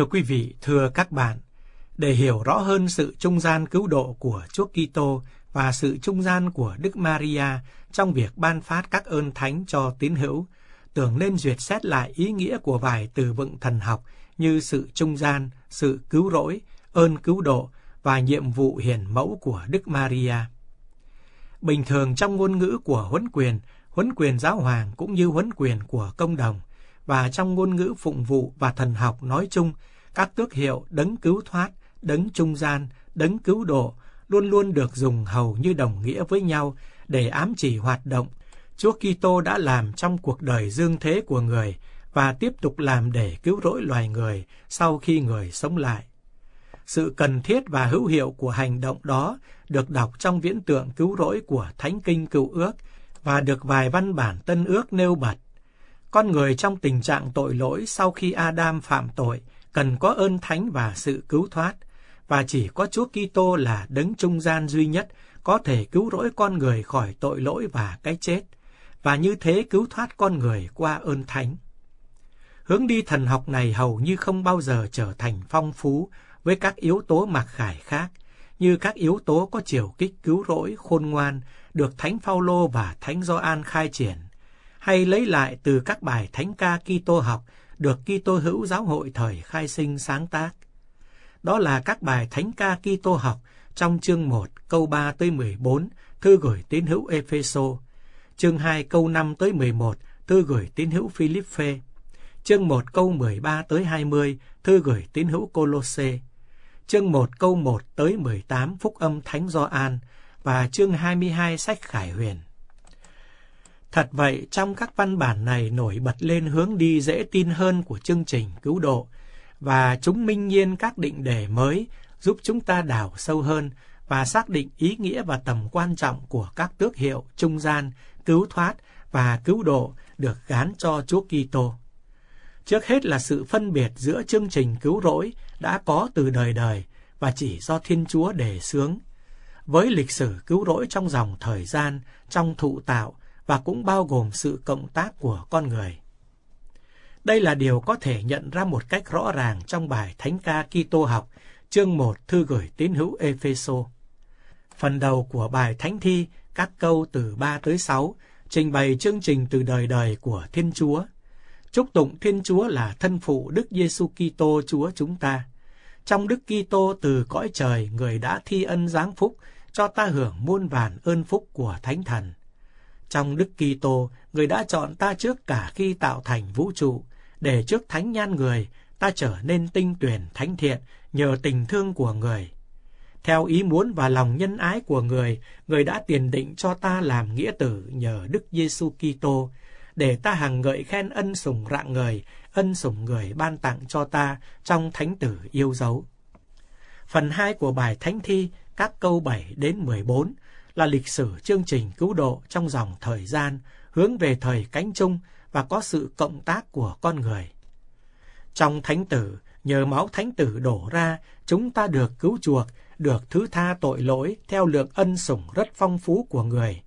Thưa quý vị, thưa các bạn, để hiểu rõ hơn sự trung gian cứu độ của Chúa Kitô và sự trung gian của Đức Maria trong việc ban phát các ơn thánh cho tín hữu, tưởng nên duyệt xét lại ý nghĩa của vài từ vựng thần học như sự trung gian, sự cứu rỗi, ơn cứu độ và nhiệm vụ hiển mẫu của Đức Maria. Bình thường trong ngôn ngữ của huấn quyền, huấn quyền giáo hoàng cũng như huấn quyền của công đồng, và trong ngôn ngữ phụng vụ và thần học nói chung các tước hiệu đấng cứu thoát, đấng trung gian, đấng cứu độ luôn luôn được dùng hầu như đồng nghĩa với nhau để ám chỉ hoạt động Chúa Kitô đã làm trong cuộc đời dương thế của người và tiếp tục làm để cứu rỗi loài người sau khi người sống lại. Sự cần thiết và hữu hiệu của hành động đó được đọc trong viễn tượng cứu rỗi của Thánh Kinh Cựu Ước và được vài văn bản Tân Ước nêu bật. Con người trong tình trạng tội lỗi sau khi Adam phạm tội cần có ơn thánh và sự cứu thoát, và chỉ có Chúa Kitô là đấng trung gian duy nhất có thể cứu rỗi con người khỏi tội lỗi và cái chết, và như thế cứu thoát con người qua ơn thánh. Hướng đi thần học này hầu như không bao giờ trở thành phong phú với các yếu tố mặc khải khác, như các yếu tố có chiều kích cứu rỗi khôn ngoan được Thánh Phaolô và Thánh Gioan khai triển, hay lấy lại từ các bài thánh ca Kitô học được Kitô hữu giáo hội thời khai sinh sáng tác. Đó là các bài thánh ca Kitô học trong chương 1 câu 3 tới 14 thư gửi tín hữu Epheso, chương 2 câu 5 tới 11 thư gửi tín hữu Philippe, chương 1 câu 13 tới 20 thư gửi tín hữu Colosse, chương 1 câu 1 tới 18 phúc âm Thánh Gioan và chương 22 sách Khải Huyền. Thật vậy, trong các văn bản này nổi bật lên hướng đi dễ tin hơn của chương trình cứu độ và chúng minh nhiên các định đề mới giúp chúng ta đào sâu hơn và xác định ý nghĩa và tầm quan trọng của các tước hiệu trung gian, cứu thoát và cứu độ được gán cho Chúa Kitô. Trước hết là sự phân biệt giữa chương trình cứu rỗi đã có từ đời đời và chỉ do Thiên Chúa đề xướng. Với lịch sử cứu rỗi trong dòng thời gian, trong thụ tạo và cũng bao gồm sự cộng tác của con người. Đây là điều có thể nhận ra một cách rõ ràng trong bài Thánh ca Kitô học, chương 1 thư gửi tín hữu Epheso. Phần đầu của bài Thánh thi, các câu từ 3 tới 6 trình bày chương trình từ đời đời của Thiên Chúa. Chúc tụng Thiên Chúa là thân phụ Đức Giêsu Kitô Chúa chúng ta. Trong Đức Kitô từ cõi trời, người đã thi ân giáng phúc cho ta hưởng muôn vàn ơn phúc của Thánh Thần trong Đức Kitô, người đã chọn ta trước cả khi tạo thành vũ trụ, để trước thánh nhan người, ta trở nên tinh tuyển thánh thiện nhờ tình thương của người. Theo ý muốn và lòng nhân ái của người, người đã tiền định cho ta làm nghĩa tử nhờ Đức Giêsu Kitô, để ta hằng ngợi khen ân sủng rạng người, ân sủng người ban tặng cho ta trong thánh tử yêu dấu. Phần 2 của bài Thánh thi, các câu 7 đến 14 là lịch sử chương trình cứu độ trong dòng thời gian hướng về thời cánh chung và có sự cộng tác của con người. Trong thánh tử, nhờ máu thánh tử đổ ra, chúng ta được cứu chuộc, được thứ tha tội lỗi theo lượng ân sủng rất phong phú của người.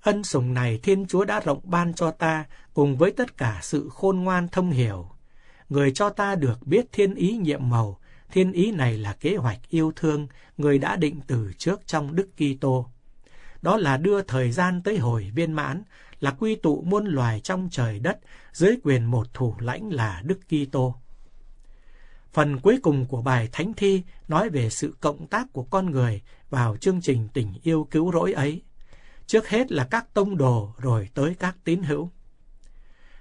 Ân sủng này Thiên Chúa đã rộng ban cho ta cùng với tất cả sự khôn ngoan thông hiểu. Người cho ta được biết thiên ý nhiệm màu, thiên ý này là kế hoạch yêu thương người đã định từ trước trong Đức Kitô đó là đưa thời gian tới hồi viên mãn, là quy tụ muôn loài trong trời đất dưới quyền một thủ lãnh là Đức Kitô. Phần cuối cùng của bài Thánh Thi nói về sự cộng tác của con người vào chương trình tình yêu cứu rỗi ấy. Trước hết là các tông đồ rồi tới các tín hữu.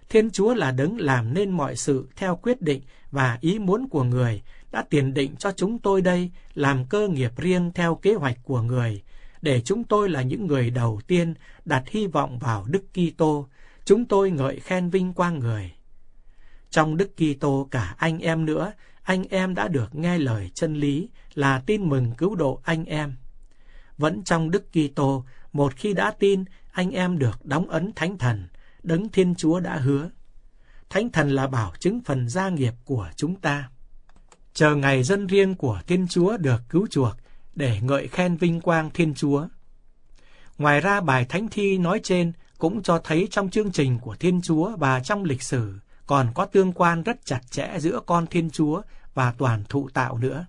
Thiên Chúa là đấng làm nên mọi sự theo quyết định và ý muốn của người, đã tiền định cho chúng tôi đây làm cơ nghiệp riêng theo kế hoạch của người, để chúng tôi là những người đầu tiên đặt hy vọng vào Đức Kitô, chúng tôi ngợi khen vinh quang người. Trong Đức Kitô cả anh em nữa, anh em đã được nghe lời chân lý là tin mừng cứu độ anh em. Vẫn trong Đức Kitô, một khi đã tin, anh em được đóng ấn Thánh Thần, đấng Thiên Chúa đã hứa. Thánh Thần là bảo chứng phần gia nghiệp của chúng ta. Chờ ngày dân riêng của Thiên Chúa được cứu chuộc để ngợi khen vinh quang Thiên Chúa. Ngoài ra bài thánh thi nói trên cũng cho thấy trong chương trình của Thiên Chúa và trong lịch sử còn có tương quan rất chặt chẽ giữa con Thiên Chúa và toàn thụ tạo nữa.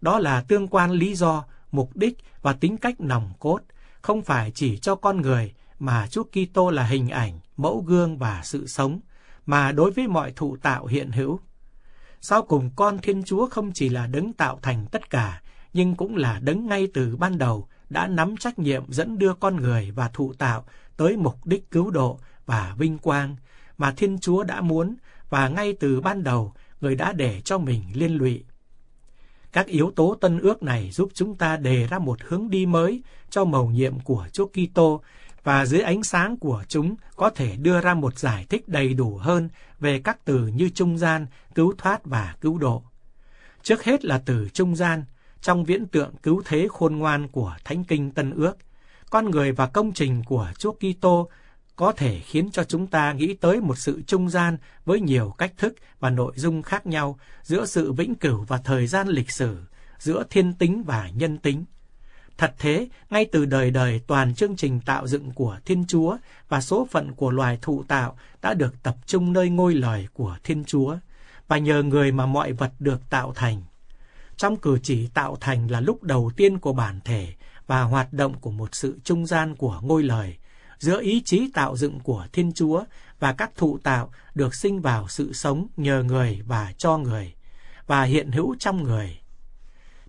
Đó là tương quan lý do, mục đích và tính cách nòng cốt, không phải chỉ cho con người mà Chúa Kitô là hình ảnh, mẫu gương và sự sống, mà đối với mọi thụ tạo hiện hữu. Sau cùng con Thiên Chúa không chỉ là đấng tạo thành tất cả, nhưng cũng là đấng ngay từ ban đầu đã nắm trách nhiệm dẫn đưa con người và thụ tạo tới mục đích cứu độ và vinh quang mà Thiên Chúa đã muốn và ngay từ ban đầu người đã để cho mình liên lụy. Các yếu tố tân ước này giúp chúng ta đề ra một hướng đi mới cho mầu nhiệm của Chúa Kitô và dưới ánh sáng của chúng có thể đưa ra một giải thích đầy đủ hơn về các từ như trung gian, cứu thoát và cứu độ. Trước hết là từ trung gian, trong viễn tượng cứu thế khôn ngoan của Thánh Kinh Tân Ước, con người và công trình của Chúa Kitô có thể khiến cho chúng ta nghĩ tới một sự trung gian với nhiều cách thức và nội dung khác nhau giữa sự vĩnh cửu và thời gian lịch sử, giữa thiên tính và nhân tính. Thật thế, ngay từ đời đời toàn chương trình tạo dựng của Thiên Chúa và số phận của loài thụ tạo đã được tập trung nơi ngôi lời của Thiên Chúa, và nhờ người mà mọi vật được tạo thành trong cử chỉ tạo thành là lúc đầu tiên của bản thể và hoạt động của một sự trung gian của ngôi lời, giữa ý chí tạo dựng của Thiên Chúa và các thụ tạo được sinh vào sự sống nhờ người và cho người, và hiện hữu trong người.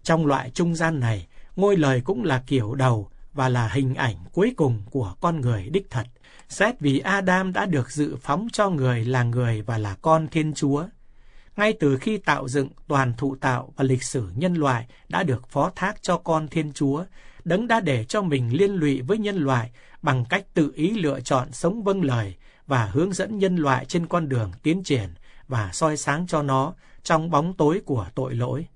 Trong loại trung gian này, ngôi lời cũng là kiểu đầu và là hình ảnh cuối cùng của con người đích thật, xét vì Adam đã được dự phóng cho người là người và là con Thiên Chúa ngay từ khi tạo dựng toàn thụ tạo và lịch sử nhân loại đã được phó thác cho con Thiên Chúa, Đấng đã để cho mình liên lụy với nhân loại bằng cách tự ý lựa chọn sống vâng lời và hướng dẫn nhân loại trên con đường tiến triển và soi sáng cho nó trong bóng tối của tội lỗi.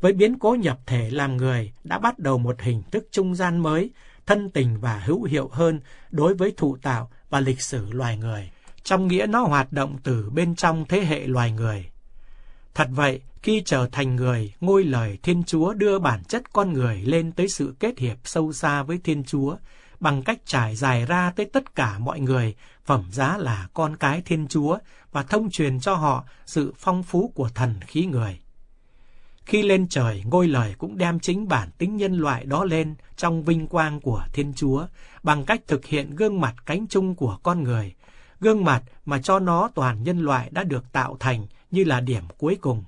Với biến cố nhập thể làm người đã bắt đầu một hình thức trung gian mới, thân tình và hữu hiệu hơn đối với thụ tạo và lịch sử loài người trong nghĩa nó hoạt động từ bên trong thế hệ loài người. Thật vậy, khi trở thành người, ngôi lời Thiên Chúa đưa bản chất con người lên tới sự kết hiệp sâu xa với Thiên Chúa, bằng cách trải dài ra tới tất cả mọi người, phẩm giá là con cái Thiên Chúa và thông truyền cho họ sự phong phú của thần khí người. Khi lên trời, ngôi lời cũng đem chính bản tính nhân loại đó lên trong vinh quang của Thiên Chúa bằng cách thực hiện gương mặt cánh chung của con người gương mặt mà cho nó toàn nhân loại đã được tạo thành như là điểm cuối cùng.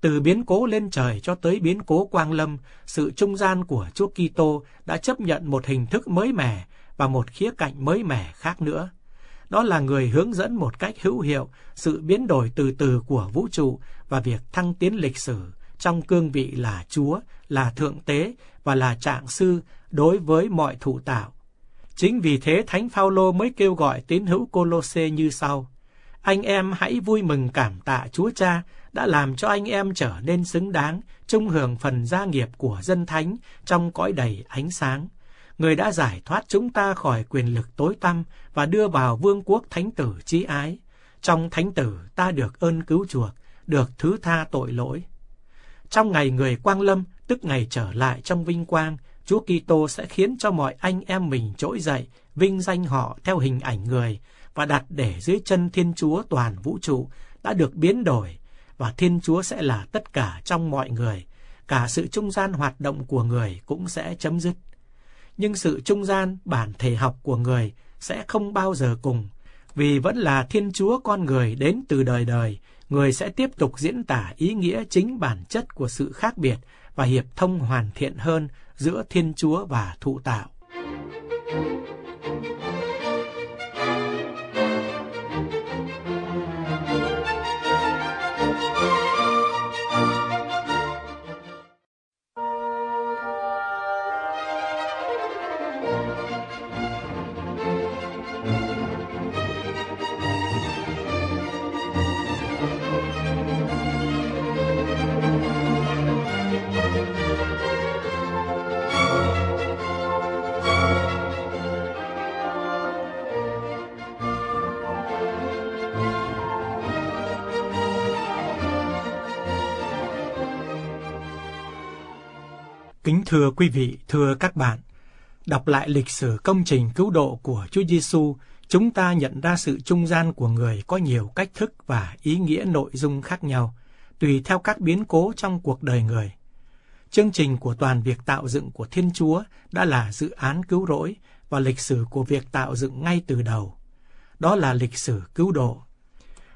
Từ biến cố lên trời cho tới biến cố quang lâm, sự trung gian của Chúa Kitô đã chấp nhận một hình thức mới mẻ và một khía cạnh mới mẻ khác nữa. Đó là người hướng dẫn một cách hữu hiệu sự biến đổi từ từ của vũ trụ và việc thăng tiến lịch sử trong cương vị là Chúa, là Thượng Tế và là Trạng Sư đối với mọi thụ tạo Chính vì thế Thánh Phaolô mới kêu gọi tín hữu Colosse như sau: Anh em hãy vui mừng cảm tạ Chúa Cha đã làm cho anh em trở nên xứng đáng trung hưởng phần gia nghiệp của dân thánh trong cõi đầy ánh sáng. Người đã giải thoát chúng ta khỏi quyền lực tối tăm và đưa vào vương quốc thánh tử trí ái. Trong thánh tử ta được ơn cứu chuộc, được thứ tha tội lỗi. Trong ngày người quang lâm, tức ngày trở lại trong vinh quang, Chúa Kitô sẽ khiến cho mọi anh em mình trỗi dậy, vinh danh họ theo hình ảnh người và đặt để dưới chân Thiên Chúa toàn vũ trụ đã được biến đổi và Thiên Chúa sẽ là tất cả trong mọi người, cả sự trung gian hoạt động của người cũng sẽ chấm dứt. Nhưng sự trung gian bản thể học của người sẽ không bao giờ cùng, vì vẫn là Thiên Chúa con người đến từ đời đời, người sẽ tiếp tục diễn tả ý nghĩa chính bản chất của sự khác biệt và hiệp thông hoàn thiện hơn giữa Thiên Chúa và thụ tạo. Kính thưa quý vị, thưa các bạn, đọc lại lịch sử công trình cứu độ của Chúa Giêsu, chúng ta nhận ra sự trung gian của người có nhiều cách thức và ý nghĩa nội dung khác nhau, tùy theo các biến cố trong cuộc đời người. Chương trình của toàn việc tạo dựng của Thiên Chúa đã là dự án cứu rỗi và lịch sử của việc tạo dựng ngay từ đầu. Đó là lịch sử cứu độ.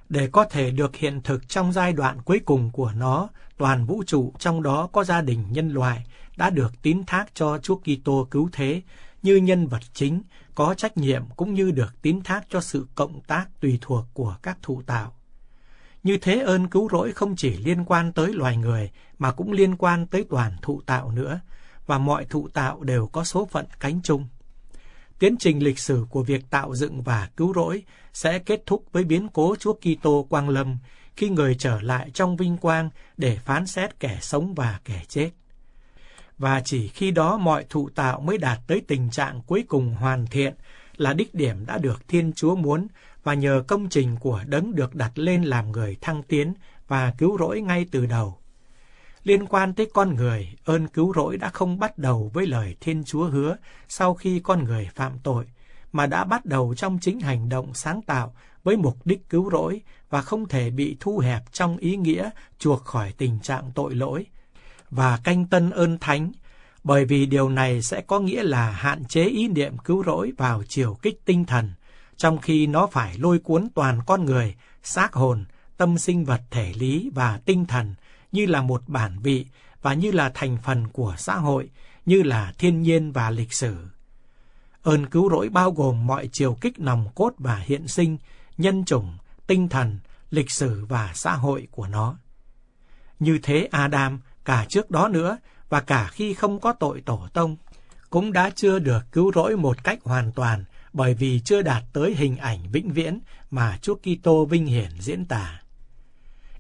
Để có thể được hiện thực trong giai đoạn cuối cùng của nó, toàn vũ trụ trong đó có gia đình nhân loại đã được tín thác cho Chúa Kitô cứu thế như nhân vật chính, có trách nhiệm cũng như được tín thác cho sự cộng tác tùy thuộc của các thụ tạo. Như thế ơn cứu rỗi không chỉ liên quan tới loài người mà cũng liên quan tới toàn thụ tạo nữa, và mọi thụ tạo đều có số phận cánh chung. Tiến trình lịch sử của việc tạo dựng và cứu rỗi sẽ kết thúc với biến cố Chúa Kitô quang lâm khi người trở lại trong vinh quang để phán xét kẻ sống và kẻ chết và chỉ khi đó mọi thụ tạo mới đạt tới tình trạng cuối cùng hoàn thiện là đích điểm đã được Thiên Chúa muốn và nhờ công trình của đấng được đặt lên làm người thăng tiến và cứu rỗi ngay từ đầu. Liên quan tới con người, ơn cứu rỗi đã không bắt đầu với lời Thiên Chúa hứa sau khi con người phạm tội, mà đã bắt đầu trong chính hành động sáng tạo với mục đích cứu rỗi và không thể bị thu hẹp trong ý nghĩa chuộc khỏi tình trạng tội lỗi và canh tân ơn thánh, bởi vì điều này sẽ có nghĩa là hạn chế ý niệm cứu rỗi vào chiều kích tinh thần, trong khi nó phải lôi cuốn toàn con người, xác hồn, tâm sinh vật thể lý và tinh thần như là một bản vị và như là thành phần của xã hội, như là thiên nhiên và lịch sử. Ơn cứu rỗi bao gồm mọi chiều kích nòng cốt và hiện sinh, nhân chủng, tinh thần, lịch sử và xã hội của nó. Như thế Adam cả trước đó nữa và cả khi không có tội tổ tông, cũng đã chưa được cứu rỗi một cách hoàn toàn bởi vì chưa đạt tới hình ảnh vĩnh viễn mà Chúa Kitô vinh hiển diễn tả.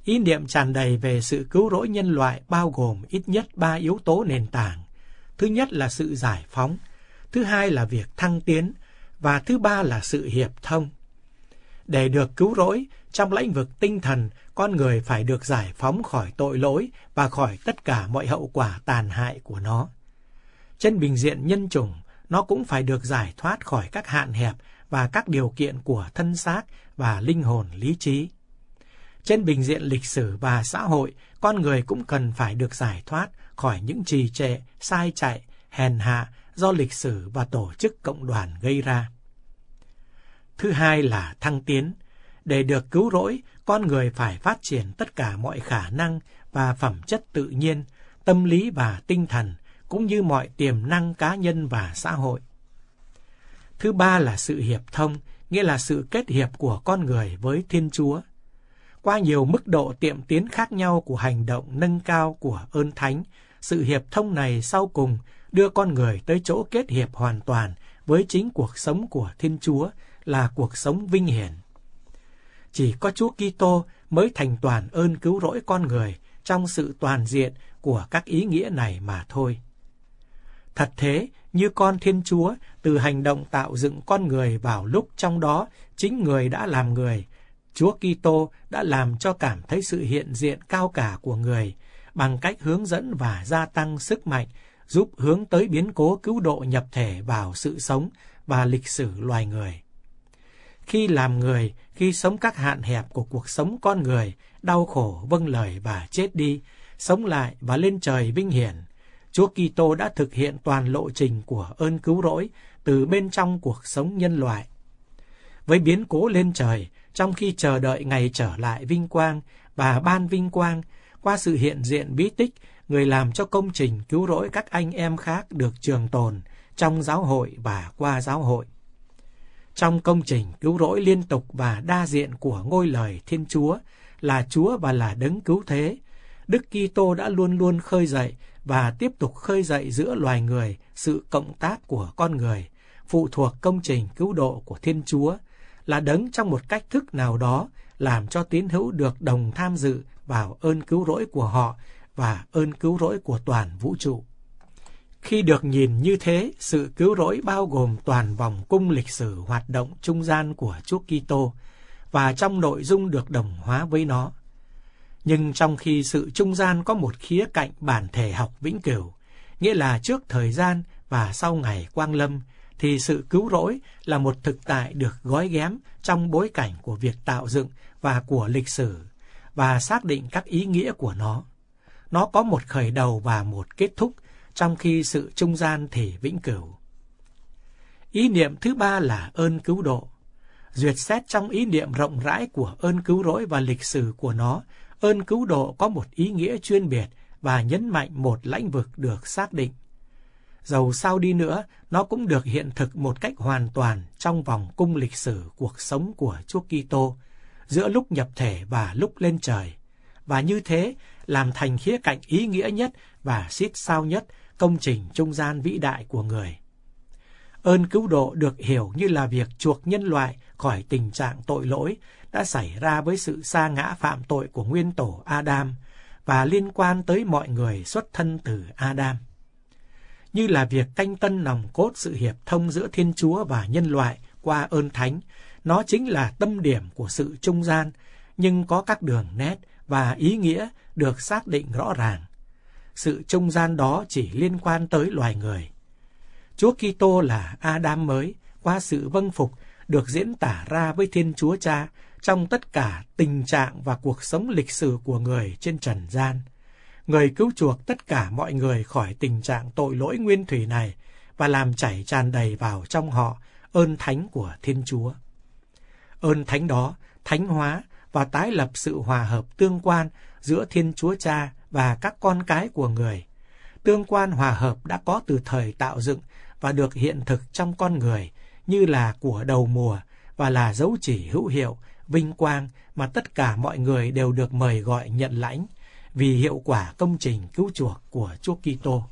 Ý niệm tràn đầy về sự cứu rỗi nhân loại bao gồm ít nhất ba yếu tố nền tảng. Thứ nhất là sự giải phóng, thứ hai là việc thăng tiến, và thứ ba là sự hiệp thông. Để được cứu rỗi, trong lĩnh vực tinh thần con người phải được giải phóng khỏi tội lỗi và khỏi tất cả mọi hậu quả tàn hại của nó. Trên bình diện nhân chủng, nó cũng phải được giải thoát khỏi các hạn hẹp và các điều kiện của thân xác và linh hồn lý trí. Trên bình diện lịch sử và xã hội, con người cũng cần phải được giải thoát khỏi những trì trệ, sai chạy, hèn hạ do lịch sử và tổ chức cộng đoàn gây ra. Thứ hai là thăng tiến. Để được cứu rỗi, con người phải phát triển tất cả mọi khả năng và phẩm chất tự nhiên, tâm lý và tinh thần, cũng như mọi tiềm năng cá nhân và xã hội. Thứ ba là sự hiệp thông, nghĩa là sự kết hiệp của con người với Thiên Chúa. Qua nhiều mức độ tiệm tiến khác nhau của hành động nâng cao của ơn thánh, sự hiệp thông này sau cùng đưa con người tới chỗ kết hiệp hoàn toàn với chính cuộc sống của Thiên Chúa là cuộc sống vinh hiển chỉ có Chúa Kitô mới thành toàn ơn cứu rỗi con người trong sự toàn diện của các ý nghĩa này mà thôi. Thật thế, như con Thiên Chúa, từ hành động tạo dựng con người vào lúc trong đó chính người đã làm người, Chúa Kitô đã làm cho cảm thấy sự hiện diện cao cả của người bằng cách hướng dẫn và gia tăng sức mạnh, giúp hướng tới biến cố cứu độ nhập thể vào sự sống và lịch sử loài người khi làm người, khi sống các hạn hẹp của cuộc sống con người, đau khổ vâng lời và chết đi, sống lại và lên trời vinh hiển. Chúa Kitô đã thực hiện toàn lộ trình của ơn cứu rỗi từ bên trong cuộc sống nhân loại. Với biến cố lên trời, trong khi chờ đợi ngày trở lại vinh quang và ban vinh quang, qua sự hiện diện bí tích, người làm cho công trình cứu rỗi các anh em khác được trường tồn trong giáo hội và qua giáo hội. Trong công trình cứu rỗi liên tục và đa diện của ngôi lời Thiên Chúa là Chúa và là đấng cứu thế, Đức Kitô đã luôn luôn khơi dậy và tiếp tục khơi dậy giữa loài người sự cộng tác của con người, phụ thuộc công trình cứu độ của Thiên Chúa, là đấng trong một cách thức nào đó làm cho tín hữu được đồng tham dự vào ơn cứu rỗi của họ và ơn cứu rỗi của toàn vũ trụ. Khi được nhìn như thế, sự cứu rỗi bao gồm toàn vòng cung lịch sử hoạt động trung gian của Chúa Kitô và trong nội dung được đồng hóa với nó. Nhưng trong khi sự trung gian có một khía cạnh bản thể học vĩnh cửu, nghĩa là trước thời gian và sau ngày quang lâm, thì sự cứu rỗi là một thực tại được gói ghém trong bối cảnh của việc tạo dựng và của lịch sử và xác định các ý nghĩa của nó. Nó có một khởi đầu và một kết thúc trong khi sự trung gian thì vĩnh cửu. Ý niệm thứ ba là ơn cứu độ. Duyệt xét trong ý niệm rộng rãi của ơn cứu rỗi và lịch sử của nó, ơn cứu độ có một ý nghĩa chuyên biệt và nhấn mạnh một lĩnh vực được xác định. Dầu sao đi nữa, nó cũng được hiện thực một cách hoàn toàn trong vòng cung lịch sử cuộc sống của Chúa Kitô giữa lúc nhập thể và lúc lên trời. Và như thế, làm thành khía cạnh ý nghĩa nhất và xít sao nhất công trình trung gian vĩ đại của người. Ơn cứu độ được hiểu như là việc chuộc nhân loại khỏi tình trạng tội lỗi đã xảy ra với sự sa ngã phạm tội của nguyên tổ Adam và liên quan tới mọi người xuất thân từ Adam. Như là việc canh tân nòng cốt sự hiệp thông giữa Thiên Chúa và nhân loại qua ơn thánh, nó chính là tâm điểm của sự trung gian, nhưng có các đường nét và ý nghĩa được xác định rõ ràng sự trung gian đó chỉ liên quan tới loài người. Chúa Kitô là Adam mới qua sự vâng phục được diễn tả ra với Thiên Chúa Cha trong tất cả tình trạng và cuộc sống lịch sử của người trên trần gian. Người cứu chuộc tất cả mọi người khỏi tình trạng tội lỗi nguyên thủy này và làm chảy tràn đầy vào trong họ ơn thánh của Thiên Chúa. Ơn thánh đó thánh hóa và tái lập sự hòa hợp tương quan giữa Thiên Chúa Cha và các con cái của người. Tương quan hòa hợp đã có từ thời tạo dựng và được hiện thực trong con người như là của đầu mùa và là dấu chỉ hữu hiệu, vinh quang mà tất cả mọi người đều được mời gọi nhận lãnh vì hiệu quả công trình cứu chuộc của Chúa Kitô.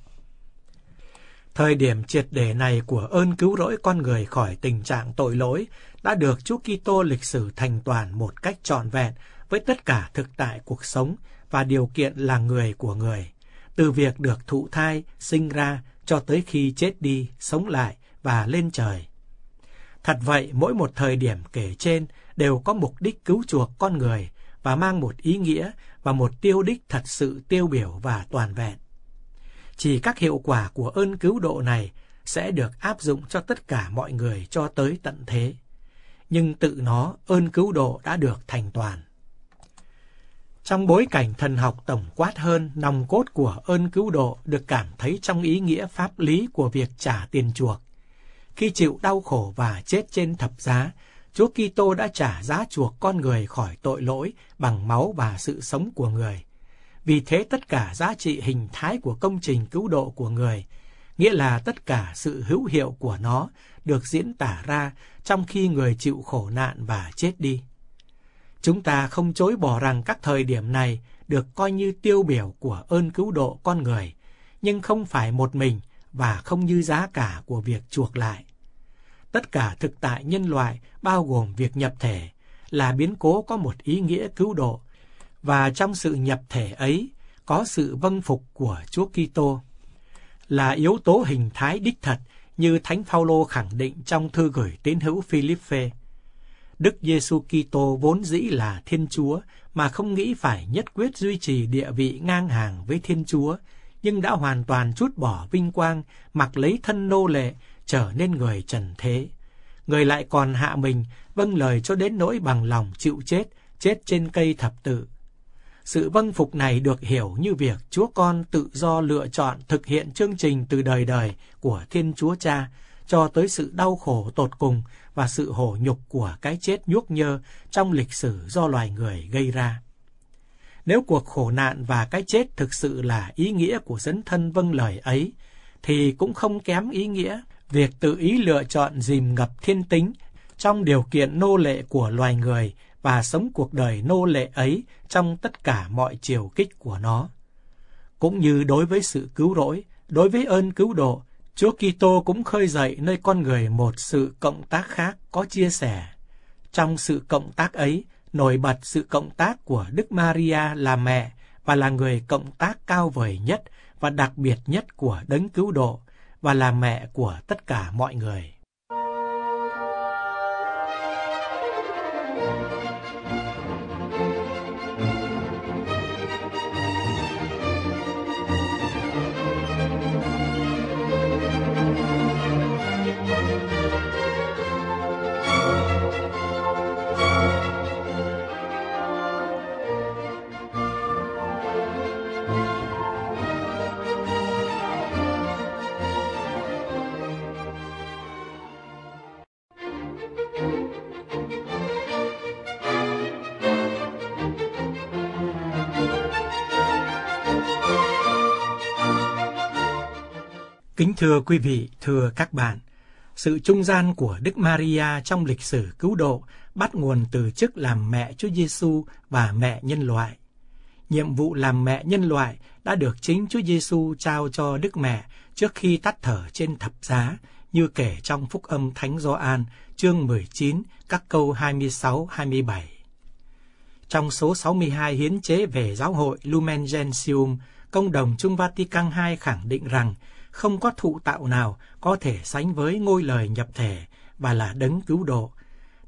Thời điểm triệt để này của ơn cứu rỗi con người khỏi tình trạng tội lỗi đã được Chúa Kitô lịch sử thành toàn một cách trọn vẹn với tất cả thực tại cuộc sống và điều kiện là người của người, từ việc được thụ thai, sinh ra cho tới khi chết đi, sống lại và lên trời. Thật vậy, mỗi một thời điểm kể trên đều có mục đích cứu chuộc con người và mang một ý nghĩa và một tiêu đích thật sự tiêu biểu và toàn vẹn. Chỉ các hiệu quả của ơn cứu độ này sẽ được áp dụng cho tất cả mọi người cho tới tận thế. Nhưng tự nó, ơn cứu độ đã được thành toàn. Trong bối cảnh thần học tổng quát hơn, nòng cốt của ơn cứu độ được cảm thấy trong ý nghĩa pháp lý của việc trả tiền chuộc. Khi chịu đau khổ và chết trên thập giá, Chúa Kitô đã trả giá chuộc con người khỏi tội lỗi bằng máu và sự sống của người. Vì thế tất cả giá trị hình thái của công trình cứu độ của người, nghĩa là tất cả sự hữu hiệu của nó được diễn tả ra trong khi người chịu khổ nạn và chết đi. Chúng ta không chối bỏ rằng các thời điểm này được coi như tiêu biểu của ơn cứu độ con người, nhưng không phải một mình và không như giá cả của việc chuộc lại. Tất cả thực tại nhân loại bao gồm việc nhập thể là biến cố có một ý nghĩa cứu độ và trong sự nhập thể ấy có sự vâng phục của Chúa Kitô là yếu tố hình thái đích thật như Thánh Phaolô khẳng định trong thư gửi tín hữu Philippe. Đức Giêsu Kitô vốn dĩ là Thiên Chúa mà không nghĩ phải nhất quyết duy trì địa vị ngang hàng với Thiên Chúa, nhưng đã hoàn toàn chút bỏ vinh quang, mặc lấy thân nô lệ, trở nên người trần thế. Người lại còn hạ mình, vâng lời cho đến nỗi bằng lòng chịu chết, chết trên cây thập tự. Sự vâng phục này được hiểu như việc Chúa Con tự do lựa chọn thực hiện chương trình từ đời đời của Thiên Chúa Cha, cho tới sự đau khổ tột cùng và sự hổ nhục của cái chết nhuốc nhơ trong lịch sử do loài người gây ra. Nếu cuộc khổ nạn và cái chết thực sự là ý nghĩa của dấn thân vâng lời ấy, thì cũng không kém ý nghĩa việc tự ý lựa chọn dìm ngập thiên tính trong điều kiện nô lệ của loài người và sống cuộc đời nô lệ ấy trong tất cả mọi chiều kích của nó. Cũng như đối với sự cứu rỗi, đối với ơn cứu độ, Chúa Kitô cũng khơi dậy nơi con người một sự cộng tác khác có chia sẻ. Trong sự cộng tác ấy, nổi bật sự cộng tác của Đức Maria là mẹ và là người cộng tác cao vời nhất và đặc biệt nhất của đấng cứu độ và là mẹ của tất cả mọi người. Kính thưa quý vị, thưa các bạn, sự trung gian của Đức Maria trong lịch sử cứu độ bắt nguồn từ chức làm mẹ Chúa Giêsu và mẹ nhân loại. Nhiệm vụ làm mẹ nhân loại đã được chính Chúa Giêsu trao cho Đức Mẹ trước khi tắt thở trên thập giá, như kể trong Phúc âm Thánh Gioan, chương 19, các câu 26-27. Trong số 62 hiến chế về giáo hội Lumen Gentium, công đồng Trung Vatican II khẳng định rằng không có thụ tạo nào có thể sánh với ngôi lời nhập thể và là đấng cứu độ,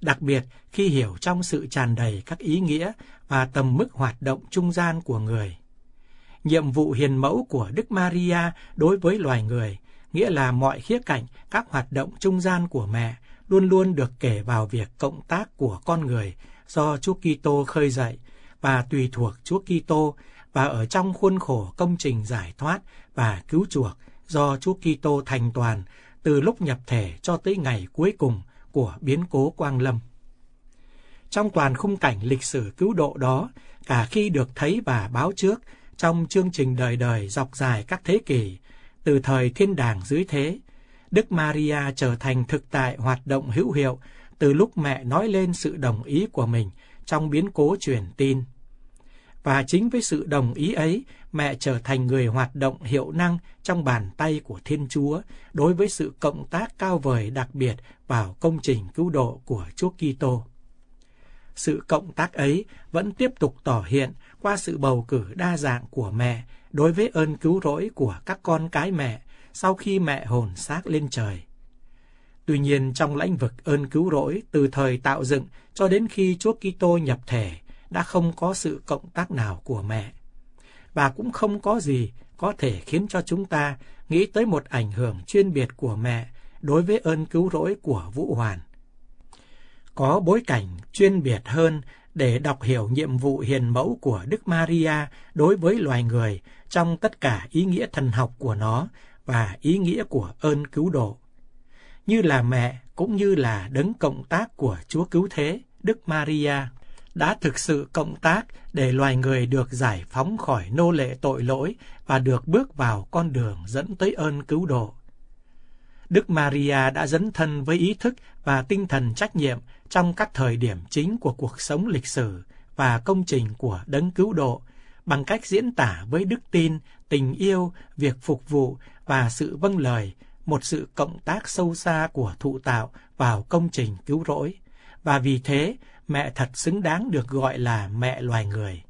đặc biệt khi hiểu trong sự tràn đầy các ý nghĩa và tầm mức hoạt động trung gian của người. Nhiệm vụ hiền mẫu của Đức Maria đối với loài người, nghĩa là mọi khía cạnh các hoạt động trung gian của mẹ luôn luôn được kể vào việc cộng tác của con người do Chúa Kitô khơi dậy và tùy thuộc Chúa Kitô và ở trong khuôn khổ công trình giải thoát và cứu chuộc do Chúa Kitô thành toàn từ lúc nhập thể cho tới ngày cuối cùng của biến cố Quang Lâm. Trong toàn khung cảnh lịch sử cứu độ đó, cả khi được thấy và báo trước trong chương trình đời đời dọc dài các thế kỷ, từ thời thiên đàng dưới thế, Đức Maria trở thành thực tại hoạt động hữu hiệu từ lúc mẹ nói lên sự đồng ý của mình trong biến cố truyền tin và chính với sự đồng ý ấy, mẹ trở thành người hoạt động hiệu năng trong bàn tay của Thiên Chúa đối với sự cộng tác cao vời đặc biệt vào công trình cứu độ của Chúa Kitô. Sự cộng tác ấy vẫn tiếp tục tỏ hiện qua sự bầu cử đa dạng của mẹ đối với ơn cứu rỗi của các con cái mẹ sau khi mẹ hồn xác lên trời. Tuy nhiên trong lĩnh vực ơn cứu rỗi từ thời tạo dựng cho đến khi Chúa Kitô nhập thể, đã không có sự cộng tác nào của mẹ. Và cũng không có gì có thể khiến cho chúng ta nghĩ tới một ảnh hưởng chuyên biệt của mẹ đối với ơn cứu rỗi của Vũ Hoàn. Có bối cảnh chuyên biệt hơn để đọc hiểu nhiệm vụ hiền mẫu của Đức Maria đối với loài người trong tất cả ý nghĩa thần học của nó và ý nghĩa của ơn cứu độ. Như là mẹ cũng như là đấng cộng tác của Chúa Cứu Thế, Đức Maria đã thực sự cộng tác để loài người được giải phóng khỏi nô lệ tội lỗi và được bước vào con đường dẫn tới ơn cứu độ. Đức Maria đã dấn thân với ý thức và tinh thần trách nhiệm trong các thời điểm chính của cuộc sống lịch sử và công trình của đấng cứu độ bằng cách diễn tả với đức tin, tình yêu, việc phục vụ và sự vâng lời một sự cộng tác sâu xa của thụ tạo vào công trình cứu rỗi. Và vì thế, mẹ thật xứng đáng được gọi là mẹ loài người.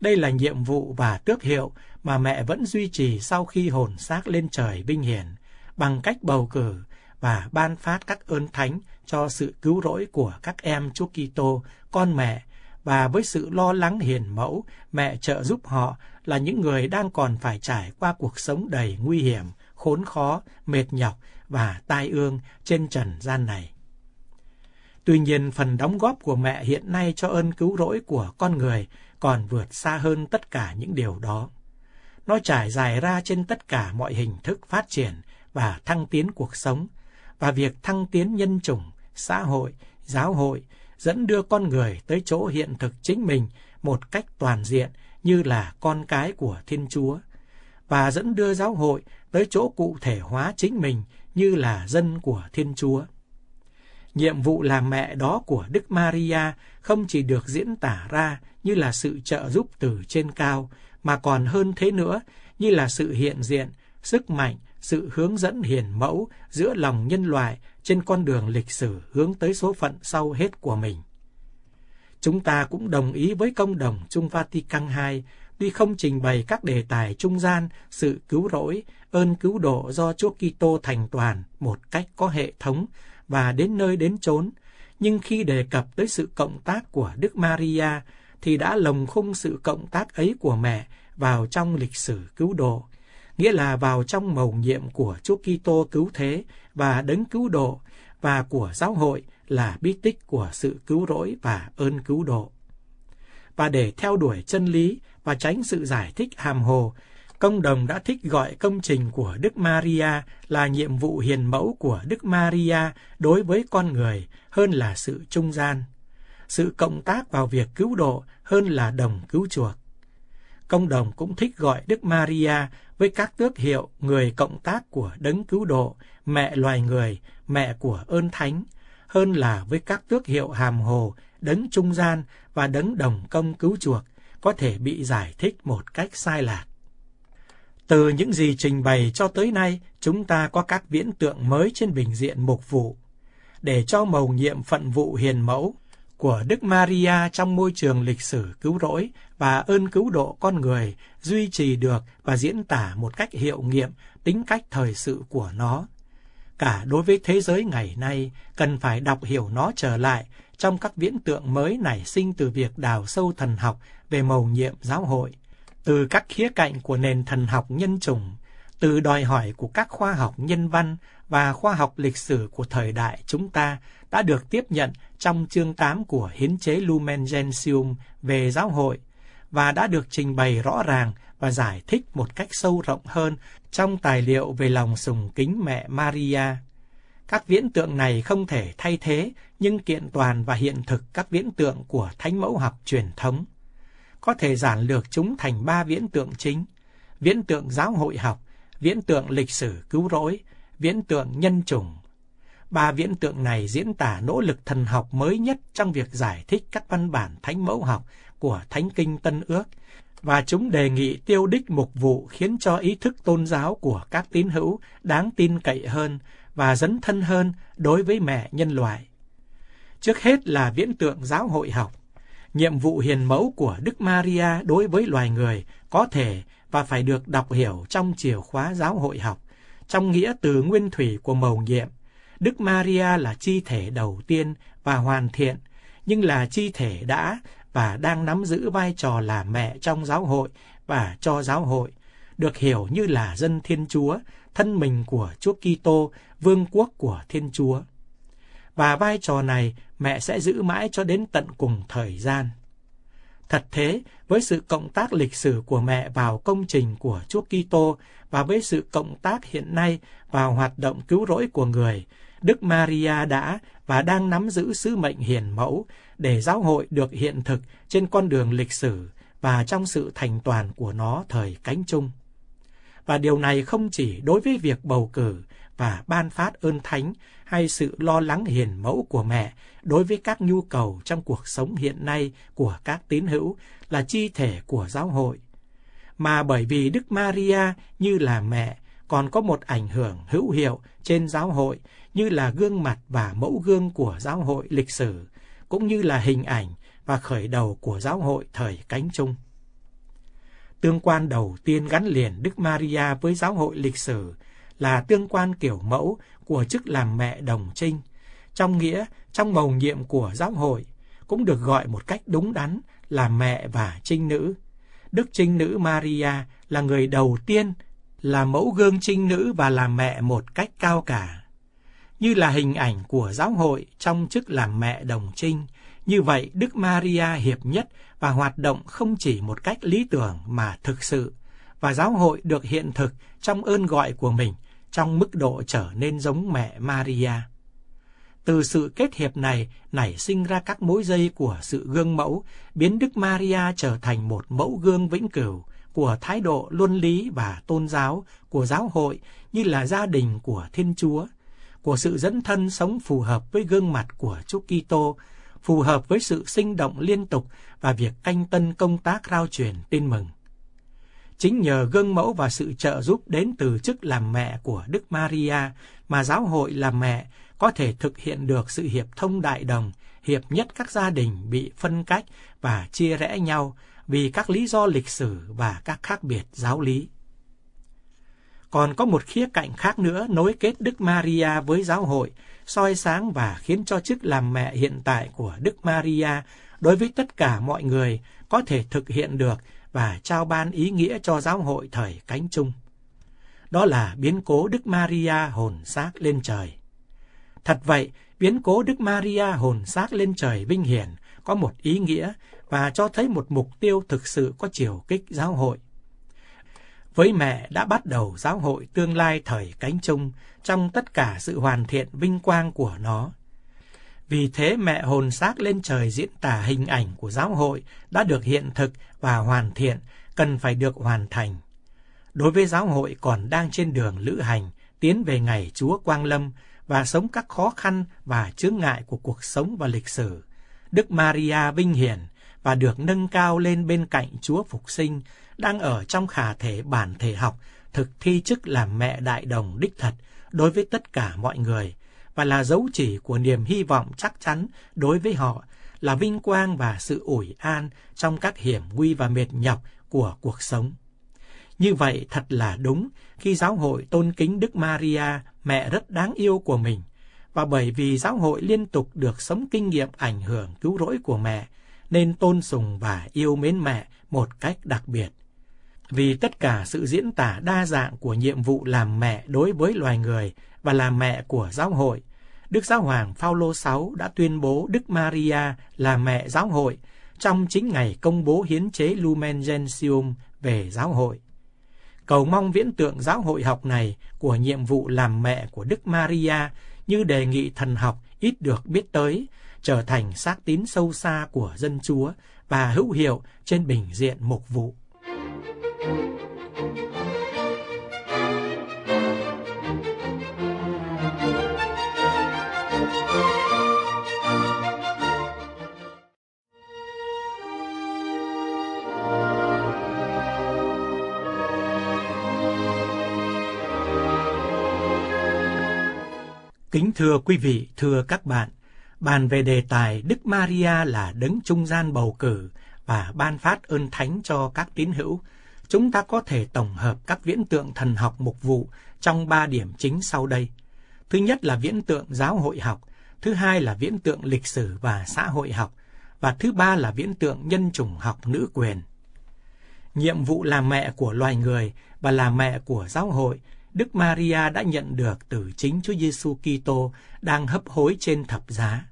Đây là nhiệm vụ và tước hiệu mà mẹ vẫn duy trì sau khi hồn xác lên trời vinh hiển bằng cách bầu cử và ban phát các ơn thánh cho sự cứu rỗi của các em Chúa Kitô, con mẹ và với sự lo lắng hiền mẫu, mẹ trợ giúp họ là những người đang còn phải trải qua cuộc sống đầy nguy hiểm, khốn khó, mệt nhọc và tai ương trên trần gian này. Tuy nhiên, phần đóng góp của mẹ hiện nay cho ơn cứu rỗi của con người còn vượt xa hơn tất cả những điều đó. Nó trải dài ra trên tất cả mọi hình thức phát triển và thăng tiến cuộc sống, và việc thăng tiến nhân chủng, xã hội, giáo hội dẫn đưa con người tới chỗ hiện thực chính mình một cách toàn diện như là con cái của Thiên Chúa, và dẫn đưa giáo hội tới chỗ cụ thể hóa chính mình như là dân của Thiên Chúa nhiệm vụ làm mẹ đó của Đức Maria không chỉ được diễn tả ra như là sự trợ giúp từ trên cao, mà còn hơn thế nữa như là sự hiện diện, sức mạnh, sự hướng dẫn hiền mẫu giữa lòng nhân loại trên con đường lịch sử hướng tới số phận sau hết của mình. Chúng ta cũng đồng ý với công đồng Trung Vatican II tuy không trình bày các đề tài trung gian, sự cứu rỗi, ơn cứu độ do Chúa Kitô thành toàn một cách có hệ thống, và đến nơi đến chốn, nhưng khi đề cập tới sự cộng tác của Đức Maria thì đã lồng khung sự cộng tác ấy của mẹ vào trong lịch sử cứu độ, nghĩa là vào trong mầu nhiệm của Chúa Kitô cứu thế và đấng cứu độ và của giáo hội là bí tích của sự cứu rỗi và ơn cứu độ. Và để theo đuổi chân lý và tránh sự giải thích hàm hồ Công đồng đã thích gọi công trình của Đức Maria là nhiệm vụ hiền mẫu của Đức Maria đối với con người hơn là sự trung gian, sự cộng tác vào việc cứu độ hơn là đồng cứu chuộc. Công đồng cũng thích gọi Đức Maria với các tước hiệu người cộng tác của đấng cứu độ, mẹ loài người, mẹ của ơn thánh, hơn là với các tước hiệu hàm hồ, đấng trung gian và đấng đồng công cứu chuộc có thể bị giải thích một cách sai lạc. Từ những gì trình bày cho tới nay, chúng ta có các viễn tượng mới trên bình diện mục vụ. Để cho mầu nhiệm phận vụ hiền mẫu của Đức Maria trong môi trường lịch sử cứu rỗi và ơn cứu độ con người duy trì được và diễn tả một cách hiệu nghiệm tính cách thời sự của nó. Cả đối với thế giới ngày nay, cần phải đọc hiểu nó trở lại trong các viễn tượng mới nảy sinh từ việc đào sâu thần học về mầu nhiệm giáo hội từ các khía cạnh của nền thần học nhân chủng, từ đòi hỏi của các khoa học nhân văn và khoa học lịch sử của thời đại chúng ta đã được tiếp nhận trong chương 8 của Hiến chế Lumen Gentium về giáo hội và đã được trình bày rõ ràng và giải thích một cách sâu rộng hơn trong tài liệu về lòng sùng kính mẹ Maria. Các viễn tượng này không thể thay thế nhưng kiện toàn và hiện thực các viễn tượng của thánh mẫu học truyền thống có thể giản lược chúng thành ba viễn tượng chính, viễn tượng giáo hội học, viễn tượng lịch sử cứu rỗi, viễn tượng nhân chủng. Ba viễn tượng này diễn tả nỗ lực thần học mới nhất trong việc giải thích các văn bản thánh mẫu học của Thánh Kinh Tân Ước, và chúng đề nghị tiêu đích mục vụ khiến cho ý thức tôn giáo của các tín hữu đáng tin cậy hơn và dấn thân hơn đối với mẹ nhân loại. Trước hết là viễn tượng giáo hội học, nhiệm vụ hiền mẫu của Đức Maria đối với loài người có thể và phải được đọc hiểu trong chìa khóa giáo hội học, trong nghĩa từ nguyên thủy của mầu nhiệm. Đức Maria là chi thể đầu tiên và hoàn thiện, nhưng là chi thể đã và đang nắm giữ vai trò là mẹ trong giáo hội và cho giáo hội, được hiểu như là dân Thiên Chúa, thân mình của Chúa Kitô, vương quốc của Thiên Chúa và vai trò này mẹ sẽ giữ mãi cho đến tận cùng thời gian. Thật thế, với sự cộng tác lịch sử của mẹ vào công trình của Chúa Kitô và với sự cộng tác hiện nay vào hoạt động cứu rỗi của người, Đức Maria đã và đang nắm giữ sứ mệnh hiền mẫu để giáo hội được hiện thực trên con đường lịch sử và trong sự thành toàn của nó thời cánh chung. Và điều này không chỉ đối với việc bầu cử và ban phát ơn thánh hay sự lo lắng hiền mẫu của mẹ đối với các nhu cầu trong cuộc sống hiện nay của các tín hữu là chi thể của giáo hội. Mà bởi vì Đức Maria như là mẹ còn có một ảnh hưởng hữu hiệu trên giáo hội như là gương mặt và mẫu gương của giáo hội lịch sử, cũng như là hình ảnh và khởi đầu của giáo hội thời cánh trung. Tương quan đầu tiên gắn liền Đức Maria với giáo hội lịch sử là tương quan kiểu mẫu của chức làm mẹ đồng trinh. Trong nghĩa, trong mầu nhiệm của giáo hội, cũng được gọi một cách đúng đắn là mẹ và trinh nữ. Đức trinh nữ Maria là người đầu tiên là mẫu gương trinh nữ và là mẹ một cách cao cả. Như là hình ảnh của giáo hội trong chức làm mẹ đồng trinh, như vậy Đức Maria hiệp nhất và hoạt động không chỉ một cách lý tưởng mà thực sự, và giáo hội được hiện thực trong ơn gọi của mình trong mức độ trở nên giống mẹ Maria. Từ sự kết hiệp này nảy sinh ra các mối dây của sự gương mẫu, biến Đức Maria trở thành một mẫu gương vĩnh cửu của thái độ luân lý và tôn giáo của giáo hội như là gia đình của Thiên Chúa, của sự dẫn thân sống phù hợp với gương mặt của Chúa Kitô, phù hợp với sự sinh động liên tục và việc canh tân công tác rao truyền tin mừng. Chính nhờ gương mẫu và sự trợ giúp đến từ chức làm mẹ của Đức Maria mà giáo hội làm mẹ có thể thực hiện được sự hiệp thông đại đồng, hiệp nhất các gia đình bị phân cách và chia rẽ nhau vì các lý do lịch sử và các khác biệt giáo lý. Còn có một khía cạnh khác nữa nối kết Đức Maria với giáo hội, soi sáng và khiến cho chức làm mẹ hiện tại của Đức Maria đối với tất cả mọi người có thể thực hiện được và trao ban ý nghĩa cho giáo hội thời cánh chung. Đó là biến cố Đức Maria hồn xác lên trời. Thật vậy, biến cố Đức Maria hồn xác lên trời vinh hiển có một ý nghĩa và cho thấy một mục tiêu thực sự có chiều kích giáo hội. Với mẹ đã bắt đầu giáo hội tương lai thời cánh chung trong tất cả sự hoàn thiện vinh quang của nó vì thế mẹ hồn xác lên trời diễn tả hình ảnh của giáo hội đã được hiện thực và hoàn thiện, cần phải được hoàn thành. Đối với giáo hội còn đang trên đường lữ hành, tiến về ngày Chúa Quang Lâm và sống các khó khăn và chướng ngại của cuộc sống và lịch sử, Đức Maria vinh hiển và được nâng cao lên bên cạnh Chúa Phục Sinh đang ở trong khả thể bản thể học thực thi chức làm mẹ đại đồng đích thật đối với tất cả mọi người, và là dấu chỉ của niềm hy vọng chắc chắn đối với họ là vinh quang và sự ủi an trong các hiểm nguy và mệt nhọc của cuộc sống. Như vậy thật là đúng khi giáo hội tôn kính Đức Maria, mẹ rất đáng yêu của mình, và bởi vì giáo hội liên tục được sống kinh nghiệm ảnh hưởng cứu rỗi của mẹ, nên tôn sùng và yêu mến mẹ một cách đặc biệt. Vì tất cả sự diễn tả đa dạng của nhiệm vụ làm mẹ đối với loài người và là mẹ của giáo hội. Đức Giáo Hoàng Phaolô VI đã tuyên bố Đức Maria là mẹ giáo hội trong chính ngày công bố hiến chế Lumen Gentium về giáo hội. Cầu mong viễn tượng giáo hội học này của nhiệm vụ làm mẹ của Đức Maria như đề nghị thần học ít được biết tới, trở thành xác tín sâu xa của dân Chúa và hữu hiệu trên bình diện mục vụ. Kính thưa quý vị, thưa các bạn, bàn về đề tài Đức Maria là đấng trung gian bầu cử và ban phát ơn thánh cho các tín hữu, chúng ta có thể tổng hợp các viễn tượng thần học mục vụ trong ba điểm chính sau đây. Thứ nhất là viễn tượng giáo hội học, thứ hai là viễn tượng lịch sử và xã hội học, và thứ ba là viễn tượng nhân chủng học nữ quyền. Nhiệm vụ là mẹ của loài người và là mẹ của giáo hội Đức Maria đã nhận được từ chính Chúa Giêsu Kitô đang hấp hối trên thập giá.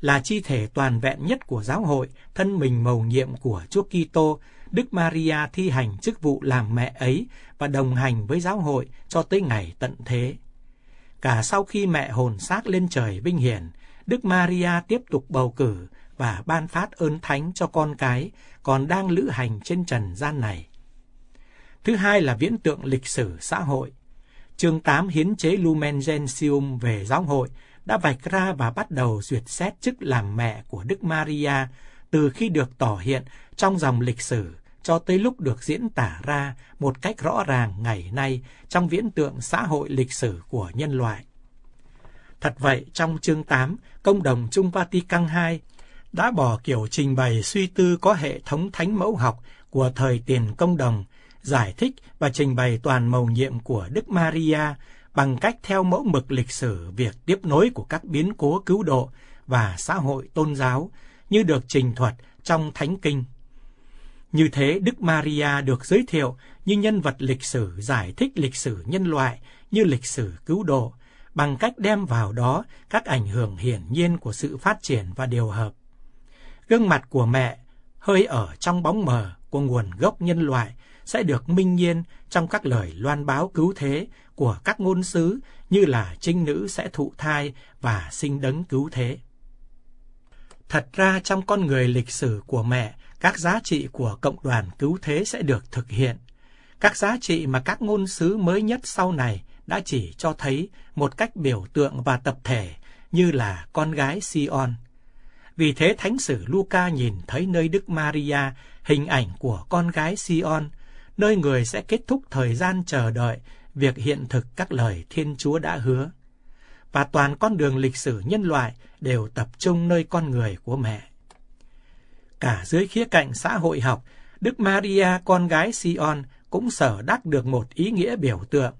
Là chi thể toàn vẹn nhất của giáo hội, thân mình mầu nhiệm của Chúa Kitô, Đức Maria thi hành chức vụ làm mẹ ấy và đồng hành với giáo hội cho tới ngày tận thế. Cả sau khi mẹ hồn xác lên trời vinh hiển, Đức Maria tiếp tục bầu cử và ban phát ơn thánh cho con cái còn đang lữ hành trên trần gian này. Thứ hai là viễn tượng lịch sử xã hội. Chương 8 hiến chế Lumen Gentium về giáo hội đã vạch ra và bắt đầu duyệt xét chức làm mẹ của Đức Maria từ khi được tỏ hiện trong dòng lịch sử cho tới lúc được diễn tả ra một cách rõ ràng ngày nay trong viễn tượng xã hội lịch sử của nhân loại. Thật vậy, trong chương 8, công đồng Trung Vatican II đã bỏ kiểu trình bày suy tư có hệ thống thánh mẫu học của thời tiền công đồng giải thích và trình bày toàn mầu nhiệm của Đức Maria bằng cách theo mẫu mực lịch sử việc tiếp nối của các biến cố cứu độ và xã hội tôn giáo như được trình thuật trong Thánh Kinh. Như thế, Đức Maria được giới thiệu như nhân vật lịch sử giải thích lịch sử nhân loại như lịch sử cứu độ, bằng cách đem vào đó các ảnh hưởng hiển nhiên của sự phát triển và điều hợp. Gương mặt của mẹ hơi ở trong bóng mờ của nguồn gốc nhân loại sẽ được minh nhiên trong các lời loan báo cứu thế của các ngôn sứ như là trinh nữ sẽ thụ thai và sinh đấng cứu thế. Thật ra trong con người lịch sử của mẹ, các giá trị của cộng đoàn cứu thế sẽ được thực hiện. Các giá trị mà các ngôn sứ mới nhất sau này đã chỉ cho thấy một cách biểu tượng và tập thể như là con gái Sion. Vì thế Thánh sử Luca nhìn thấy nơi Đức Maria hình ảnh của con gái Sion nơi người sẽ kết thúc thời gian chờ đợi việc hiện thực các lời Thiên Chúa đã hứa. Và toàn con đường lịch sử nhân loại đều tập trung nơi con người của mẹ. Cả dưới khía cạnh xã hội học, Đức Maria con gái Sion cũng sở đắc được một ý nghĩa biểu tượng.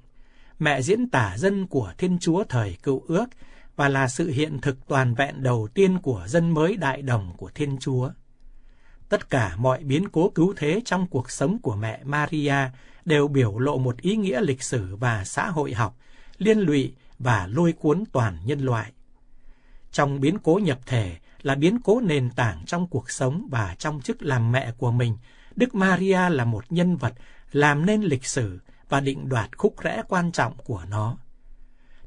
Mẹ diễn tả dân của Thiên Chúa thời cựu ước và là sự hiện thực toàn vẹn đầu tiên của dân mới đại đồng của Thiên Chúa. Tất cả mọi biến cố cứu thế trong cuộc sống của mẹ Maria đều biểu lộ một ý nghĩa lịch sử và xã hội học, liên lụy và lôi cuốn toàn nhân loại. Trong biến cố nhập thể là biến cố nền tảng trong cuộc sống và trong chức làm mẹ của mình, Đức Maria là một nhân vật làm nên lịch sử và định đoạt khúc rẽ quan trọng của nó.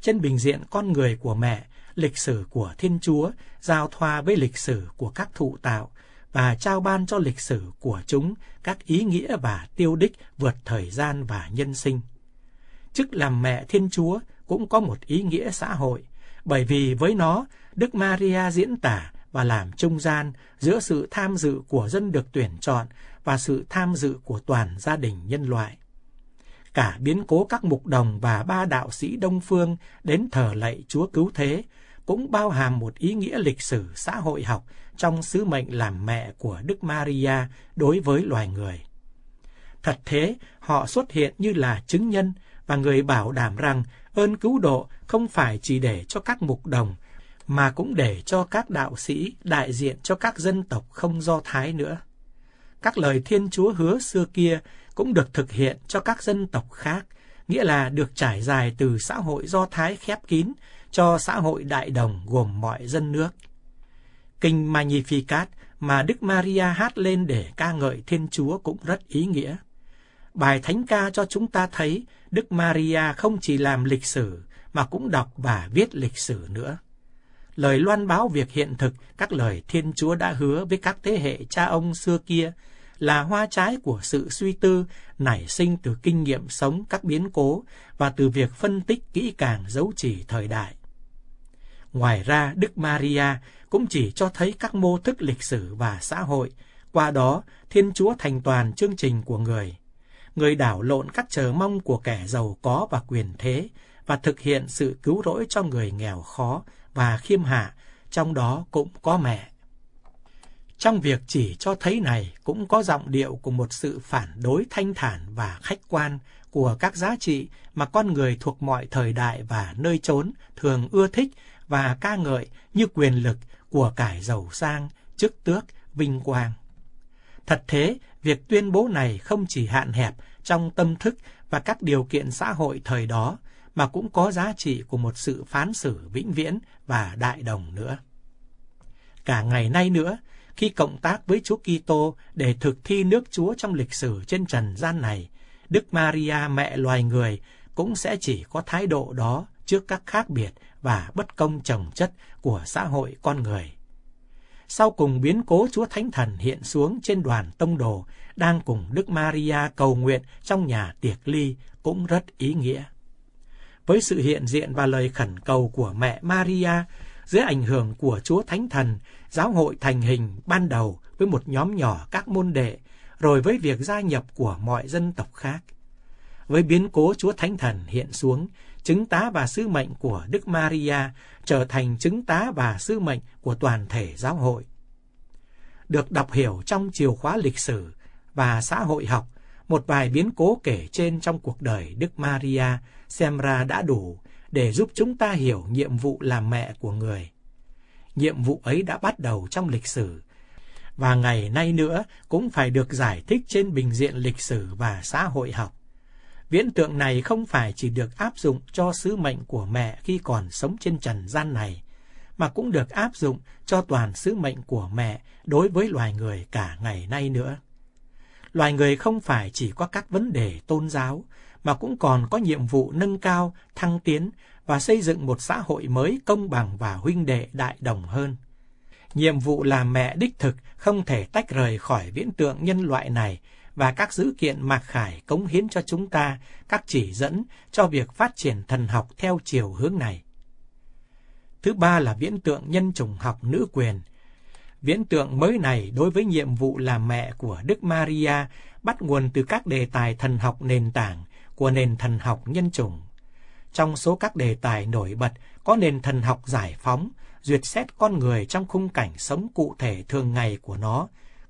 Trên bình diện con người của mẹ, lịch sử của Thiên Chúa giao thoa với lịch sử của các thụ tạo bà trao ban cho lịch sử của chúng các ý nghĩa và tiêu đích vượt thời gian và nhân sinh. Chức làm mẹ Thiên Chúa cũng có một ý nghĩa xã hội, bởi vì với nó, Đức Maria diễn tả và làm trung gian giữa sự tham dự của dân được tuyển chọn và sự tham dự của toàn gia đình nhân loại. Cả biến cố các mục đồng và ba đạo sĩ Đông Phương đến thờ lạy Chúa Cứu Thế cũng bao hàm một ý nghĩa lịch sử xã hội học trong sứ mệnh làm mẹ của Đức Maria đối với loài người. Thật thế, họ xuất hiện như là chứng nhân và người bảo đảm rằng ơn cứu độ không phải chỉ để cho các mục đồng, mà cũng để cho các đạo sĩ đại diện cho các dân tộc không do Thái nữa. Các lời Thiên Chúa hứa xưa kia cũng được thực hiện cho các dân tộc khác, nghĩa là được trải dài từ xã hội do Thái khép kín cho xã hội đại đồng gồm mọi dân nước. Kinh Magnificat mà Đức Maria hát lên để ca ngợi Thiên Chúa cũng rất ý nghĩa. Bài thánh ca cho chúng ta thấy Đức Maria không chỉ làm lịch sử mà cũng đọc và viết lịch sử nữa. Lời loan báo việc hiện thực, các lời Thiên Chúa đã hứa với các thế hệ cha ông xưa kia là hoa trái của sự suy tư nảy sinh từ kinh nghiệm sống các biến cố và từ việc phân tích kỹ càng dấu chỉ thời đại. Ngoài ra, Đức Maria cũng chỉ cho thấy các mô thức lịch sử và xã hội, qua đó Thiên Chúa thành toàn chương trình của người. Người đảo lộn các chờ mong của kẻ giàu có và quyền thế và thực hiện sự cứu rỗi cho người nghèo khó và khiêm hạ, trong đó cũng có mẹ. Trong việc chỉ cho thấy này cũng có giọng điệu của một sự phản đối thanh thản và khách quan của các giá trị mà con người thuộc mọi thời đại và nơi chốn thường ưa thích và ca ngợi như quyền lực, của cải giàu sang, chức tước, vinh quang. Thật thế, việc tuyên bố này không chỉ hạn hẹp trong tâm thức và các điều kiện xã hội thời đó, mà cũng có giá trị của một sự phán xử vĩnh viễn và đại đồng nữa. Cả ngày nay nữa, khi cộng tác với Chúa Kitô để thực thi nước Chúa trong lịch sử trên trần gian này, Đức Maria mẹ loài người cũng sẽ chỉ có thái độ đó trước các khác biệt và bất công trồng chất của xã hội con người. Sau cùng biến cố Chúa Thánh Thần hiện xuống trên đoàn tông đồ đang cùng Đức Maria cầu nguyện trong nhà tiệc ly cũng rất ý nghĩa. Với sự hiện diện và lời khẩn cầu của mẹ Maria, dưới ảnh hưởng của Chúa Thánh Thần, giáo hội thành hình ban đầu với một nhóm nhỏ các môn đệ, rồi với việc gia nhập của mọi dân tộc khác. Với biến cố Chúa Thánh Thần hiện xuống, chứng tá và sứ mệnh của Đức Maria trở thành chứng tá và sứ mệnh của toàn thể giáo hội. Được đọc hiểu trong chiều khóa lịch sử và xã hội học, một vài biến cố kể trên trong cuộc đời Đức Maria xem ra đã đủ để giúp chúng ta hiểu nhiệm vụ làm mẹ của người. Nhiệm vụ ấy đã bắt đầu trong lịch sử và ngày nay nữa cũng phải được giải thích trên bình diện lịch sử và xã hội học viễn tượng này không phải chỉ được áp dụng cho sứ mệnh của mẹ khi còn sống trên trần gian này, mà cũng được áp dụng cho toàn sứ mệnh của mẹ đối với loài người cả ngày nay nữa. Loài người không phải chỉ có các vấn đề tôn giáo, mà cũng còn có nhiệm vụ nâng cao, thăng tiến và xây dựng một xã hội mới công bằng và huynh đệ đại đồng hơn. Nhiệm vụ làm mẹ đích thực không thể tách rời khỏi viễn tượng nhân loại này và các dữ kiện Mạc Khải cống hiến cho chúng ta các chỉ dẫn cho việc phát triển thần học theo chiều hướng này. Thứ ba là viễn tượng nhân chủng học nữ quyền. Viễn tượng mới này đối với nhiệm vụ làm mẹ của Đức Maria bắt nguồn từ các đề tài thần học nền tảng của nền thần học nhân chủng. Trong số các đề tài nổi bật có nền thần học giải phóng, duyệt xét con người trong khung cảnh sống cụ thể thường ngày của nó,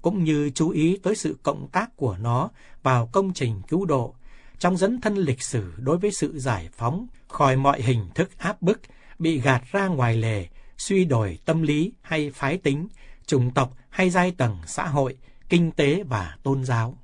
cũng như chú ý tới sự cộng tác của nó vào công trình cứu độ, trong dẫn thân lịch sử đối với sự giải phóng khỏi mọi hình thức áp bức, bị gạt ra ngoài lề, suy đổi tâm lý hay phái tính, chủng tộc hay giai tầng xã hội, kinh tế và tôn giáo.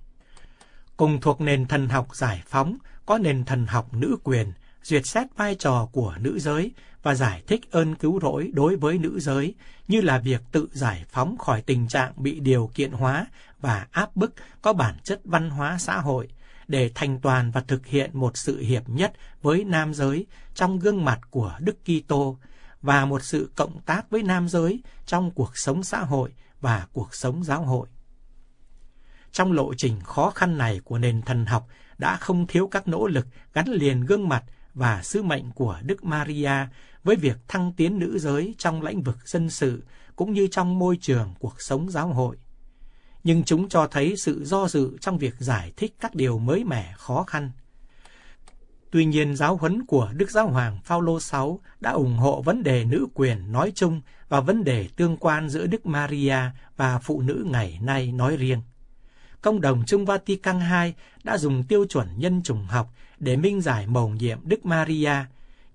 Cùng thuộc nền thần học giải phóng có nền thần học nữ quyền, duyệt xét vai trò của nữ giới và giải thích ơn cứu rỗi đối với nữ giới như là việc tự giải phóng khỏi tình trạng bị điều kiện hóa và áp bức có bản chất văn hóa xã hội để thành toàn và thực hiện một sự hiệp nhất với nam giới trong gương mặt của Đức Kitô và một sự cộng tác với nam giới trong cuộc sống xã hội và cuộc sống giáo hội. Trong lộ trình khó khăn này của nền thần học đã không thiếu các nỗ lực gắn liền gương mặt và sứ mệnh của Đức Maria với việc thăng tiến nữ giới trong lĩnh vực dân sự cũng như trong môi trường cuộc sống giáo hội. Nhưng chúng cho thấy sự do dự trong việc giải thích các điều mới mẻ khó khăn. Tuy nhiên, giáo huấn của Đức Giáo Hoàng Phaolô VI đã ủng hộ vấn đề nữ quyền nói chung và vấn đề tương quan giữa Đức Maria và phụ nữ ngày nay nói riêng. Công đồng Trung Vatican II đã dùng tiêu chuẩn nhân chủng học để minh giải mầu nhiệm Đức Maria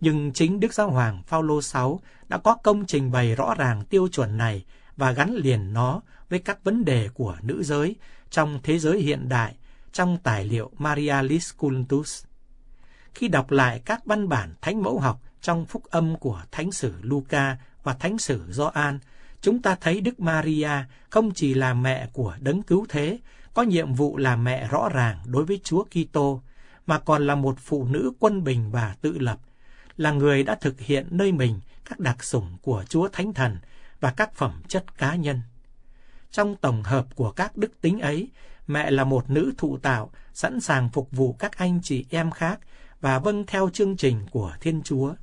nhưng chính Đức Giáo Hoàng Phaolô VI đã có công trình bày rõ ràng tiêu chuẩn này và gắn liền nó với các vấn đề của nữ giới trong thế giới hiện đại trong tài liệu maria Cultus. Khi đọc lại các văn bản thánh mẫu học trong phúc âm của Thánh sử Luca và Thánh sử Gioan, chúng ta thấy Đức Maria không chỉ là mẹ của đấng cứu thế, có nhiệm vụ là mẹ rõ ràng đối với Chúa Kitô, mà còn là một phụ nữ quân bình và tự lập, là người đã thực hiện nơi mình các đặc sủng của Chúa Thánh Thần và các phẩm chất cá nhân. Trong tổng hợp của các đức tính ấy, mẹ là một nữ thụ tạo, sẵn sàng phục vụ các anh chị em khác và vâng theo chương trình của Thiên Chúa.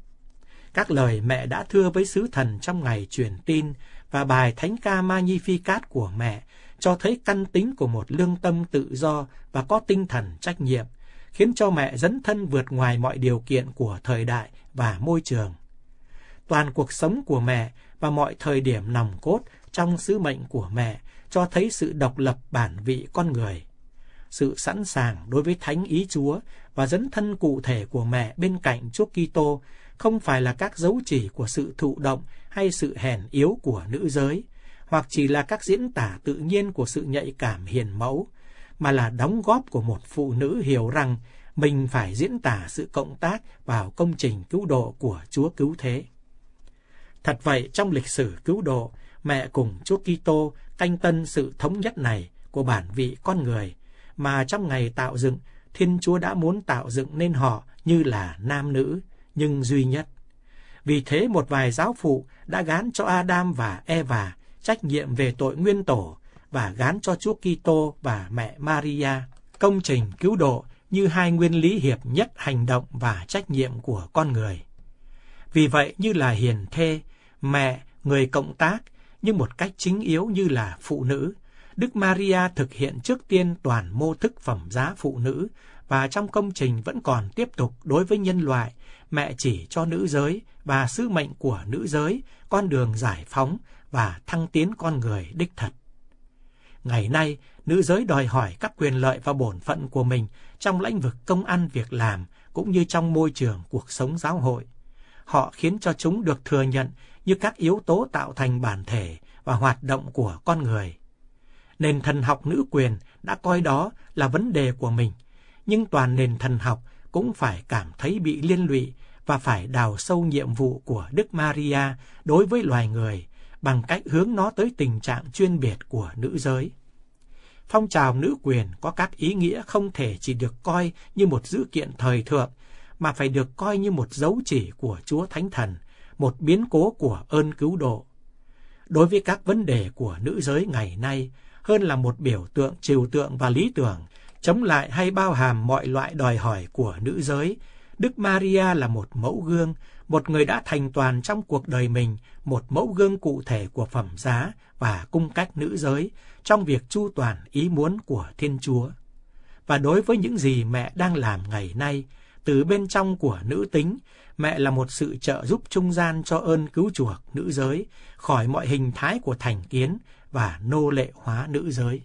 Các lời mẹ đã thưa với sứ thần trong ngày truyền tin và bài Thánh ca Magnificat của mẹ cho thấy căn tính của một lương tâm tự do và có tinh thần trách nhiệm, khiến cho mẹ dấn thân vượt ngoài mọi điều kiện của thời đại và môi trường. Toàn cuộc sống của mẹ và mọi thời điểm nòng cốt trong sứ mệnh của mẹ cho thấy sự độc lập bản vị con người, sự sẵn sàng đối với thánh ý Chúa và dẫn thân cụ thể của mẹ bên cạnh Chúa Kitô không phải là các dấu chỉ của sự thụ động hay sự hèn yếu của nữ giới, hoặc chỉ là các diễn tả tự nhiên của sự nhạy cảm hiền mẫu, mà là đóng góp của một phụ nữ hiểu rằng mình phải diễn tả sự cộng tác vào công trình cứu độ của Chúa cứu thế. Thật vậy, trong lịch sử cứu độ, mẹ cùng Chúa Kitô canh tân sự thống nhất này của bản vị con người, mà trong ngày tạo dựng, Thiên Chúa đã muốn tạo dựng nên họ như là nam nữ, nhưng duy nhất. Vì thế một vài giáo phụ đã gán cho Adam và Eva trách nhiệm về tội nguyên tổ và gán cho Chúa Kitô và mẹ Maria. Công trình cứu độ như hai nguyên lý hiệp nhất hành động và trách nhiệm của con người. Vì vậy như là hiền thê, mẹ, người cộng tác, như một cách chính yếu như là phụ nữ, Đức Maria thực hiện trước tiên toàn mô thức phẩm giá phụ nữ và trong công trình vẫn còn tiếp tục đối với nhân loại, mẹ chỉ cho nữ giới và sứ mệnh của nữ giới, con đường giải phóng và thăng tiến con người đích thật. Ngày nay, nữ giới đòi hỏi các quyền lợi và bổn phận của mình trong lĩnh vực công ăn việc làm cũng như trong môi trường cuộc sống giáo hội. Họ khiến cho chúng được thừa nhận như các yếu tố tạo thành bản thể và hoạt động của con người. Nền thần học nữ quyền đã coi đó là vấn đề của mình, nhưng toàn nền thần học cũng phải cảm thấy bị liên lụy và phải đào sâu nhiệm vụ của Đức Maria đối với loài người bằng cách hướng nó tới tình trạng chuyên biệt của nữ giới phong trào nữ quyền có các ý nghĩa không thể chỉ được coi như một dữ kiện thời thượng, mà phải được coi như một dấu chỉ của Chúa Thánh Thần, một biến cố của ơn cứu độ. Đối với các vấn đề của nữ giới ngày nay, hơn là một biểu tượng trừu tượng và lý tưởng, chống lại hay bao hàm mọi loại đòi hỏi của nữ giới, Đức Maria là một mẫu gương, một người đã thành toàn trong cuộc đời mình, một mẫu gương cụ thể của phẩm giá và cung cách nữ giới, trong việc chu toàn ý muốn của Thiên Chúa. Và đối với những gì mẹ đang làm ngày nay, từ bên trong của nữ tính, mẹ là một sự trợ giúp trung gian cho ơn cứu chuộc nữ giới khỏi mọi hình thái của thành kiến và nô lệ hóa nữ giới.